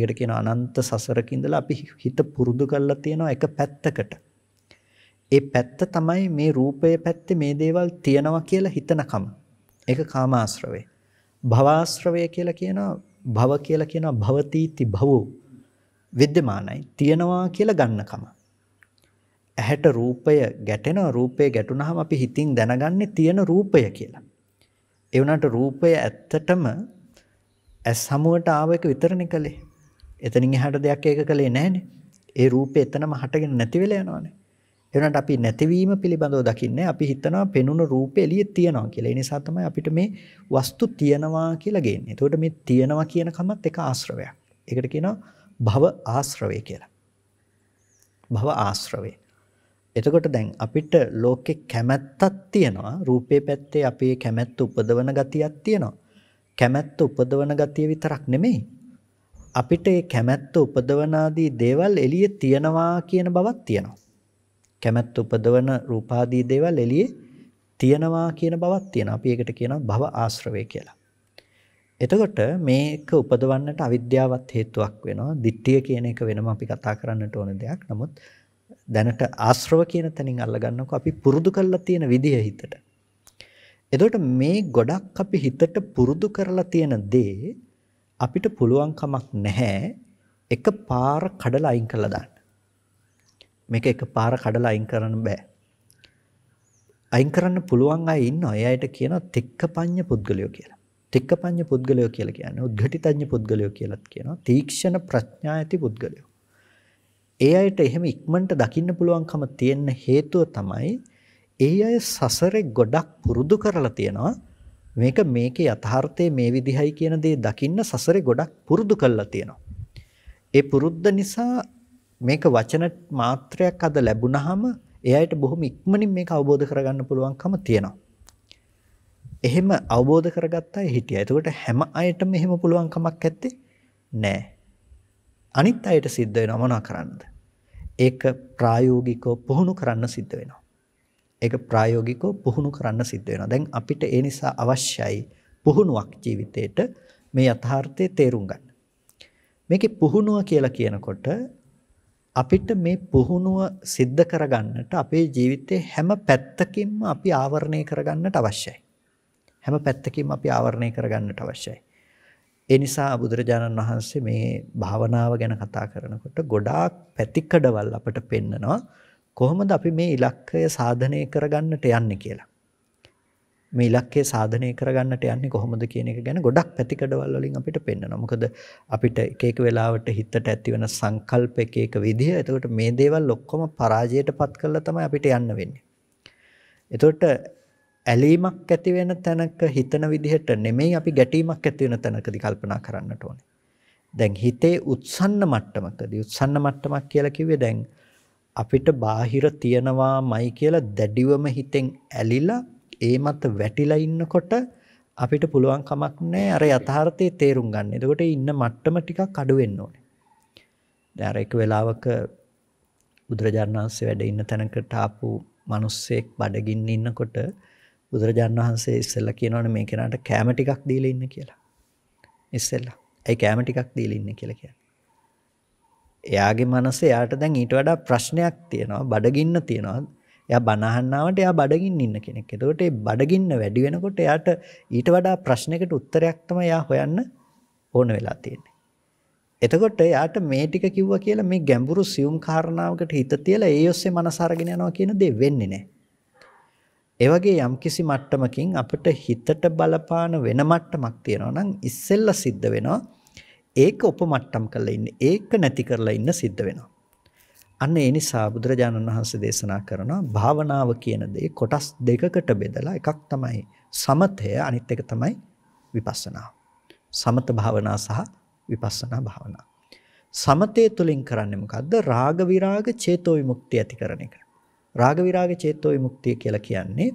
එකට කියෙන අනන්ත සසරකින්දල අපි හිත පුරුදු කල්ලා තියෙනවා එක පැත්තකට. ඒ පැත්ත තමයි මේ රූපය පැත්තේ මේ දේවල් තියෙනවා කියලා හිතනකම. එක කාමාශ්‍රවේ. භවාශ්‍රවය කියලා කියනවා භව කියලා කියනවා භවතීති භවෝ විද්‍යමානයි තියෙනවා කියලා ගන්නකම. ඇහැට රූපය ගැටෙනවා රූපය ගැටුනහම අපි හිතින් දැනගන්නේ තියෙන රූපය කියලා. ඒ වුණාට රූපය ඇත්තටම ඇස් හමුවට ආව එක විතරනේ කළේ. එතනින් එහාට දෙයක් ඒක කළේ නැහනේ. ඒ රූපය එතනම හටගෙන නැති වෙලා යනවානේ. ඒ වුණාට අපි නැතිවීම පිළිබඳව දකින්නේ අපි හිතනවා පෙනුන රූපය එළියේ තියනවා කියලා. ඒ නිසා තමයි අපිට මේ වස්තු තියනවා කියලා ගේන්නේ. එතකොට මේ තියනවා කියන කමත් එක ආශ්‍රවයක්. ඒකට කියනවා භව ආශ්‍රවය කියලා. භව ආශ්‍රවය. එතකොට දැන් අපිට ලෝකේ කැමැත්තක් තියෙනවා රූපේ පැත්තේ අපේ කැමැත්ත උපදවන ගතියක් තියෙනවා කැමැත්ත උපදවන ගතිය විතරක් නෙමෙයි අපිට ඒ කැමැත්ත උපදවන ආදී දේවල් එළියේ තියනවා කියන බවක් තියෙනවා කැමැත්ත උපදවන රූපාදී දේවල් එළියේ තියනවා කියන බවක් තියෙනවා අපි ඒකට කියනවා භව ආශ්‍රවය කියලා එතකොට මේක උපදවන්නට අවිද්‍යාවත් හේතුවක් වෙනවා දිට්ඨිය කියන එක වෙනම අපි කතා කරන්නට ඕන දෙයක් නමුත් දැනට ආශ්‍රව කියන තැනින් අල්ලගන්නකො අපි පුරුදු කරලා තියෙන විදිය හිතට. එතකොට මේ ගොඩක් අපි හිතට පුරුදු කරලා තියෙන දේ අපිට පුළුවන් කමක් නැහැ එක පාර කඩලා අයින් කරලා දාන්න. මේක එක පාර කඩලා අයින් කරන්න බෑ. අයින් කරන්න පුළුවන් අය ඉන්නවා. ඒ අයට කියනවා තික්කපඤ්ඤ පුද්ගලයෝ කියලා. තික්කපඤ්ඤ පුද්ගලයෝ කියලා කියන්නේ උද්ඝටිතඤ්ඤ පුද්ගලයෝ කියලාත් කියනවා. තීක්ෂණ ප්‍රඥා ඇති පුද්ගලයෝ. ඒ අයට එහෙම ඉක්මනට දකින්න පුළුවන්කම තියෙන හේතුව තමයි ඒ අය සසරේ ගොඩක් පුරුදු කරලා තියෙනවා මේක මේකේ යථාර්ථය මේ විදිහයි කියන දේ දකින්න සසරේ ගොඩක් පුරුදු කරලා තියෙනවා. ඒ පුරුද්ද නිසා මේක වචන මාත්‍රයක් අද ලැබුණාම ඒ අයට බොහොම ඉක්මනින් මේක අවබෝධ කරගන්න පුළුවන්කම තියෙනවා. එහෙම අවබෝධ කරගත්තා හිටියා. එතකොට හැම අයටම එහෙම පුළුවන් කමක් නැත්තේ නෑ. අනිත් අයට සිද්ධ වෙනවා මොනවා කරන්නද? ඒක ප්‍රායෝගිකව පුහුණු කරන්න සිද්ධ වෙනවා. ඒක ප්‍රායෝගිකව පුහුණු කරන්න සිද්ධ වෙනවා. දැන් අපිට ඒ නිසා අවශ්‍යයි පුහුණුවක් ජීවිතේට මේ යථාර්ථය තේරුම් ගන්න. මේකේ පුහුණුව කියලා කියනකොට අපිට මේ පුහුණුව සිද්ධ කරගන්නට අපේ ජීවිතේ හැම පැත්තකින්ම අපි ආවරණය කරගන්නට අවශ්‍යයි. හැම පැත්තකින්ම අපි ආවරණය කරගන්නට අවශ්‍යයි. ඒ නිසා බුදුරජාණන් වහන්සේ මේ භාවනාව ගැන කතා කරනකොට ගොඩාක් පැතිකඩවල් අපට පෙන්නනවා කොහොමද අපි මේ ඉලක්කය සාධනය කරගන්නට යන්නේ කියලා. මේ ඉලක්කය සාධනය කරගන්නට යන්නේ කොහොමද කියන එක ගැන ගොඩක් පැතිකඩවල් වලින් අපිට පෙන්වනවා. මොකද අපිට එක එක වෙලාවට හිතට ඇතිවන සංකල්ප එක එක විදිය. එතකොට මේ දේවල් ඔක්කොම පරාජයටපත් කරලා තමයි අපිට යන්න වෙන්නේ. එතකොට ඇලීමක් ඇති වෙන තැනක හිතන විදිහට නෙමෙයි අපි ගැටීමක් ඇති වෙන තැනකදී කල්පනා කරන්නට ඕනේ. දැන් හිතේ උත්සන්න මට්ටමකදී උත්සන්න මට්ටමක් කියලා කිව්වේ දැන් අපිට බාහිර තියනවාමයි කියලා දැඩිවම හිතෙන් ඇලිලා ඒ මත වැටිලා ඉන්නකොට අපිට පුළුවන් කමක් නැහැ අර යථාර්ථයේ තේරුම් ගන්න. එතකොට ඉන්න මට්ටම ටිකක් අඩු වෙන්න ඕනේ. දැන් අර එක වෙලාවක බුදුරජාණන් වහන්සේ වැඩ ඉන්න තැනකට ආපු මිනිස්සෙක් බඩගින්න ඉන්නකොට බුදුරජාන් වහන්සේ ඉස්සෙල්ලා කියනවනේ මේ කෙනාට කැම ටිකක් දීලා ඉන්න කියලා. ඉස්සෙල්ලා. ඒ කැම ටිකක් දීලා ඉන්න කියලා කියන්නේ. එයාගේ මනසේ එයාට දැන් ඊට වඩා ප්‍රශ්නයක් තියෙනවා, බඩගින්න තියෙනවා. එයා බනහන්නවට එයා බඩගින්න ඉන්න කෙනෙක්. එතකොට ඒ බඩගින්න වැඩි වෙනකොට එයාට ඊට වඩා ප්‍රශ්නයකට උත්තරයක් තමයි එයා හොයන්න ඕන වෙලා තියෙන්නේ. එතකොට එයාට මේ ටික කිව්වා කියලා මේ ගැඹුරු සියුම් කාරණාවකට හිත තියලා ඒ ඔස්සේ මනස අරගෙන යනවා කියන දේ වෙන්නේ නැහැ. ඒ වගේ යම්කිසි මට්ටමකින් අපිට හිතට බලපාන වෙන මට්ටමක් තියෙනවා නම් ඉස්සෙල්ලා සිද්ධ වෙනවා ඒක උපමට්ටම් කරලා ඉන්න ඒක නැති කරලා ඉන්න සිද්ධ වෙනවා. අන්න ඒ නිසා බුදුරජාණන් වහන්සේ දේශනා කරනවා භාවනාව කියන දේ කොටස් දෙකකට බෙදලා එකක් තමයි සමතය අනිත් එක තමයි විපස්සනා. සමත භාවනා සහ විපස්සනා භාවනා. සමතය තුලින් කරන්නේ මොකද්ද? රාග විරාග චේතෝ විමුක්තිය ඇති කරන එක. රාග විරාග චේතෝ විමුක්තිය කියලා කියන්නේ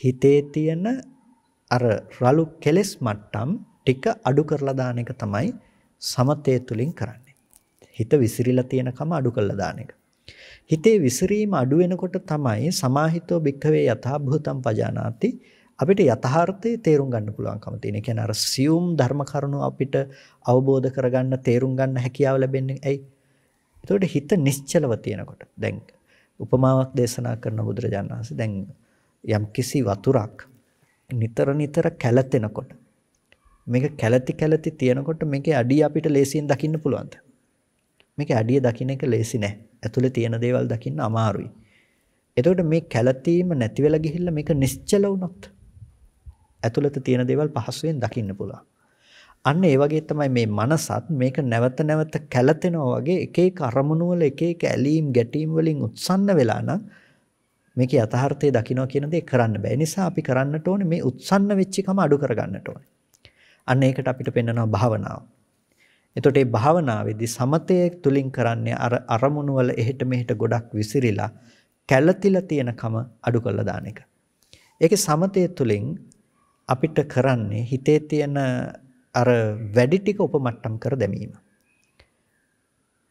හිතේ තියෙන අර රළු කෙලෙස් මට්ටම් ටික අඩු කරලා දාන එක තමයි සමතේ තුලින් කරන්නේ. හිත විසිරිලා තියෙනකම අඩු කරලා දාන එක. හිතේ විසිරීම අඩු වෙනකොට තමයි සමාහිතෝ භික්ඛවේ යථාභූතම් පජානාති අපිට යථාර්ථය තේරුම් ගන්න පුළුවන්කම තියෙන. ඒ කියන්නේ අර සියුම් ධර්ම කරුණු අපිට අවබෝධ කරගන්න තේරුම් ගන්න හැකියාව ලැබෙන්නේ ඇයි? එතකොට හිත නිශ්චලව තියෙනකොට. දැන් උපමාවක් දේශනා කරන බුදුරජාණන් වහන්සේ දැන් යම්කිසි වතුරක් නිතර නිතර කැළතෙනකොට මේක කැළති කැළති තියෙනකොට මේකේ අඩිය අපිට ලේසියෙන් දකින්න පුළුවන්ද? මේකේ අඩිය දකින්න එක ලේසි නෑ. ඇතුලේ තියෙන දේවල් දකින්න අමාරුයි. එතකොට මේ කැළතීම නැති වෙලා ගිහිල්ලා මේක නිශ්චල වුණොත් ඇතුළත තියෙන දේවල් පහසුවෙන් දකින්න පුළුවන්. අන්න ඒ වගේ තමයි මේ මනසත් මේක නැවත නැවත කැළතෙනවා වගේ එක එක අරමුණු වල එක එක ඇලීම් ගැටීම් වලින් උත්සන්න වෙලා නම් මේකේ යථාර්ථය දකින්න කියන දේ කරන්න බෑ. නිසා අපි කරන්නට ඕනේ මේ උත්සන්න වෙච්ච කම අඩු කරගන්නට ඕනේ. අන්න ඒකට අපිට පෙන්වනවා භාවනාව. එතකොට මේ භාවනාවේදී සමතය තුලින් කරන්නේ අර අරමුණු වල එහෙට මෙහෙට ගොඩක් විසිරිලා කැළතිලා තියෙන කම අඩු කරලා දාන එක. ඒකේ සමතය තුලින් අපිට කරන්නේ හිතේ තියෙන අර වැඩි ටික උපමට්ටම් කර දැමීම.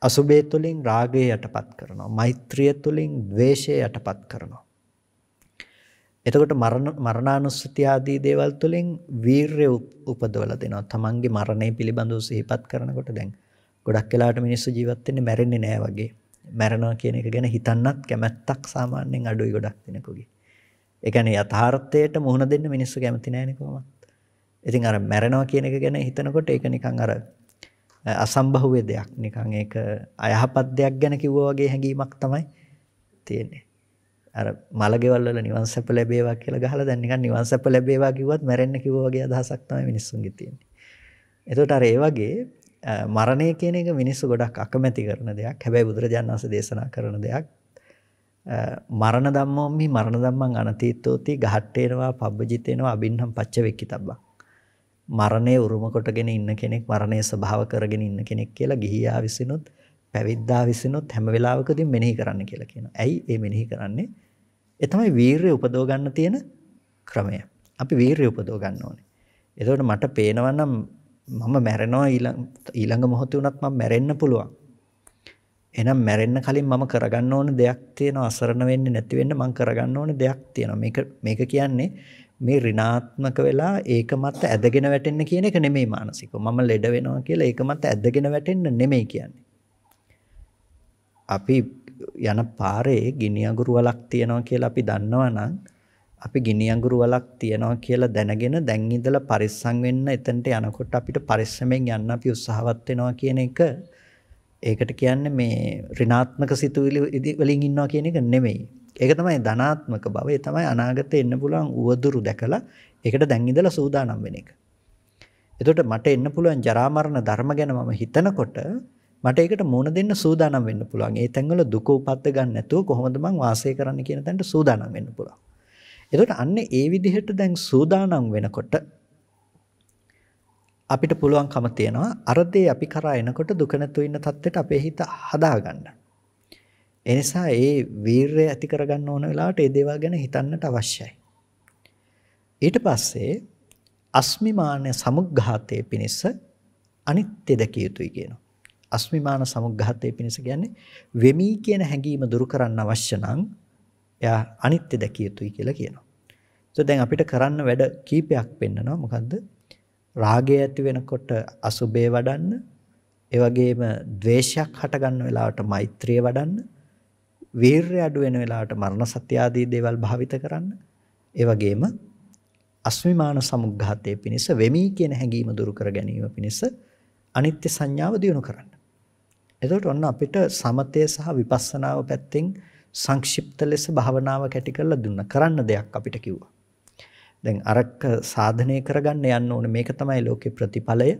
අසුබය තුළින් රාගය යටපත් කරනවා. මෛත්‍රිය තුළින් ද්වේෂය යටපත් කරනවා. එතකොට මරණ මරණානුස්සතිය ආදී දේවල් තුළින් වීරය උපදවලා දෙනවා. Tamange මරණය පිළිබඳව සිහිපත් කරනකොට දැන් ගොඩක් වෙලාවට මිනිස්සු ජීවත් වෙන්නේ මැරෙන්නේ නැහැ වගේ. මැරෙනවා කියන එක ගැන හිතන්නත් කැමැත්තක් සාමාන්‍යයෙන් අඩුයි ගොඩක් දෙනෙකුගේ. ඒ කියන්නේ යථාර්ථයට මුහුණ දෙන්න මිනිස්සු කැමති නැහැනේ කොහොමද? ඉතින් අර මැරෙනවා කියන එක ගැන හිතනකොට ඒක නිකං අර අසම්භහුවය දෙයක් නිකං ඒක අයහපත් දෙයක් ගැන කිව්ව වගේ හැඟීමක් තමයි තියෙන්නේ. අර මළගෙවල්ල නිවන් සැප ලැබේවා කියලා ගහලා දැන් නිකන් නිවන් සැප ලැබේවා කිව්වත් මැරෙන්න කිව්ව වගේ අදහසක් තමයි මිනිස්සුන්ගේ තියෙන්නේ. එතකොට අර ඒ වගේ මරණය කියන එක මිනිස්සු ගොඩක් අකමැති කරන දෙයක්. හැබැයි බුදුරජාණන් වහන්සේ දේශනා කරන දෙයක්. මරණ ධම්මෝ මි මරණ ධම්මං අනතීතෝති ගහට්ටේනවා පබ්බජිතේනවා අබින්නම් පච්ච වෙක්කිතබ්බා මරණය උරුම කොටගෙන ඉන්න කෙනෙක් මරණය ස්වභාව කරගෙන ඉන්න කෙනෙක් කියලා ගිහියා විසිනුත් පැවිද්දා විසිනුත් හැම වෙලාවකදී මෙනෙහි කරන්න කියලා කියනවා. ඇයි ඒ මෙනෙහි කරන්නේ? ඒ තමයි වීරය උපදව ගන්න තියෙන ක්‍රමය. අපි වීරය උපදව ගන්න ඕනේ. එතකොට මට පේනවා නම් මම මැරෙනවා ඊළඟ මොහොතේ වුණත් මම මැරෙන්න පුළුවන්. එහෙනම් මැරෙන්න කලින් මම කරගන්න ඕන දෙයක් තියෙනවා අසරණ වෙන්නේ නැති වෙන්න මම කරගන්න ඕන දෙයක් තියෙනවා මේක මේක කියන්නේ මේ ඍණාත්මක වෙලා ඒක මත ඇදගෙන වැටෙන්න කියන එක නෙමෙයි මානසිකව. මම ලෙඩ වෙනවා කියලා ඒක මත ඇදගෙන වැටෙන්න නෙමෙයි කියන්නේ. අපි යන පාරේ ගිනි අඟුරු වලක් තියනවා කියලා අපි දන්නවනම් අපි ගිනි අඟුරු වලක් තියනවා කියලා දැනගෙන දැන් ඉඳලා පරිස්සම් වෙන්න එතනට යනකොට අපිට පරිස්සමෙන් යන්න අපි උත්සාහවත් වෙනවා කියන එක ඒකට කියන්නේ මේ ඍණාත්මක සිතුවිලි වලින් ඉන්නවා කියන එක නෙමෙයි. ඒක තමයි ධනාත්මක බව. ඒ තමයි අනාගතේ එන්න පුළුවන් උවදුරු දැකලා ඒකට දැන් ඉඳලා සූදානම් වෙන එක. එතකොට මට එන්න පුළුවන් ජරා මරණ ධර්ම ගැන මම හිතනකොට මට ඒකට මුණ දෙන්න සූදානම් වෙන්න පුළුවන්. ඒ තැන්වල දුක උපද්ද ගන්න නැතුව කොහොමද මං වාසය කරන්න කියන තැනට සූදානම් වෙන්න පුළුවන්. එතකොට අන්න ඒ විදිහට දැන් සූදානම් වෙනකොට අපිට පුළුවන්කම තියෙනවා අරදේ අපි කරා එනකොට දුක නැතුව ඉන්න තත්ත්වයට අපේ හිත හදාගන්න. එනිසා ඒ වීරය ඇති කරගන්න ඕන වෙලාවට ඒ දේවල් ගැන හිතන්නට අවශ්‍යයි. ඊට පස්සේ අස්මිමාන සමුග්ඝාතයේ පිණිස අනිත්‍ය දැකිය යුතුයි කියනවා. අස්මිමාන සමුග්ඝාතයේ පිණිස කියන්නේ වෙමි කියන හැඟීම දුරු කරන්න අවශ්‍ය නම් එයා අනිත්‍ය දැකිය යුතුයි කියලා කියනවා. ඒත් දැන් අපිට කරන්න වැඩ කීපයක් වෙන්නනවා. මොකද්ද? රාගය ඇති වෙනකොට අසුබේ වඩන්න, ඒ වගේම ද්වේෂයක් හටගන්න වෙලාවට මෛත්‍රිය වඩන්න, වීරය අඩු වෙන වෙලාවට මරණ සත්‍ය ආදී දේවල් භාවිත කරන්න. ඒ වගේම අස්මිමාන සමුග්ඝාතයේ පිණිස වෙමි කියන හැඟීම දුරු කර ගැනීම පිණිස අනිත්‍ය සංඥාව දියුණු කරන්න. එතකොට ඔන්න අපිට සමතය සහ විපස්සනාව පැත්තෙන් සංක්ෂිප්ත ලෙස භාවනාව කැටි කරලා දුන්න කරන්න දෙයක් අපිට කිව්වා. දැන් අරක්ක සාධනය කරගන්න යන්න ඕනේ මේක තමයි ලෝකේ ප්‍රතිඵලය.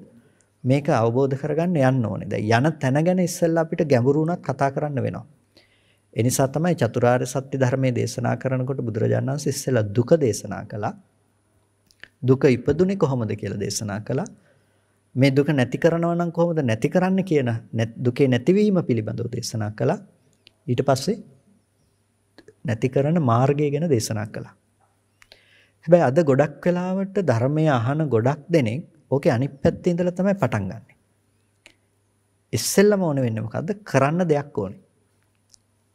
මේක අවබෝධ කරගන්න යන්න ඕනේ. දැන් යන තැන ගැන ඉස්සෙල්ලා අපිට ගැඹුරු උනත් කතා කරන්න වෙනවා. එනිසා තමයි චතුරාර්ය සත්‍ය ධර්මයේ දේශනා කරනකොට බුදුරජාණන් වහන්සේ ඉස්සෙල්ලා දුක දේශනා කළා. දුක ඉපදුනේ කොහොමද කියලා දේශනා කළා. මේ දුක නැති කරනවා නම් කොහොමද නැති කරන්න කියන දුකේ නැතිවීම පිළිබඳව දේශනා කළා. ඊට පස්සේ නැති කරන මාර්ගය ගැන දේශනා කළා. හැබැයි අද ගොඩක් වෙලාවට ධර්මය අහන ගොඩක් දෙනෙක් ඕකේ අනිත් පැත්තේ ඉඳලා තමයි පටන් ගන්නෙ. ඉස්සෙල්ලම ඕන වෙන්නේ මොකද්ද? කරන්න දෙයක් ඕනේ.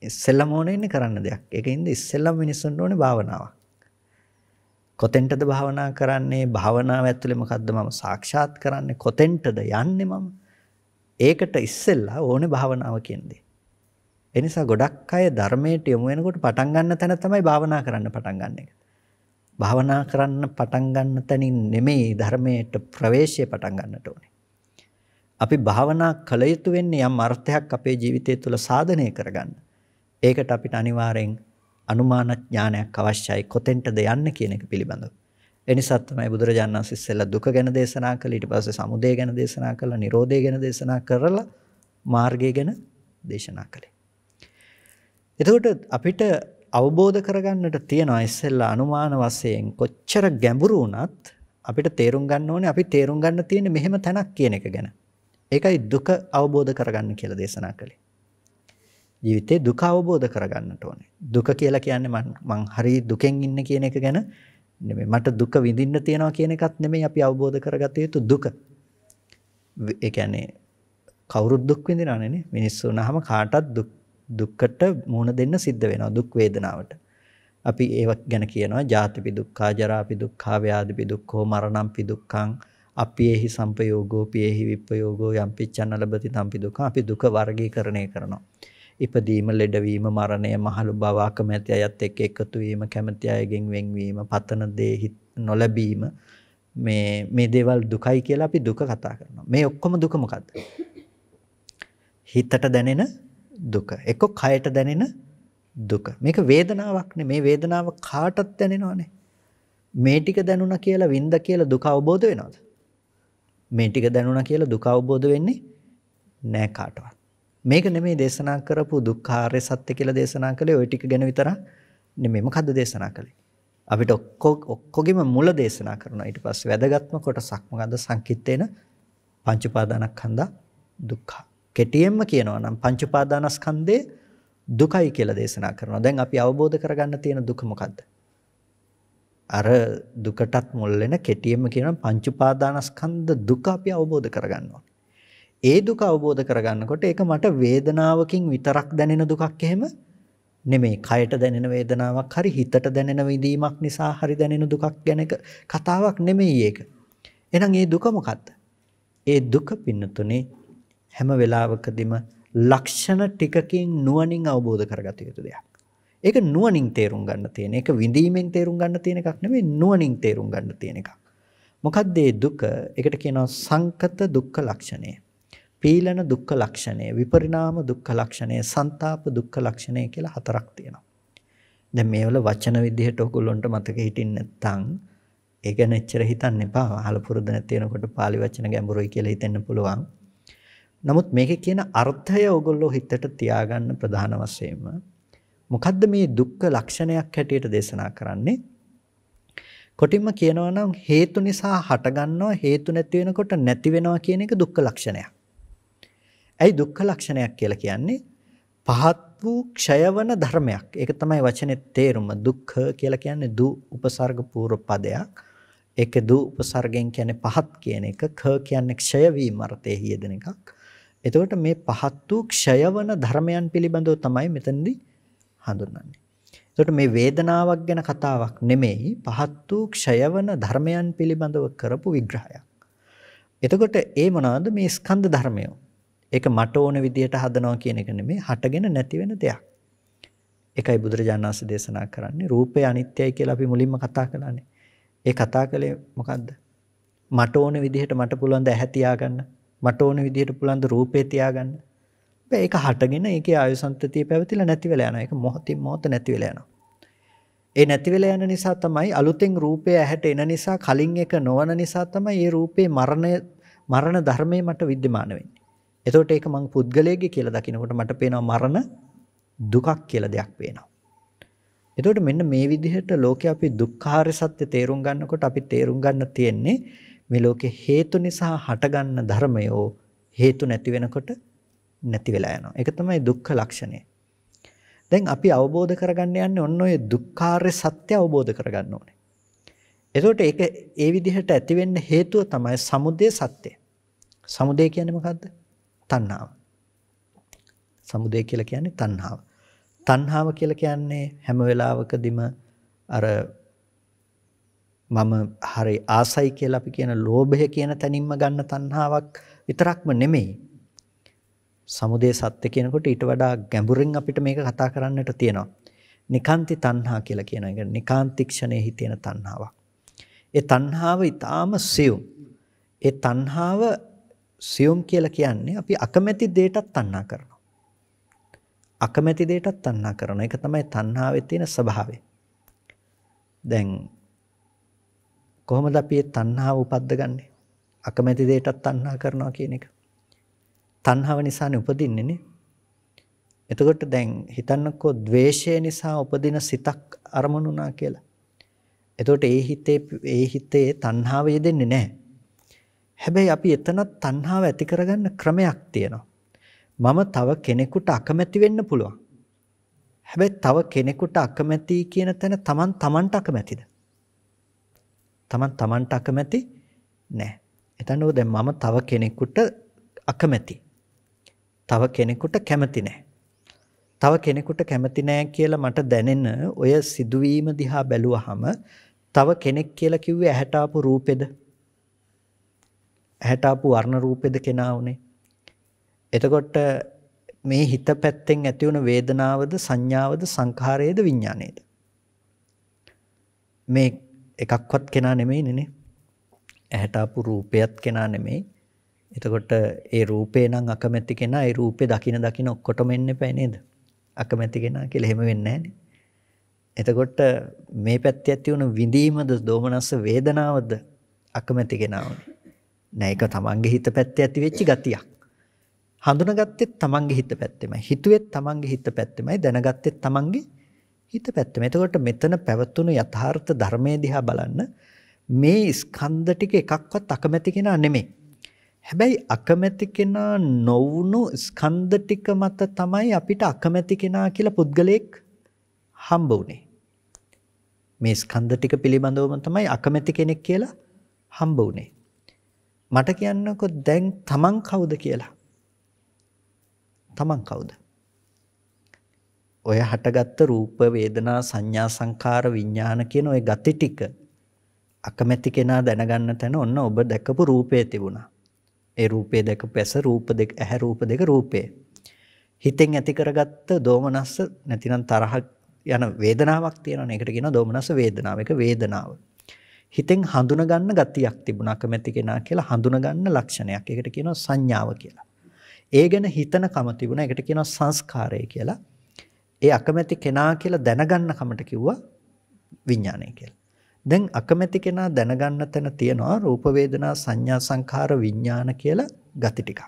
ඉස්සෙල්ලම ඕනෙන්නේ කරන්න දෙයක්. ඒකින්ද ඉස්සෙල්ලම මිනිස්සුන්ට ඕනේ භාවනාවක්. කොතෙන්ටද භාවනා කරන්නේ? භාවනාව ඇතුලේ මොකද්ද මම සාක්ෂාත් කරන්නේ? කොතෙන්ටද යන්නේ මම? ඒකට ඉස්සෙල්ලා ඕනේ භාවනාව කියන්නේ. ඒ නිසා ගොඩක් අය ධර්මයට යොමු වෙනකොට පටන් ගන්න තැන තමයි භාවනා කරන්න පටන් ගන්න එක. භාවනා කරන්න පටන් ගන්න තැනින් නෙමෙයි ධර්මයට ප්‍රවේශය පටන් ගන්නට ඕනේ. අපි භාවනා කළ යුතු වෙන්නේ යම් අර්ථයක් අපේ ජීවිතය තුළ සාධනය කරගන්න. ඒකට අපිට අනිවාර්යෙන් අනුමාන ඥානයක් අවශ්‍යයි කොතෙන්ටද යන්න කියන එක පිළිබඳව. එනිසා තමයි බුදුරජාණන් වහන්සේ ඉස්සෙල්ලා දුක ගැන දේශනා කළා ඊට පස්සේ සමුදය ගැන දේශනා කළා නිරෝධය ගැන දේශනා කරලා මාර්ගය ගැන දේශනා කළේ. එතකොට අපිට අවබෝධ කරගන්නට තියෙනවා ඉස්සෙල්ලා අනුමාන වශයෙන් කොච්චර ගැඹුරු වුණත් අපිට තේරුම් ගන්න ඕනේ අපි තේරුම් ගන්න තියෙන්නේ මෙහෙම තැනක් කියන එක ගැන. ඒකයි දුක අවබෝධ කරගන්න කියලා දේශනා කළේ. ජීවිතේ දුක අවබෝධ කරගන්නට ඕනේ. දුක කියලා කියන්නේ මං හරි දුකෙන් ඉන්න කියන එක ගැන නෙමෙයි. මට දුක විඳින්න තියනවා කියන එකත් නෙමෙයි අපි අවබෝධ කරගත යුතු දුක. ඒ කියන්නේ කවුරුත් දුක් විඳිනවනේ නේ. මිනිස්සු වුණාම කාටවත් දුක් දුක්කට මුහුණ දෙන්න සිද්ධ වෙනවා දුක් වේදනාවට. අපි ඒව ගැන කියනවා ජාතිපි දුක්ඛා ජරාපි දුක්ඛා ව්‍යාධිපි දුක්ඛෝ මරණම්පි දුක්ඛං අපියෙහි සම්පයෝගෝ පියෙහි විප්පයෝගෝ යම්පි චන්න ලබති තම්පි දුක්ඛං අපි දුක වර්ගීකරණය කරනවා. ඉපදීම, ලෙඩවීම, මරණය, මහලු බව අකමැති අයත් එක්ක එකතු වීම, කැමැති අයගෙන් වෙන්වීම, පතන දේ නොලැබීම මේ මේ දේවල් දුකයි කියලා අපි දුක කතා කරනවා. මේ ඔක්කොම දුක මොකද්ද? හිතට දැනෙන දුක. එක්ක කයට දැනෙන දුක. මේක වේදනාවක් නේ. මේ වේදනාව කාටත් දැනෙනවනේ. මේ ටික දැනුණා කියලා වින්ද කියලා දුක අවබෝධ වෙනවද? මේ ටික දැනුණා කියලා දුක අවබෝධ වෙන්නේ නෑ කාටවත්. මේක නෙමේ දේශනා කරපු දුක්ඛාරය සත්‍ය කියලා දේශනා කළේ ওই ටික ගැන විතරක් නෙමේ මොකද්ද දේශනා කළේ අපිට ඔක්කොගෙම මුල දේශනා කරනවා ඊට පස්සේ වැදගත්ම කොටසක් මොකද්ද සංකිටේන පංච උපාදානස්කන්ධ දුක්ඛ කෙටියෙන්ම කියනවා නම් පංච උපාදානස්කන්ධේ දුකයි කියලා දේශනා කරනවා දැන් අපි අවබෝධ කරගන්න තියෙන දුක මොකද්ද අර දුකටත් මුල් වෙන කෙටියෙන්ම කියනවා පංච උපාදානස්කන්ධ දුක අපි අවබෝධ කරගන්නවා ඒ දුක අවබෝධ කරගන්නකොට ඒක මට වේදනාවකින් විතරක් දැනෙන දුකක් එහෙම නෙමෙයි. කයට දැනෙන වේදනාවක් හරි හිතට දැනෙන විඳීමක් නිසා හරි දැනෙන දුකක් ගැන කතාවක් නෙමෙයි ඒක. එහෙනම් ඒ දුක මොකද්ද? ඒ දුක පින්නතුනේ හැම වෙලාවකදීම ලක්ෂණ ටිකකින් නුවණින් අවබෝධ කරගත යුතු දෙයක්. ඒක නුවණින් තේරුම් ගන්න තියෙන. ඒක විඳීමෙන් තේරුම් ගන්න තියෙන එකක් නෙමෙයි නුවණින් තේරුම් ගන්න තියෙන එකක්. මොකද්ද මේ දුක? ඒකට කියනවා සංකත දුක්ඛ ලක්ෂණය. පීලන දුක්ඛ ලක්ෂණය, විපරිණාම දුක්ඛ ලක්ෂණය, සන්තාප දුක්ඛ ලක්ෂණය කියලා හතරක් තියෙනවා. දැන් මේවල වචන විදිහට ඔයගොල්ලන්ට මතක හිටින්නේ නැත්නම් ඒ ගැන එච්චර හිතන්න එපා. අහලා පුරුදු නැතිනකොට pāli වචන ගැඹුරුයි කියලා හිතෙන්න පුළුවන්. නමුත් මේකේ කියන අර්ථය ඔයගොල්ලෝ හිතට තියාගන්න ප්‍රධාන වශයෙන්ම මොකද්ද මේ දුක්ඛ ලක්ෂණයක් හැටියට දේශනා කරන්නේ? කොටින්ම කියනවා නම් හේතු නිසා හටගන්නවා හේතු නැති වෙනකොට නැති වෙනවා කියන එක දුක්ඛ ලක්ෂණයක්. ඇයි දුක්ඛ ලක්ෂණයක් කියලා කියන්නේ? පහත් වූ ක්ෂයවන ධර්මයක්. ඒක තමයි වචනේ තේරුම. දුක්ඛ කියලා කියන්නේ දු උපසර්ග පූර්ව පදයක්. ඒක දු උපසර්ගෙන් කියන්නේ පහත් කියන එක. ක කියන්නේ ක්ෂය වීම අර්ථයේ යෙදෙන එකක්. එතකොට මේ පහත් වූ ක්ෂයවන ධර්මයන් පිළිබඳව තමයි මෙතනදී හඳුන්වන්නේ. එතකොට මේ වේදනාවක් ගැන කතාවක් නෙමෙයි පහත් වූ ක්ෂයවන ධර්මයන් පිළිබඳව කරපු විග්‍රහයක්. එතකොට ඒ මොනවාද මේ ස්කන්ධ ධර්මයෝ? ඒක මට ඕන විදියට හදනවා කියන එක නෙමෙයි හටගෙන නැති වෙන දෙයක්. ඒකයි බුදුරජාණන් වහන්සේ දේශනා කරන්නේ රූපය අනිත්‍යයි කියලා අපි මුලින්ම කතා කළානේ. ඒ කතා කළේ මොකද්ද? මට ඕන විදිහට මට පුළුවන් ද ඇහැ තියාගන්න. මට ඕන විදිහට පුළුවන් ද රූපේ තියාගන්න. හැබැයි ඒක හටගෙන ඒකේ ආයුසන්තතිය පැවතිලා නැති වෙලා යනවා. ඒක මොහොතින් මොහොත නැති වෙලා යනවා. ඒ නැති වෙලා යන නිසා තමයි අලුතෙන් රූපය ඇහැට එන නිසා කලින් එක නොවන නිසා තමයි මේ රූපේ මරණය මරණ ධර්මයේ මට विद्यमान වෙන්නේ. එතකොට ඒක මං පුද්ගලයේගේ කියලා දකිනකොට මට පේනවා මරණ දුකක් කියලා දෙයක් පේනවා. එතකොට මෙන්න මේ විදිහට ලෝකේ අපි දුක්ඛාරය සත්‍ය තේරුම් ගන්නකොට අපි තේරුම් ගන්න තියෙන්නේ මේ ලෝකේ හේතු නිසා හටගන්න ධර්මයෝ හේතු නැති වෙනකොට නැති වෙලා යනවා. ඒක තමයි දුක්ඛ ලක්ෂණය. දැන් අපි අවබෝධ කරගන්න යන්නේ ඔන්න ඔය දුක්ඛාරය සත්‍ය අවබෝධ කරගන්න ඕනේ. එතකොට ඒක ඒ විදිහට ඇති වෙන්න හේතුව තමයි සමුදය සත්‍ය. සමුදය කියන්නේ මොකද්ද? තණ්හාව. සමුදය කියලා කියන්නේ තණ්හාව. තණ්හාව කියලා කියන්නේ හැම වෙලාවකදීම අර මම හරි ආසයි කියලා අපි කියන ලෝභය කියන තැනින්ම ගන්න තණ්හාවක් විතරක්ම නෙමෙයි. සමුදේ සත්‍ය කියනකොට ඊට වඩා ගැඹුරින් අපිට මේක කතා කරන්නට තියෙනවා. නිකාන්ති තණ්හා කියලා කියන එක නිකාන්තික්ෂණයේ තියෙන තණ්හාවක්. ඒ තණ්හාව ඊටාම සියුම්. ඒ තණ්හාව සියුම් කියලා කියන්නේ අපි අකමැති දෙයටත් තණ්හා කරනවා. අකමැති දෙයටත් තණ්හා කරන එක තමයි තණ්හාවේ තියෙන ස්වභාවය. දැන් කොහොමද අපි මේ තණ්හාව උපද්දගන්නේ? අකමැති දෙයටත් තණ්හා කරනවා කියන එක. තණ්හාව නිසානේ උපදින්නේ නේ. එතකොට දැන් හිතන්නකෝ द्वේෂය නිසා උපදින සිතක් අරමුණුනා කියලා. එතකොට ඒ හිතේ ඒ හිතේ තණ්හාව යෙදෙන්නේ නැහැ. හැබැයි අපි එතනත් තණ්හාව ඇති කරගන්න ක්‍රමයක් තියෙනවා. මම තව කෙනෙකුට අකමැති වෙන්න පුළුවන්. හැබැයි තව කෙනෙකුට අකමැති කියන තැන Taman Tamanට අකමැතිද? Taman Tamanට අකමැති නෑ. එතනෝ දැන් මම තව කෙනෙකුට අකමැති. තව කෙනෙකුට කැමති නෑ. තව කෙනෙකුට කැමති නෑ කියලා මට දැනෙන ඔය සිදුවීම දිහා බැලුවහම තව කෙනෙක් කියලා කිව්වේ ඇහැට ආපු රූපෙද? ඇහැට ආපු වර්ණ රූපෙද කෙනා උනේ. එතකොට මේ හිත පැත්තෙන් ඇති වුණු වේදනාවද සංඥාවද සංඛාරයේද විඥානයේද මේ එකක්වත් කෙනා නෙමෙයිනේ ඇහැට ආපු රූපයත් කෙනා නෙමෙයි එතකොට ඒ රූපේ නම් අකමැති කෙනා ඒ රූපේ දකින දකින ඔක්කොටම එන්න එපා නේද අකමැති කෙනා කියලා එහෙම වෙන්නේ එතකොට මේ පැත්තේ ඇති වුණු විඳීමද දෝමනස්ස වේදනාවද අකමැති කෙනා වුනේ නෑ ඒක තමන්ගේ හිත පැත්තේ ඇති වෙච්ච ගතියක්. හඳුනාගත්තෙත් තමන්ගේ හිත පැත්තෙමයි. හිතුවෙත් තමන්ගේ හිත පැත්තෙමයි. දැනගත්තෙත් තමන්ගේ හිත පැත්තෙම. එතකොට මෙතන පැවතුණු යථාර්ථ ධර්මයේ දිහා බලන්න මේ ස්කන්ධ ටික එකක්වත් අකමැති කෙනා නෙමෙයි. හැබැයි අකමැති කෙනා නොවුණු ස්කන්ධ ටික මත තමයි අපිට අකමැති කෙනා කියලා පුද්ගලයෙක් හම්බ වුනේ. මේ ස්කන්ධ ටික පිළිබඳවම තමයි අකමැති කෙනෙක් කියලා හම්බ වුනේ. මට කියන්නකො දැන් තමන් කවුද කියලා. තමන් කවුද? ඔය හටගත්ත රූප වේදනා සංඥා සංකාර විඥාන කියන ওই ගති ටික අකමැති කෙනා දැනගන්න තැන ඔන්න ඔබ දැකපු රූපේ තිබුණා. ඒ රූපේ දැකපු ඇස රූප දෙක ඇහැ රූප දෙක රූපේ. හිතෙන් ඇති කරගත්ත දෝමනස්ස නැතිනම් තරහ යන වේදනාවක් තියෙනවනේ. ඒකට කියනවා දෝමනස්ස වේදනාව. ඒක වේදනාව. හිතෙන් හඳුනගන්න ගතියක් තිබුණා කැමැති කෙනා කියලා හඳුනගන්න ලක්ෂණයක්. ඒකට කියනවා සංඥාව කියලා. ඒ ගැන හිතනකම තිබුණා. ඒකට කියනවා සංස්කාරය කියලා. ඒ අකමැති කෙනා කියලා දැනගන්න කමට කිව්වා විඥානය කියලා. දැන් අකමැති කෙනා දැනගන්න තැන තියෙනවා රූප වේදනා සංඥා සංඛාර විඥාන කියලා ගති ටිකක්.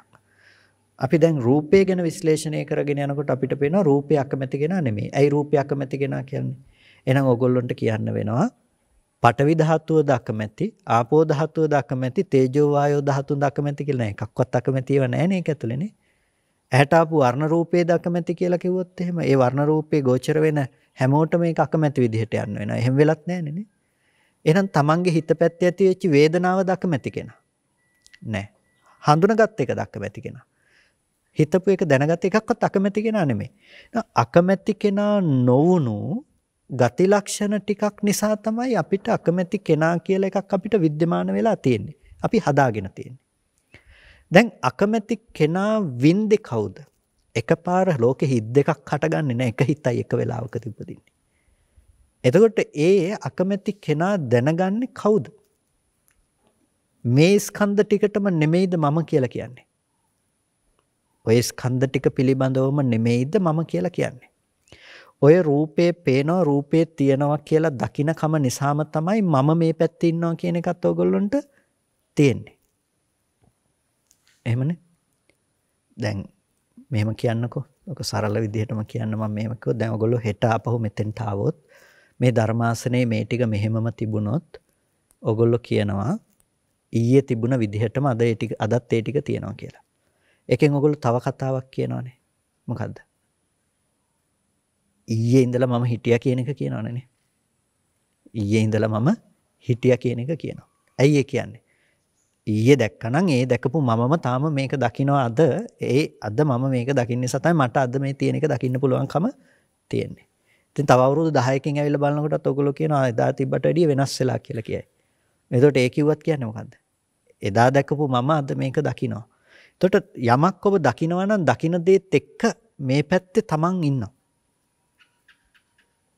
අපි දැන් රූපය ගැන විශ්ලේෂණය කරගෙන යනකොට අපිට පේනවා රූපය අකමැති කෙනා නෙමෙයි. ඇයි රූපය අකමැති කෙනා කියන්නේ? එහෙනම් ඕගොල්ලන්ට කියන්න වෙනවා පඨවි ධාතුව දකමැති, ආපෝ ධාතුව දකමැති, තේජෝ වායෝ ධාතුන් දකමැති කියලා නෑ එකක්වත් අකමැතිව නෑනේ ඒක ඇතුළේනේ. ඇහැට ආපු වර්ණ රූපේ දකමැති කියලා කිව්වොත් එහෙම ඒ වර්ණ රූපේ ගෝචර වෙන හැමෝටම ඒක අකමැති විදිහට යන්න වෙනවා. එහෙම වෙලත් නෑනේ නේ. එහෙනම් තමන්ගේ හිත පැත්තේ ඇති වෙච්ච වේදනාව දකමැති කෙනා. නෑ. හඳුනගත් එක දකමැති කෙනා. හිතපු එක දැනගත් එකක්වත් අකමැති කෙනා නෙමෙයි. අකමැති කෙනා නොවුණු ගති ලක්ෂණ ටිකක් නිසා තමයි අපිට අකමැති කෙනා කියලා එකක් අපිට विद्यमान වෙලා තියෙන්නේ. අපි හදාගෙන තියෙන්නේ. දැන් අකමැති කෙනා වින්දේ කවුද? එකපාර ලෝකෙ හිත් දෙකක් හටගන්නේ නැහැ. එක හිතයි එක වෙලාවක තිබෙන්නේ. එතකොට ඒ අකමැති කෙනා දැනගන්නේ කවුද? මේ ස්කන්ධ ටිකටම නෙමෙයිද මම කියලා කියන්නේ. ඔය ස්කන්ධ ටික පිළිබඳවම නෙමෙයිද මම කියලා කියන්නේ. ඔය රූපේ පේනවා රූපේ තියෙනවා කියලා දකිනකම නිසාම තමයි මම මේ පැත්තේ ඉන්නවා කියන එකත් ඔයගොල්ලන්ට තියෙන්නේ. එහෙමනේ. දැන් මෙහෙම කියන්නකෝ. ඔක සරල විදිහටම කියන්න මම මෙහෙම කිව්වොත් දැන් ඔයගොල්ලෝ හෙට ආපහු මෙතෙන්ට ආවොත් මේ ධර්මාසනේ මේ ටික මෙහෙමම තිබුණොත් ඔයගොල්ලෝ කියනවා ඊයේ තිබුණ විදිහටම අද ඒ ටික අදත් ඒ ටික තියෙනවා කියලා. එකෙන් ඔයගොල්ලෝ තව කතාවක් කියනවනේ. මොකද්ද? ඊයේ ඉඳලා මම හිටිය කියන එක කියනවනනේ. ඊයේ ඉඳලා මම හිටිය කියන එක කියනවා. ඇයි ඒ කියන්නේ? ඊයේ දැක්කනම් ඒ දැකපු මමම තාම මේක දකිනවා අද ඒ අද මම මේක දකින්නේ සතයි මට අද මේ තියෙන එක දකින්න පුළුවන්කම තියෙන්නේ. ඉතින් තව අවුරුදු 10කින් ඇවිල්ලා බලනකොටත් ඔයගොල්ලෝ කියනවා එදා තිබ්බට වැඩිය වෙනස් වෙලා කියලා කියයි. එතකොට ඒ කිව්වත් කියන්නේ මොකද්ද? එදා දැකපු මම අද මේක දකිනවා. එතකොට යමක් ඔබ දකිනවා නම් දකින දේත් එක්ක මේ පැත්තේ තමන් ඉන්නවා.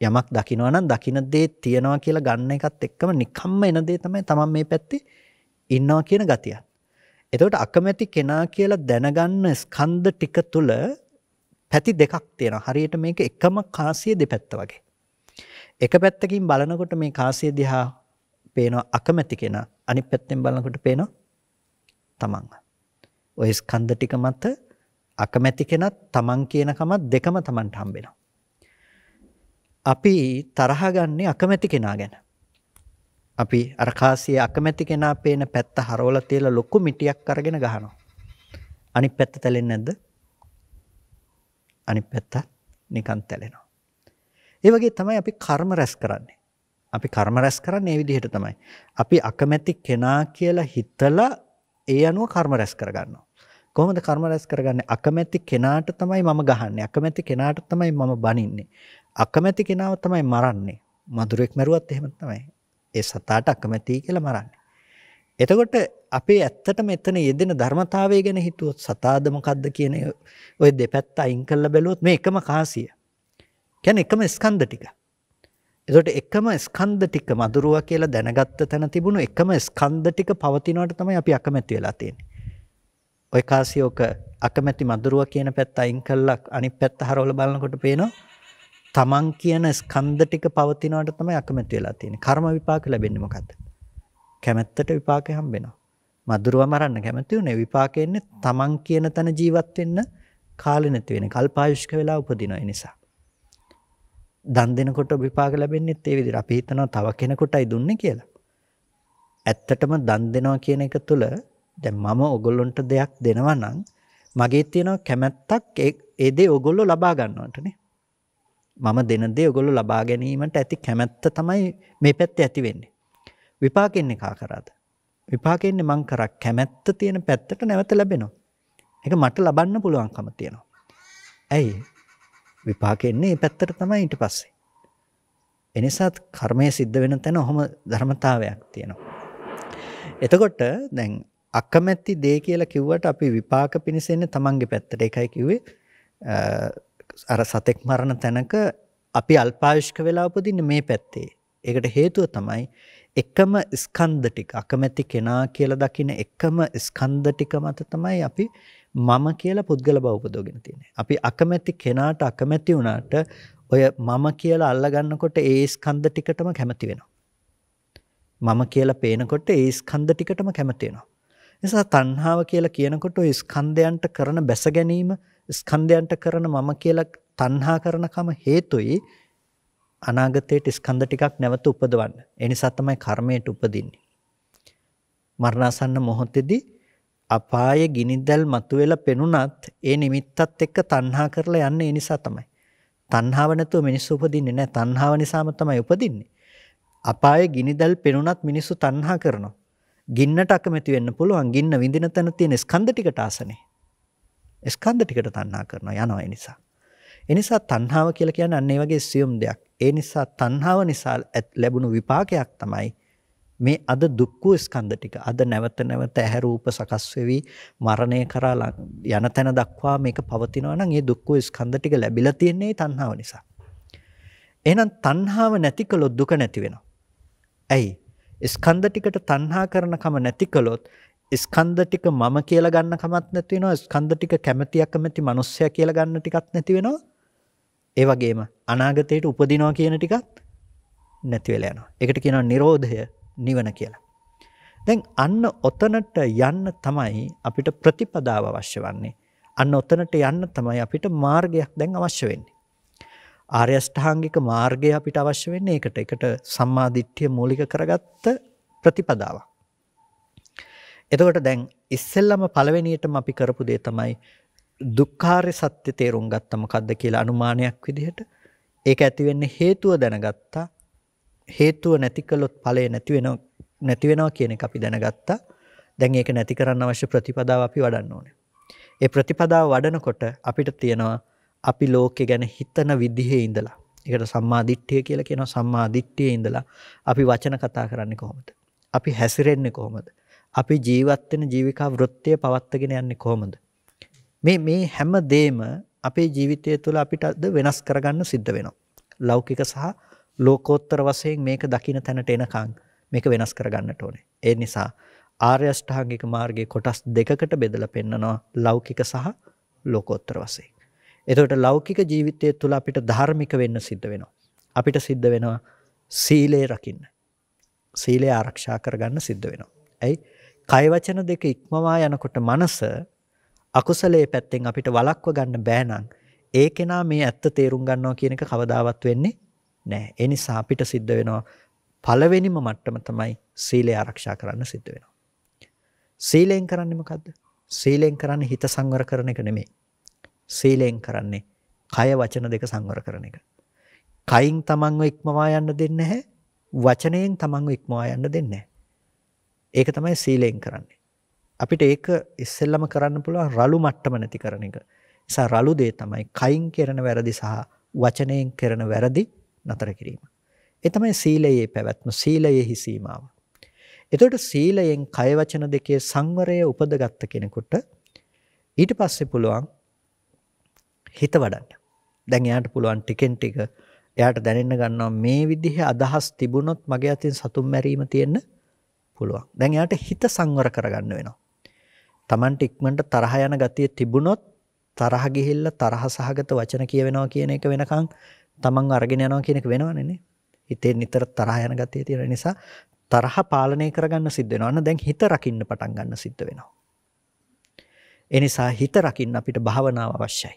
යමක් දකිනවා නම් දකින දේ තියනවා කියලා ගන්න එකත් එක්කම නිකම්ම එන දේ තමයි තමන් මේ පැත්තේ ඉන්නවා කියන ගතිය. එතකොට අකමැති කෙනා කියලා දැනගන්න ස්කන්ධ ටික තුල පැති දෙකක් තියෙනවා. හරියට මේක එකම කාසිය දෙපැත්ත වගේ. එක පැත්තකින් බලනකොට මේ කාසිය දිහා පේනවා අකමැති කෙනා. අනිත් පැත්තෙන් බලනකොට පේනවා තමන්ව. ওই ස්කන්ධ ටික මත අකමැති කෙනත් තමන් කියන කමත් දෙකම තමන්ට හම්බෙනවා. අපි තරහ ගන්නේ අකමැති කෙනා ගැන. අපි අරකාසිය අකමැති කෙනා පේන පැත්ත හරෝල තියලා ලොකු මිටියක් අරගෙන ගහනවා. අනිත් පැත්ත තැලෙන්නේ නැද්ද? අනිත් පැත්ත නිකන් තැලෙනවා. ඒ වගේ තමයි අපි කර්ම රැස් කරන්නේ. අපි කර්ම රැස් කරන්නේ මේ විදිහට තමයි. අපි අකමැති කෙනා කියලා හිතලා ඒ අනුව කර්ම රැස් කරගන්නවා. කොහොමද කර්ම රැස් කරගන්නේ? අකමැති කෙනාට තමයි මම ගහන්නේ. අකමැති කෙනාට තමයි මම බනින්නේ. අකමැති කෙනාව තමයි මරන්නේ. මදුරෙක් මැරුවත් එහෙම තමයි. ඒ සතාට අකමැතියි කියලා මරන්නේ. එතකොට අපේ ඇත්තටම එතන යෙදෙන ධර්මතාවය ගැන හිතුවොත් සතාද මොකද්ද කියන ওই දෙපැත්ත අයින් කරලා බැලුවොත් මේ එකම කාසිය. කියන්නේ එකම ස්කන්ධ ටික. එතකොට එකම ස්කන්ධ ටික මදුරුවා කියලා දැනගත්ත තැන තිබුණු එකම ස්කන්ධ ටික පවතිනවට තමයි අපි අකමැති වෙලා තියෙන්නේ. ওই කාසියෝක අකමැති මදුරුවා කියන පැත්ත අයින් කළා අනිත් පැත්ත හරවලා බලනකොට පේනවා තමන් කියන ස්කන්ධ ටික පවතිනවට තමයි අකමැති වෙලා තියෙන්නේ. කර්ම විපාක ලැබෙන්නේ මොකද්ද? කැමැත්තට විපාකය හම්බෙනවා. මధుරව මරන්න කැමැති උනේ විපාකෙ එන්නේ තමන් කියන තන ජීවත් වෙන්න කාලෙ නැති වෙන. කල්පායුෂ්ක වෙලා උපදිනවා ඒ නිසා. දන් දෙනකොට විපාක ලැබෙන්නේත් ඒ විදිහට. අපි හිතනවා තව කෙනෙකුටයි දුන්නේ කියලා. ඇත්තටම දන් දෙනවා කියන එක තුළ දැන් මම ඔයගොල්ලන්ට දෙයක් දෙනවා නම් මගේ තියෙන කැමැත්තක් ඒ දේ ඔයගොල්ලෝ ලබා ගන්නවටනේ. මම දෙනදේ ඔගොල්ලු ලබා ගැනීමට ඇති කැමැත්ත තමයි මේ පැත්තේ ඇති වෙන්නේ. විපාකෙන්නේ කා කරාද? විපාකෙන්නේ මං කරා කැමැත්ත තියෙන පැත්තට නැවත ලැබෙනවා. ඒක මට ලබන්න පුළුවන්කම තියෙනවා. ඇයි? විපාකෙන්නේ මේ පැත්තට තමයි ඊට පස්සේ. එනිසාත් කර්මය සිද්ධ වෙන තැන ඔහොම ධර්මතාවයක් තියෙනවා. එතකොට දැන් අකමැති දේ කියලා කිව්වට අපි විපාක පිණිස එන්නේ තමන්ගේ පැත්තට. ඒකයි කිව්වේ අර සතෙක් මරණ තැනක අපි අල්පායුෂ්ක වෙලා උපදින්නේ මේ පැත්තේ. ඒකට හේතුව තමයි එකම ස්කන්ධ ටික අකමැති කෙනා කියලා දකින එකම ස්කන්ධ ටික මත තමයි අපි මම කියලා පුද්ගල බව උපදවගෙන තියෙන්නේ. අපි අකමැති කෙනාට අකමැති වුණාට ඔය මම කියලා අල්ලගන්නකොට ඒ ස්කන්ධ ටිකටම කැමති වෙනවා. මම කියලා පේනකොට ඒ ස්කන්ධ ටිකටම කැමති වෙනවා. නිසා තණ්හාව කියලා කියනකොට ඔය ස්කන්ධයන්ට කරන බැස ගැනීම ස්කන්ධයන්ට කරන මම කියලා තණ්හා කරනකම හේතුයි අනාගතයට ස්කන්ධ ටිකක් නැවත උපදවන්න. ඒ නිසා තමයි කර්මයට උපදින්නේ. මරණාසන්න මොහොතේදී අපායේ ගිනිදැල් මතුවෙලා පෙනුනත් ඒ නිමිත්තත් එක්ක තණ්හා කරලා යන්නේ ඒ නිසා තමයි. තණ්හාව නැතුව මිනිස්සු උපදින්නේ නැහැ. තණ්හාව නිසාම තමයි උපදින්නේ. අපායේ ගිනිදැල් පෙනුනත් මිනිස්සු තණ්හා කරනවා. ගින්නට අකමැති වෙන්න පුළුවන්. ගින්න විඳින තැන තියෙන ස්කන්ධ ටිකට ආසනේ. ස්කන්ධ ටිකට තණ්හා කරනවා යනවා ඒ නිසා. ඒ නිසා තණ්හාව කියලා කියන්නේ අන්න ඒ වගේ සියුම් දෙයක්. ඒ නිසා තණ්හාව නිසා ලැබුණු විපාකයක් තමයි මේ අද දුක්ඛ ස්කන්ධ ටික අද නැවත නැවත ඇහැ රූප සකස් වෙවි මරණය කරා යන තැන දක්වා මේක පවතිනවා නම් ඒ දුක්ඛ ස්කන්ධ ටික ලැබිලා තියෙන්නේ තණ්හාව නිසා. එහෙනම් තණ්හාව නැති කළොත් දුක නැති වෙනවා. ඇයි? ස්කන්ධ ටිකට තණ්හා කරන කම නැති කළොත් ස්කන්ධ ටික මම කියලා ගන්න කමක් නැති වෙනවා ස්කන්ධ ටික කැමැති අකමැති මිනිස්සයා කියලා ගන්න ටිකක් නැති වෙනවා ඒ වගේම අනාගතයට උපදිනවා කියන ටිකත් නැති වෙලා යනවා ඒකට කියනවා නිරෝධය නිවන කියලා දැන් අන්න ඔතනට යන්න තමයි අපිට ප්‍රතිපදාව අවශ්‍ය වන්නේ අන්න ඔතනට යන්න තමයි අපිට මාර්ගයක් දැන් අවශ්‍ය වෙන්නේ ආර්ය අෂ්ටාංගික මාර්ගය අපිට අවශ්‍ය වෙන්නේ ඒකට ඒකට සම්මාදිට්ඨිය මූලික කරගත්ත ප්‍රතිපදාවක් එතකොට දැන් ඉස්සෙල්ලම පළවෙනියටම අපි කරපු දේ තමයි දුක්ඛාරය සත්‍ය තේරුම් ගත්තා මොකද්ද කියලා අනුමානයක් විදිහට ඒක ඇති වෙන්නේ හේතුව දැනගත්තා හේතුව නැති කළොත් ඵලය නැති වෙනවා නැති වෙනවා කියන එක අපි දැනගත්තා දැන් ඒක නැති කරන්න අවශ්‍ය ප්‍රතිපදාව අපි වඩන්න ඕනේ ඒ ප්‍රතිපදාව වඩනකොට අපිට තියෙනවා අපි ලෝකේ ගැන හිතන විදිහේ ඉඳලා ඒකට සම්මා දිට්ඨිය කියලා කියනවා සම්මා දිට්ඨියේ ඉඳලා අපි වචන කතා කරන්නේ කොහොමද අපි හැසිරෙන්නේ කොහොමද අපි ජීවත් වෙන ජීවිකා වෘත්තිය පවත්වාගෙන යන්නේ කොහොමද? මේ මේ හැම දෙම අපේ ජීවිතය තුළ අපිටද වෙනස් කරගන්න සිද්ධ වෙනවා. ලෞකික සහ ලෝකෝත්තර වශයෙන් මේක දකින්න තැනට එනකන් මේක වෙනස් කරගන්නට ඕනේ. ඒ නිසා ආර්ය අෂ්ටාංගික මාර්ගයේ කොටස් දෙකකට බෙදලා පෙන්නනවා ලෞකික සහ ලෝකෝත්තර වශයෙන්. එතකොට ලෞකික ජීවිතය තුළ අපිට ධාර්මික වෙන්න සිද්ධ වෙනවා. අපිට සිද්ධ වෙනවා සීලය රකින්න. සීලය ආරක්ෂා කරගන්න සිද්ධ වෙනවා. ඇයි? කය වචන දෙක ඉක්මවා යනකොට මනස අකුසලයේ පැත්තෙන් අපිට වළක්ව ගන්න බෑ නම් ඒ කෙනා මේ ඇත්ත තේරුම් ගන්නවා කියන එක කවදාවත් වෙන්නේ නෑ. ඒ නිසා අපිට සිද්ධ වෙනවා පළවෙනිම මට්ටම තමයි සීලය ආරක්ෂා කරන්න සිද්ධ වෙනවා. සීලෙන් කරන්නේ මොකද්ද? සීලෙන් කරන්නේ හිත සංවර කරන එක නෙමෙයි. සීලෙන් කරන්නේ කය වචන දෙක සංවර කරන එක. කයින් තමන්ව ඉක්මවා යන්න දෙන්නේ නැහැ. වචනයෙන් තමන්ව ඉක්මවා යන්න දෙන්නේ නැහැ. ඒක තමයි සීලයෙන් කරන්නේ. අපිට ඒක ඉස්සෙල්ලම කරන්න පුළුවන් රළු මට්ටම නැති කරන එක. නිසා රළු දේ තමයි කයින් කරන වැරදි සහ වචනයෙන් කරන වැරදි නතර කිරීම. ඒ තමයි සීලයේ පැවැත්ම, සීලයේහි සීමාව. එතකොට සීලයෙන් කය වචන දෙකේ සංවරය උපදගත්ත කෙනෙකුට ඊට පස්සේ පුළුවන් හිත වඩන්න. දැන් එයාට පුළුවන් ටිකෙන් ටික එයාට දැනෙන්න ගන්නවා මේ විදිහේ අදහස් තිබුණොත් මගේ අතින් සතුම් මැරීම තියෙන්නේ පුළුවන්. දැන් එයාට හිත සංවර කරගන්න වෙනවා. Tamanට ඉක්මනට තරහ යන ගතිය තිබුණොත් තරහ ගිහිල්ලා තරහ සහගත වචන කියවෙනවා කියන එක වෙනකන් Taman අරගෙන යනවා කියන එක වෙනවනේ නේ. හිතේ නිතර තරහ යන ගතිය තියෙන නිසා තරහ පාලනය කරගන්න සිද්ධ වෙනවා. අන්න දැන් හිත රකින්න පටන් ගන්න සිද්ධ වෙනවා. ඒ නිසා හිත රකින්න අපිට භාවනාව අවශ්‍යයි.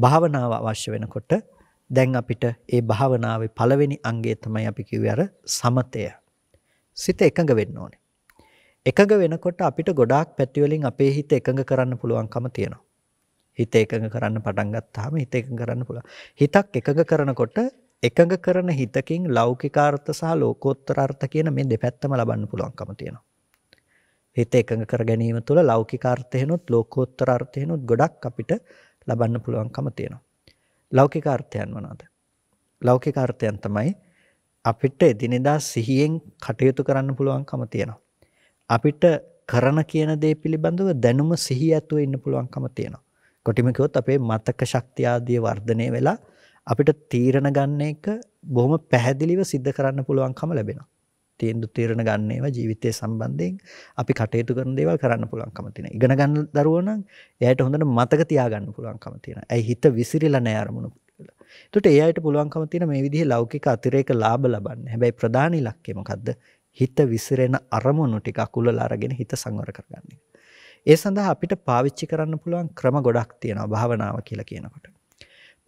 භාවනාව අවශ්‍ය වෙනකොට දැන් අපිට ඒ භාවනාවේ පළවෙනි අංගය තමයි අපි කිව්වේ අර සමතය. සිත එකඟ වෙන්න ඕනේ. එකඟ වෙනකොට අපිට ගොඩාක් පැතිවලින් අපේ හිත එකඟ කරන්න පුළුවන්කම තියෙනවා. හිත එකඟ කරන්න පටන් ගත්තාම හිත එකඟ කරන්න පුළුවන්. හිතක් එකඟ කරනකොට එකඟ කරන හිතකින් ලෞකිකාර්ථ සහ ලෝකෝත්තර අර්ථ කියන මේ දෙපැත්තම ලබන්න පුළුවන්කම තියෙනවා. හිත එකඟ කර ගැනීම තුළ ලෞකිකාර්ථයනොත් ලෝකෝත්තර අර්ථයනොත් ගොඩක් අපිට ලබන්න පුළුවන්කම තියෙනවා. ලෞකිකාර්ථයන් වනවාද? ලෞකිකාර්ථයන් තමයි අපිට එදිනෙදා සිහියෙන් කටයුතු කරන්න පුළුවන්කම තියෙනවා. අපිට කරන කියන දේ පිළිබඳව දැනුම සිහිය ඇතුව ඉන්න පුළුවන්කම තියෙනවා. කොටිම කිව්වොත් අපේ මතක ශක්තිය ආදී වර්ධනය වෙලා අපිට තීරණ ගන්න එක බොහොම පැහැදිලිව सिद्ध කරන්න පුළුවන්කම ලැබෙනවා. තීන්දුව තීරණ ගන්න ඒවා ජීවිතය සම්බන්ධයෙන් අපි කටයුතු කරන දේවල් කරන්න පුළුවන්කම තියෙනවා. ඉගෙන ගන්න දරුවෝ නම් එයාට හොඳට මතක තියාගන්න පුළුවන්කම තියෙනවා. ඇයි හිත විසිරිලා නැහැ අරමුණු කියලා. එතකොට ඒ අයට පුළුවන්කම තියෙන මේ විදිහේ ලෞකික අතිරේක ලාභ ලබන්න. හැබැයි ප්‍රධාන ඉලක්කය මොකද්ද? හිත විසිරෙන අරමුණු ටික අකුලලා අරගෙන හිත සංවර කරගන්න එක. ඒ සඳහා අපිට පාවිච්චි කරන්න පුළුවන් ක්‍රම ගොඩක් තියෙනවා භාවනාව කියලා කියනකොට.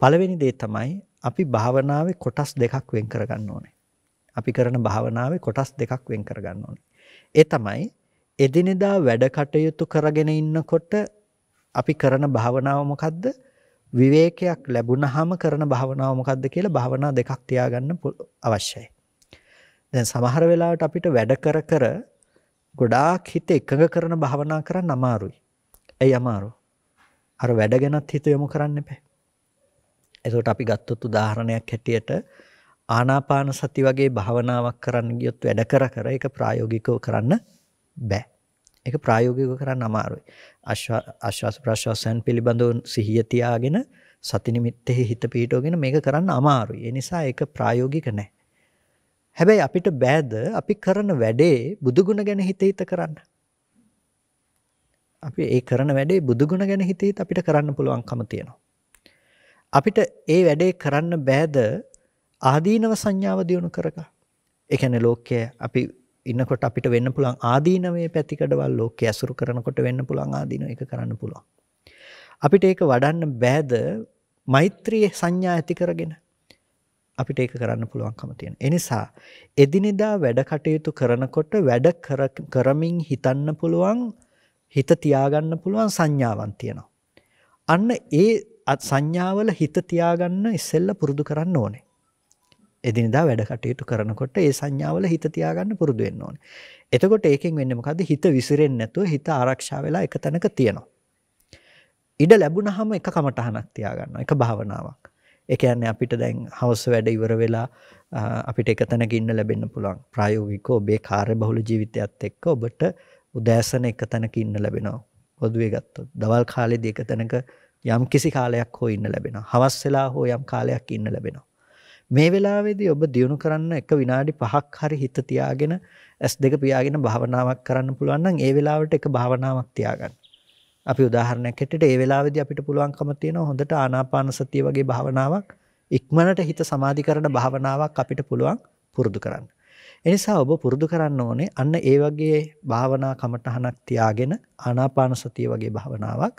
පළවෙනි දේ තමයි අපි භාවනාවේ කොටස් දෙකක් වෙන් කරගන්න ඕනේ. අපි කරන භාවනාවේ කොටස් දෙකක් වෙන් කරගන්න ඕනේ. ඒ තමයි එදිනෙදා වැඩ කටයුතු කරගෙන ඉන්නකොට අපි කරන භාවනාව මොකද්ද? විවේකයක් ලැබුණාම කරන භාවනාව මොකක්ද කියලා භාවනා දෙකක් තියාගන්න අවශ්‍යයි. දැන් සමහර වෙලාවට අපිට වැඩ කර කර ගොඩාක් හිත එකඟ කරන භාවනා කරන්න අමාරුයි. ඇයි අමාරු? අර වැඩ ගැනත් හිත යොමු කරන්න එපා. එතකොට අපි ගත්තොත් උදාහරණයක් හැටියට ආනාපාන සති වගේ භාවනාවක් කරන්න ගියොත් වැඩ කර කර ඒක ප්‍රායෝගිකව කරන්න බෑ. එක ප්‍රායෝගික කරන්න අමාරුයි. අශ්වාස ප්‍රශ්වාසයන් පිළිබඳව සිහිය තියාගෙන සතිනිමිත්තෙහි හිත පිහිටෝගෙන මේක කරන්න අමාරුයි. ඒ නිසා ඒක ප්‍රායෝගික නැහැ. හැබැයි අපිට බෑද අපි කරන වැඩේ බුදුගුණ ගැන හිත හිත කරන්න. අපි ඒ කරන වැඩේ බුදුගුණ ගැන හිත හිත අපිට කරන්න පුළුවන්කම තියෙනවා. අපිට ඒ වැඩේ කරන්න බෑද ආදීනව සංඥාව දියුණු කරගන්න. ඒ කියන්නේ ලෝකයේ අපි ඉන්නකොට අපිට වෙන්න පුළුවන් ආදීනමේ පැතිකඩවල් ලෝකේ ඇසුරු කරනකොට වෙන්න පුළුවන් ආදීන එක කරන්න පුළුවන්. අපිට ඒක වඩන්න බෑද මෛත්‍රී සංඥා ඇති කරගෙන අපිට ඒක කරන්න පුළුවන්කම තියෙන. එනිසා එදිනෙදා වැඩ කටයුතු කරනකොට වැඩ කරමින් හිතන්න පුළුවන් හිත තියාගන්න පුළුවන් සංඥාවන් තියෙනවා. අන්න ඒ සංඥාවල හිත තියාගන්න ඉස්සෙල්ල පුරුදු කරන්න ඕනේ. එදිනදා වැඩ කටයුතු කරනකොට ඒ සංඥාවල හිත තියාගන්න පුරුදු වෙන්න ඕනේ. එතකොට ඒකෙන් වෙන්නේ මොකද්ද? හිත විසිරෙන්නේ නැතුව හිත ආරක්ෂා වෙලා එක තැනක තියෙනවා. ඉඩ ලැබුණාම එක කමටහනක් තියාගන්නවා. එක භාවනාවක්. ඒ කියන්නේ අපිට දැන් හවස වැඩ ඉවර වෙලා අපිට එක තැනක ඉන්න ලැබෙන්න පුළුවන්. ප්‍රායෝගිකව ඔබේ කාර්යබහුල ජීවිතයත් එක්ක ඔබට උදෑසන එක තැනක ඉන්න ලැබෙනවා. පොදුවේ ගත්තොත් දවල් කාලෙදී එක තැනක යම් කිසි කාලයක් හෝ ඉන්න ලැබෙනවා. හවස් වෙලා හෝ යම් කාලයක් ඉන්න ලැබෙනවා. මේ වෙලාවේදී ඔබ දියුණු කරන්න එක විනාඩි 5ක් හරි හිත තියාගෙන S2 පියාගෙන භාවනාවක් කරන්න පුළුවන් නම් ඒ වෙලාවට එක භාවනාවක් තියාගන්න. අපි උදාහරණයක් හැටියට ඒ වෙලාවේදී අපිට පුළුවන්කම තියෙන හොඳට ආනාපාන සතිය වගේ භාවනාවක් ඉක්මනට හිත සමාධි කරන භාවනාවක් අපිට පුළුවන් පුරුදු කරන්න. එනිසා ඔබ පුරුදු කරන්න ඕනේ අන්න ඒ වගේ භාවනා කමටහනක් තියාගෙන ආනාපාන සතිය වගේ භාවනාවක්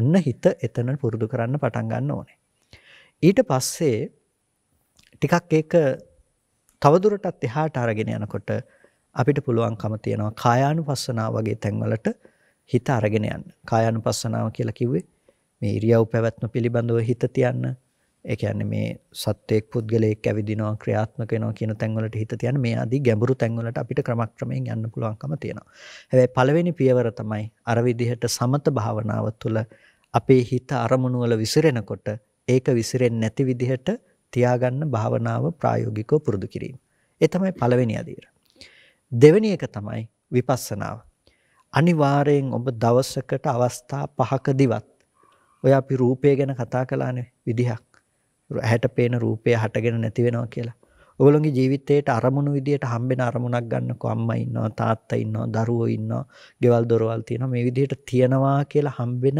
ඔන්න හිත එතන පුරුදු කරන්න පටන් ගන්න ඕනේ. ඊට පස්සේ ටිකක් ඒක තවදුරටත් එහාට අරගෙන යනකොට අපිට පුළුවන්කම තියෙනවා කායානු පස්සනාව වගේ තැන්වලට හිත අරගෙන යන්න. කායානු පස්සනාව කියලා කිව්වේ මේ ඉරියව් පැවැත්ම පිළිබඳව හිත තියන්න. ඒ කියන්නේ මේ සත්වයක් පුද්ගලයෙක් ඇවිදිනවා ක්‍රියාත්මක වෙනවා කියන තැන්වලට හිත තියන්න මේ ආදී ගැඹුරු තැන්වලට අපිට ක්‍රමක්‍රමයෙන් යන්න පුළුවන්කම තියෙනවා. හැබැයි පළවෙනි පියවර තමයි අර විදිහට සමත භාවනාව තුළ අපේ හිත අරමුණු වල විසිරෙනකොට ඒක විසිරෙන්නේ නැති විදිහට තියාගන්න භාවනාව ප්‍රායෝගිකව පුරුදු කිරීම. ඒ තමයි පළවෙනි අදියර. දෙවෙනි එක තමයි විපස්සනාව. අනිවාර්යෙන් ඔබ දවසකට අවස්ථා පහකදිවත් ඔය අපි රූපය ගැන කතා කළානේ විදිහක්. ඇහැට පේන රූපය හටගෙන නැති වෙනවා කියලා. ඔයගොල්ලෝගේ ජීවිතේට අරමුණු විදියට හම්බෙන අරමුණක් ගන්නකො අම්මා ඉන්නවා තාත්තා ඉන්නවා දරුවෝ ඉන්නවා ගෙවල් දොරවල් තියෙනවා මේ විදියට තියනවා කියලා හම්බෙන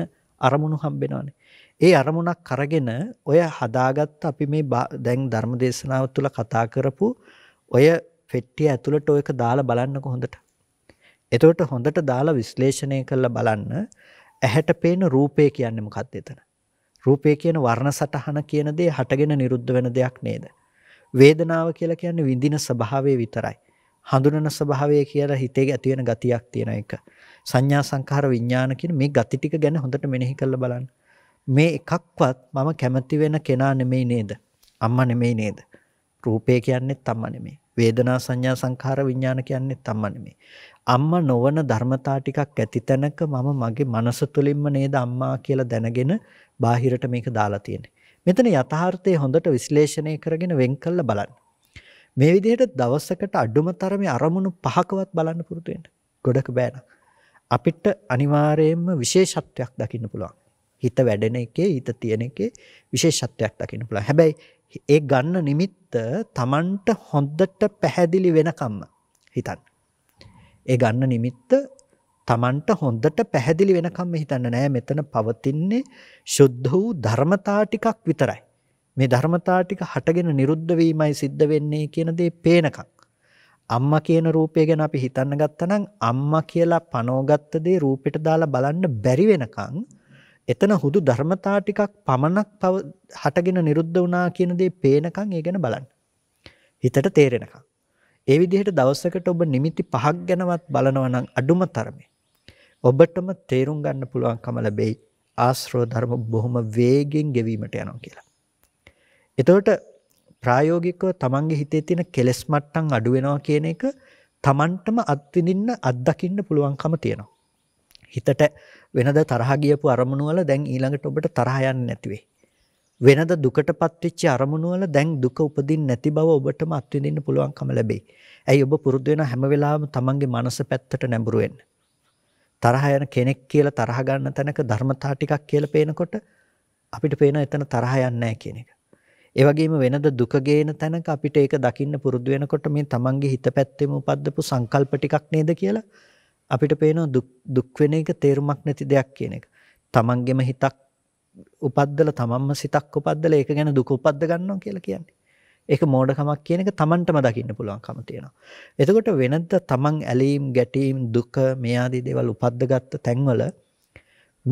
අරමුණු හම්බෙනවානේ ඒ අරමුණක් කරගෙන ඔය හදාගත්ත අපි මේ දැන් ධර්ම දේශනාව තුළ කතා කරපු ඔය පෙට්ටිය ඇතුළට ඔයක දාලා බලන්නකො හොඳට. එතකොට හොඳට දාලා විශ්ලේෂණය කරලා බලන්න ඇහැට පේන රූපය කියන්නේ මොකක්ද එතන? රූපය කියන වර්ණ සටහන කියන දේ හටගෙන නිරුද්ධ වෙන දෙයක් නේද? වේදනාව කියලා කියන්නේ විඳින ස්වභාවය විතරයි. හඳුනන ස්වභාවය කියලා හිතේ ඇති වෙන ගතියක් තියෙන එක. සංඥා සංඛාර විඥාන කියන මේ ගති ටික ගැන හොඳට මෙනෙහි කරලා බලන්න. මේ එකක්වත් මම කැමති වෙන කෙනා නෙමෙයි නේද? අම්මා නෙමෙයි නේද? රූපය කියන්නේ අම්මා නෙමෙයි. වේදනා සංඥා සංඛාර විඥාන කියන්නේ අම්මා නෙමෙයි. අම්මා නොවන ධර්මතා ටිකක් ඇති තැනක මම මගේ මනස තුලින්ම නේද අම්මා කියලා දැනගෙන බාහිරට මේක දාලා තියෙන්නේ. මෙතන යථාර්ථය හොඳට විශ්ලේෂණය කරගෙන වෙන් කළ බලන්න. මේ විදිහට දවසකට අඩුම තරමේ අරමුණු පහකවත් බලන්න පුරුදු වෙන්න. ගොඩක් බෑන. අපිට අනිවාර්යයෙන්ම විශේෂත්වයක් දකින්න පුළුවන්. හිත වැඩෙන එකේ හිත තියෙන එකේ විශේෂත්වයක් දකින්න පුළුවන්. හැබැයි ඒ ගන්න නිමිත්ත Tamanට හොද්දට පැහැදිලි වෙනකම්ම හිතන්න. ඒ ගන්න නිමිත්ත Tamanට හොද්දට පැහැදිලි වෙනකම්ම හිතන්න නෑ මෙතන පවතින්නේ සුද්ධ වූ ධර්මතා ටිකක් විතරයි. මේ ධර්මතා ටික හටගෙන නිරුද්ධ වීමයි සිද්ධ වෙන්නේ කියන දේ පේනකම්. අම්මා කියන රූපය ගැන අපි හිතන්න ගත්තනම් අම්මා කියලා පනෝගත්ත දේ රූපෙට දාලා බලන්න බැරි වෙනකන් එතන හුදු ධර්මතා ටිකක් පමණක් පව හටගෙන නිරුද්ධ වුණා කියන දේ පේනකන් ඒ ගැන බලන්න. හිතට තේරෙනකම්. ඒ විදිහට දවසකට ඔබ නිමිති පහක් ගැනවත් බලනවා නම් අඩුම තරමේ ඔබටම තේරුම් ගන්න පුළුවන්කම ලැබෙයි ආශ්‍රව ධර්ම බොහොම වේගෙන් ගෙවීමට යනවා කියලා. එතකොට ප්‍රායෝගිකව තමන්ගේ හිතේ තියෙන කෙලෙස් මට්ටම් අඩු වෙනවා කියන එක තමන්ටම අත්විඳින්න අත්දකින්න පුළුවන්කම තියෙනවා. හිතට වෙනද තරහ ගියපු අරමුණු වල දැන් ඊළඟට ඔබට තරහ යන්නේ නැති වෙයි. වෙනද දුකටපත් වෙච්ච අරමුණු වල දැන් දුක උපදින්නේ නැති බව ඔබටම අත්විඳින්න පුළුවන්කම ලැබෙයි. ඇයි ඔබ පුරුදු වෙන හැම වෙලාවෙම තමන්ගේ මනස පැත්තට නැඹුරු වෙන්න. තරහ යන කෙනෙක් කියලා තරහ ගන්න තැනක ධර්මතා ටිකක් කියලා පේනකොට අපිට පේන එතන තරහ යන්නේ නැහැ කියන එක. ඒ වගේම වෙනද දුක ගේන තැනක අපිට ඒක දකින්න පුරුදු වෙනකොට මේ තමන්ගේ හිත පැත්තෙම උපද්දපු සංකල්ප ටිකක් නේද කියලා අපිට පේනවා දුක් වෙන එක තේරුමක් නැති දෙයක් කියන එක. තමන්ගෙම හිතක් උපද්දල තමන්ම සිතක් උපද්දල ඒක ගැන දුක උපද්ද ගන්නවා කියලා කියන්නේ. ඒක මෝඩකමක් කියන එක තමන්ටම දකින්න පුළුවන්කම තියෙනවා. එතකොට වෙනද තමන් ඇලීම් ගැටීම් දුක මේ ආදී දේවල් උපද්දගත්ත තැන්වල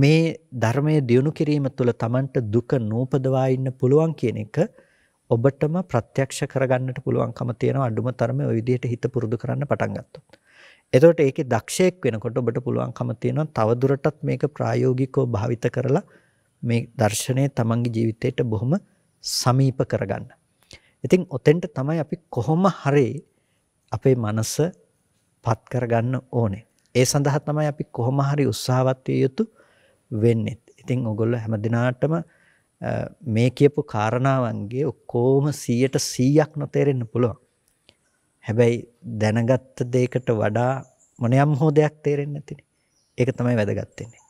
මේ ධර්මයේ දියුණු කිරීම තුළ තමන්ට දුක නූපදවා ඉන්න පුළුවන් කියන එක ඔබටම ප්‍රත්‍යක්ෂ කරගන්නට පුළුවන්කම තියෙනවා අඩුම තරමේ ওই විදිහට හිත පුරුදු කරන්න පටන් ගත්තොත්. එතකොට ඒකේ දක්ෂයෙක් වෙනකොට ඔබට පුළුවන්කම තියෙනවා තවදුරටත් මේක ප්‍රායෝගිකව භාවිත කරලා මේ දර්ශනය තමන්ගේ ජීවිතයට බොහොම සමීප කරගන්න. ඉතින් ඔතෙන්ට තමයි අපි කොහොම හරි අපේ මනස පත් කරගන්න ඕනේ. ඒ සඳහා තමයි අපි කොහොම හරි උත්සාහවත් විය යුතු වෙන්නේ. ඉතින් ඔයගොල්ලෝ හැම දිනාටම මේ කියපු කාරණාවන්ගේ ඔක්කොම 100ට 100ක් නොතේරෙන්න පුළුවන්. හැබැයි දැනගත්ත දෙයකට වඩා මොනියම් හෝ දෙයක් තේරෙන්නේ නැතිනේ. ඒක තමයි වැදගත් වෙන්නේ.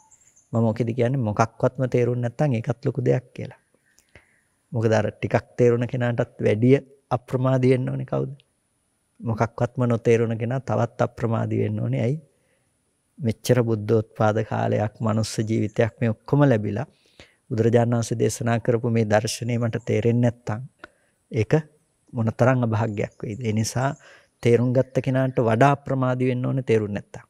මම ඔකෙදි කියන්නේ මොකක්වත්ම තේරුන්නේ නැත්නම් ඒකත් ලොකු දෙයක් කියලා. මොකද අර ටිකක් තේරුණ කෙනාටත් වැඩිය අප්‍රමාදී වෙන්න ඕනේ කවුද? මොකක්වත්ම නොතේරුණ කෙනා තවත් අප්‍රමාදී වෙන්න ඕනේ. ඇයි? මෙච්චර බුද්ධෝත්පාද කාලයක් මනුස්ස ජීවිතයක් මේ ඔක්කොම ලැබිලා බුදුරජාණන් වහන්සේ දේශනා කරපු මේ දර්ශනය මට තේරෙන්නේ නැත්නම් ඒක මොන තරං අභාග්‍යයක් වෙයිද. එනිසා තේරුම් ගත්ත කෙනාට වඩා ප්‍රමාදි වෙන්න ඕන තේරුම් නැත්තම්.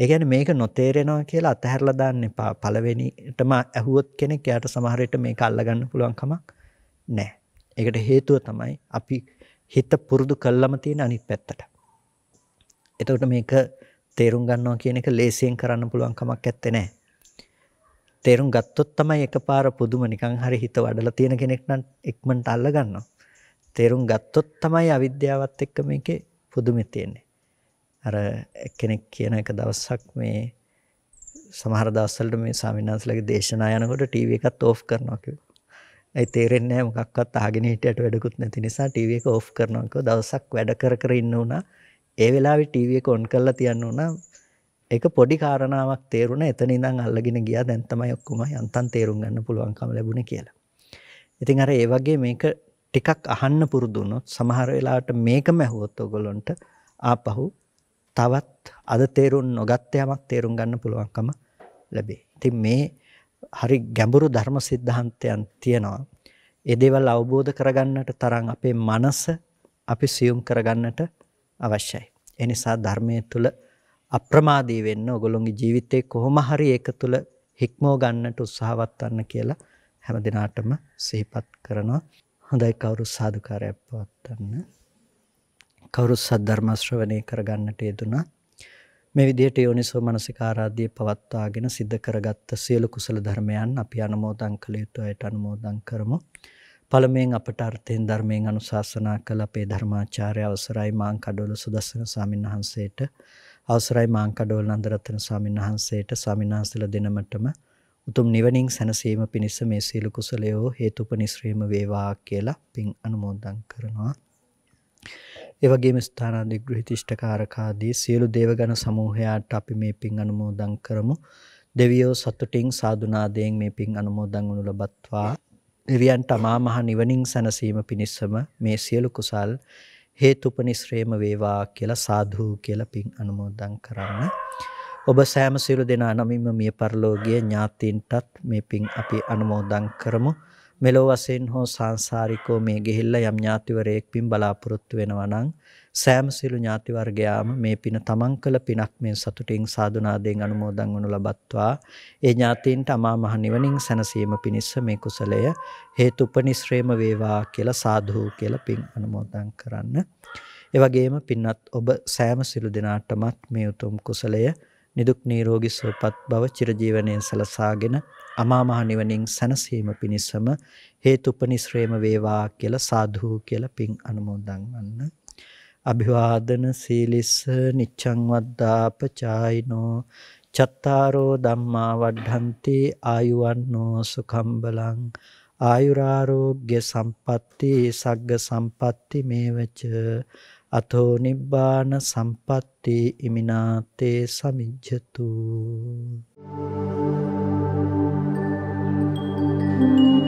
ඒ කියන්නේ මේක නොතේරෙනවා කියලා අතහැරලා දාන්න එපා. පළවෙනිටම ඇහුවොත් කෙනෙක් එයාට සමහර විට මේක අල්ලගන්න පුළුවන් කමක් නැහැ. ඒකට හේතුව තමයි අපි හිත පුරුදු කළාම තියෙන අනිත් පැත්තට. එතකොට මේක තේරුම් ගන්නවා කියන එක ලේසියෙන් කරන්න පුළුවන් කමක් නැත්තේ නෑ. තේරුම් ගත්තොත් තමයි එකපාර පුදුම නිකන් හරි හිත වඩලා තියෙන කෙනෙක් නම් ඉක්මනට අල්ල ගන්නවා. තේරුම් ගත්තොත් තමයි අවිද්‍යාවත් එක්ක මේකේ පුදුමේ තියෙන්නේ. අර කෙනෙක් කියන එක දවසක් මේ සමහර දවස්වලට මේ ස්වාමීන් දේශනා යනකොට ටීවී එකත් ඕෆ් කරනවා කිව්වා. ඒ තේරෙන්නේ නැහැ මොකක්වත් අහගෙන හිටියට වැඩකුත් නැති නිසා ටීවී එක ඕෆ් කරනවා කිව්වා. දවසක් වැඩ කර කර ඉන්න උනා. ඒ වෙලාවේ ටීවී එක ඔන් කරලා තියන්න උනා. ඒක පොඩි කාරණාවක් තේරුණා. එතන ඉඳන් අල්ලගෙන ගියා. දැන් තමයි ඔක්කොම යන්තම් තේරුම් ගන්න පුළුවන්කම ලැබුණේ කියලා. ඉතින් අර ඒ වගේ මේක ටිකක් අහන්න පුරුදු වුණොත් සමහර වෙලාවට මේකම ඇහුවොත් ඔයගොල්ලන්ට ආපහු තවත් අද තේරුම් නොගත්ත යමක් තේරුම් ගන්න පුළුවන්කම ලැබේ. ඉතින් මේ හරි ගැඹුරු ධර්ම સિદ્ધාන්තයන් තියෙනවා. ඒ දේවල් අවබෝධ කරගන්නට තරම් අපේ මනස අපි සියුම් කරගන්නට අවශ්‍යයි. ඒ නිසා ධර්මයේ තුල අප්‍රමාදී වෙන්න ඔයගොල්ලෝගේ ජීවිතේ කොහොම හරි ඒක තුල හික්මව ගන්නට උත්සාහවත් වෙන්න කියලා හැම දිනාටම සිහිපත් කරනවා. හොඳයි කවුරු සාධකාරයක් පවත්වන්න කවුරු සද්ධර්ම ශ්‍රවණය කරගන්නට යෙදුනා මේ විදිහට යෝනිසෝ මනසිකාරාදී පවත්වාගෙන සිද්ධ කරගත්ත සියලු කුසල ධර්මයන් අපි අනුමෝදන් කළ යුතු අයට අනුමෝදන් කරමු පළමුවෙන් අපට අර්ථයෙන් ධර්මයෙන් අනුශාසනා කළ අපේ ධර්මාචාර්ය අවසරයි මාං කඩවල සුදස්සන ස්වාමීන් වහන්සේට අවසරයි මාං කඩවල නන්දරත්න ස්වාමීන් වහන්සේට ස්වාමීන් වහන්සේලා දෙනමටම උතුම් නිවනින් සැනසීම පිණිස මේ සීල කුසලයෝ හේතුපනිශ්‍රේම වේවා කියලා පින් අනුමෝදන් කරනවා. එවගේම ස්ථානාධිග්‍රහිත ඉෂ්ඨකාරකාදී සියලු දේවගණ සමූහයාට අපි මේ පින් අනුමෝදන් කරමු. දෙවියෝ සතුටින් සාදුනාදයෙන් මේ පින් අනුමෝදන් වනු ලබත්වා. දෙවියන්ට අමා මහ නිවනින් සැනසීම පිණිසම මේ සියලු කුසල් හේතුපනිශ්‍රේම වේවා කියලා සාධු කියලා පින් අනුමෝදන් කරන්න. ඔබ සෑම සියලු දෙනා නමින්ම මිය පරලෝකීය ඥාතීන්ටත් මේ පින් අපි අනුමෝදන් කරමු. මෙලොව වශයෙන් හෝ සාංශාරිකව මේ ගිහිල්ලා යම් ඥාතිවරයෙක් පින් බලාපොරොත්තු වෙනවා නම් සෑම සියලු ඥාති වර්ගයාම මේ පින තමන් කළ පිනක් මේ සතුටින් සාදුනාදයෙන් අනුමෝදන් වනු ලබත්වා ඒ ඥාතීන්ට අමා මහ නිවනින් සැනසීම පිණිස මේ කුසලය හේතුපනිශ්‍රේම වේවා කියලා සාදු කියලා පින් අනුමෝදන් කරන්න. ඒ වගේම පින්වත් ඔබ සෑම සියලු දෙනාටමත් මේ උතුම් කුසලය නිදුක් නිරෝගී සුවපත් බව චිරජීවනයේ සලසාගෙන අමා මහ නිවනින් සැනසීම පිණිසම හේතුපනිශ්‍රේම වේවා කියලා සාදු කියලා පින් අනුමෝදන් වන්න. අභිවාදන සීලිස නිච්ඡං වද්දාපචායිනෝ චත්තාරෝ ධම්මා වඩ්ඩಂತಿ ආයුවන්නෝ සුඛම්බලං ආයුරාෝග්‍ය සම්පatti සග්ග සම්පatti මේවච අතෝ නිබ්බාන සම්පatti ඉමිනාතේ සමිජ්ජතු Thank you.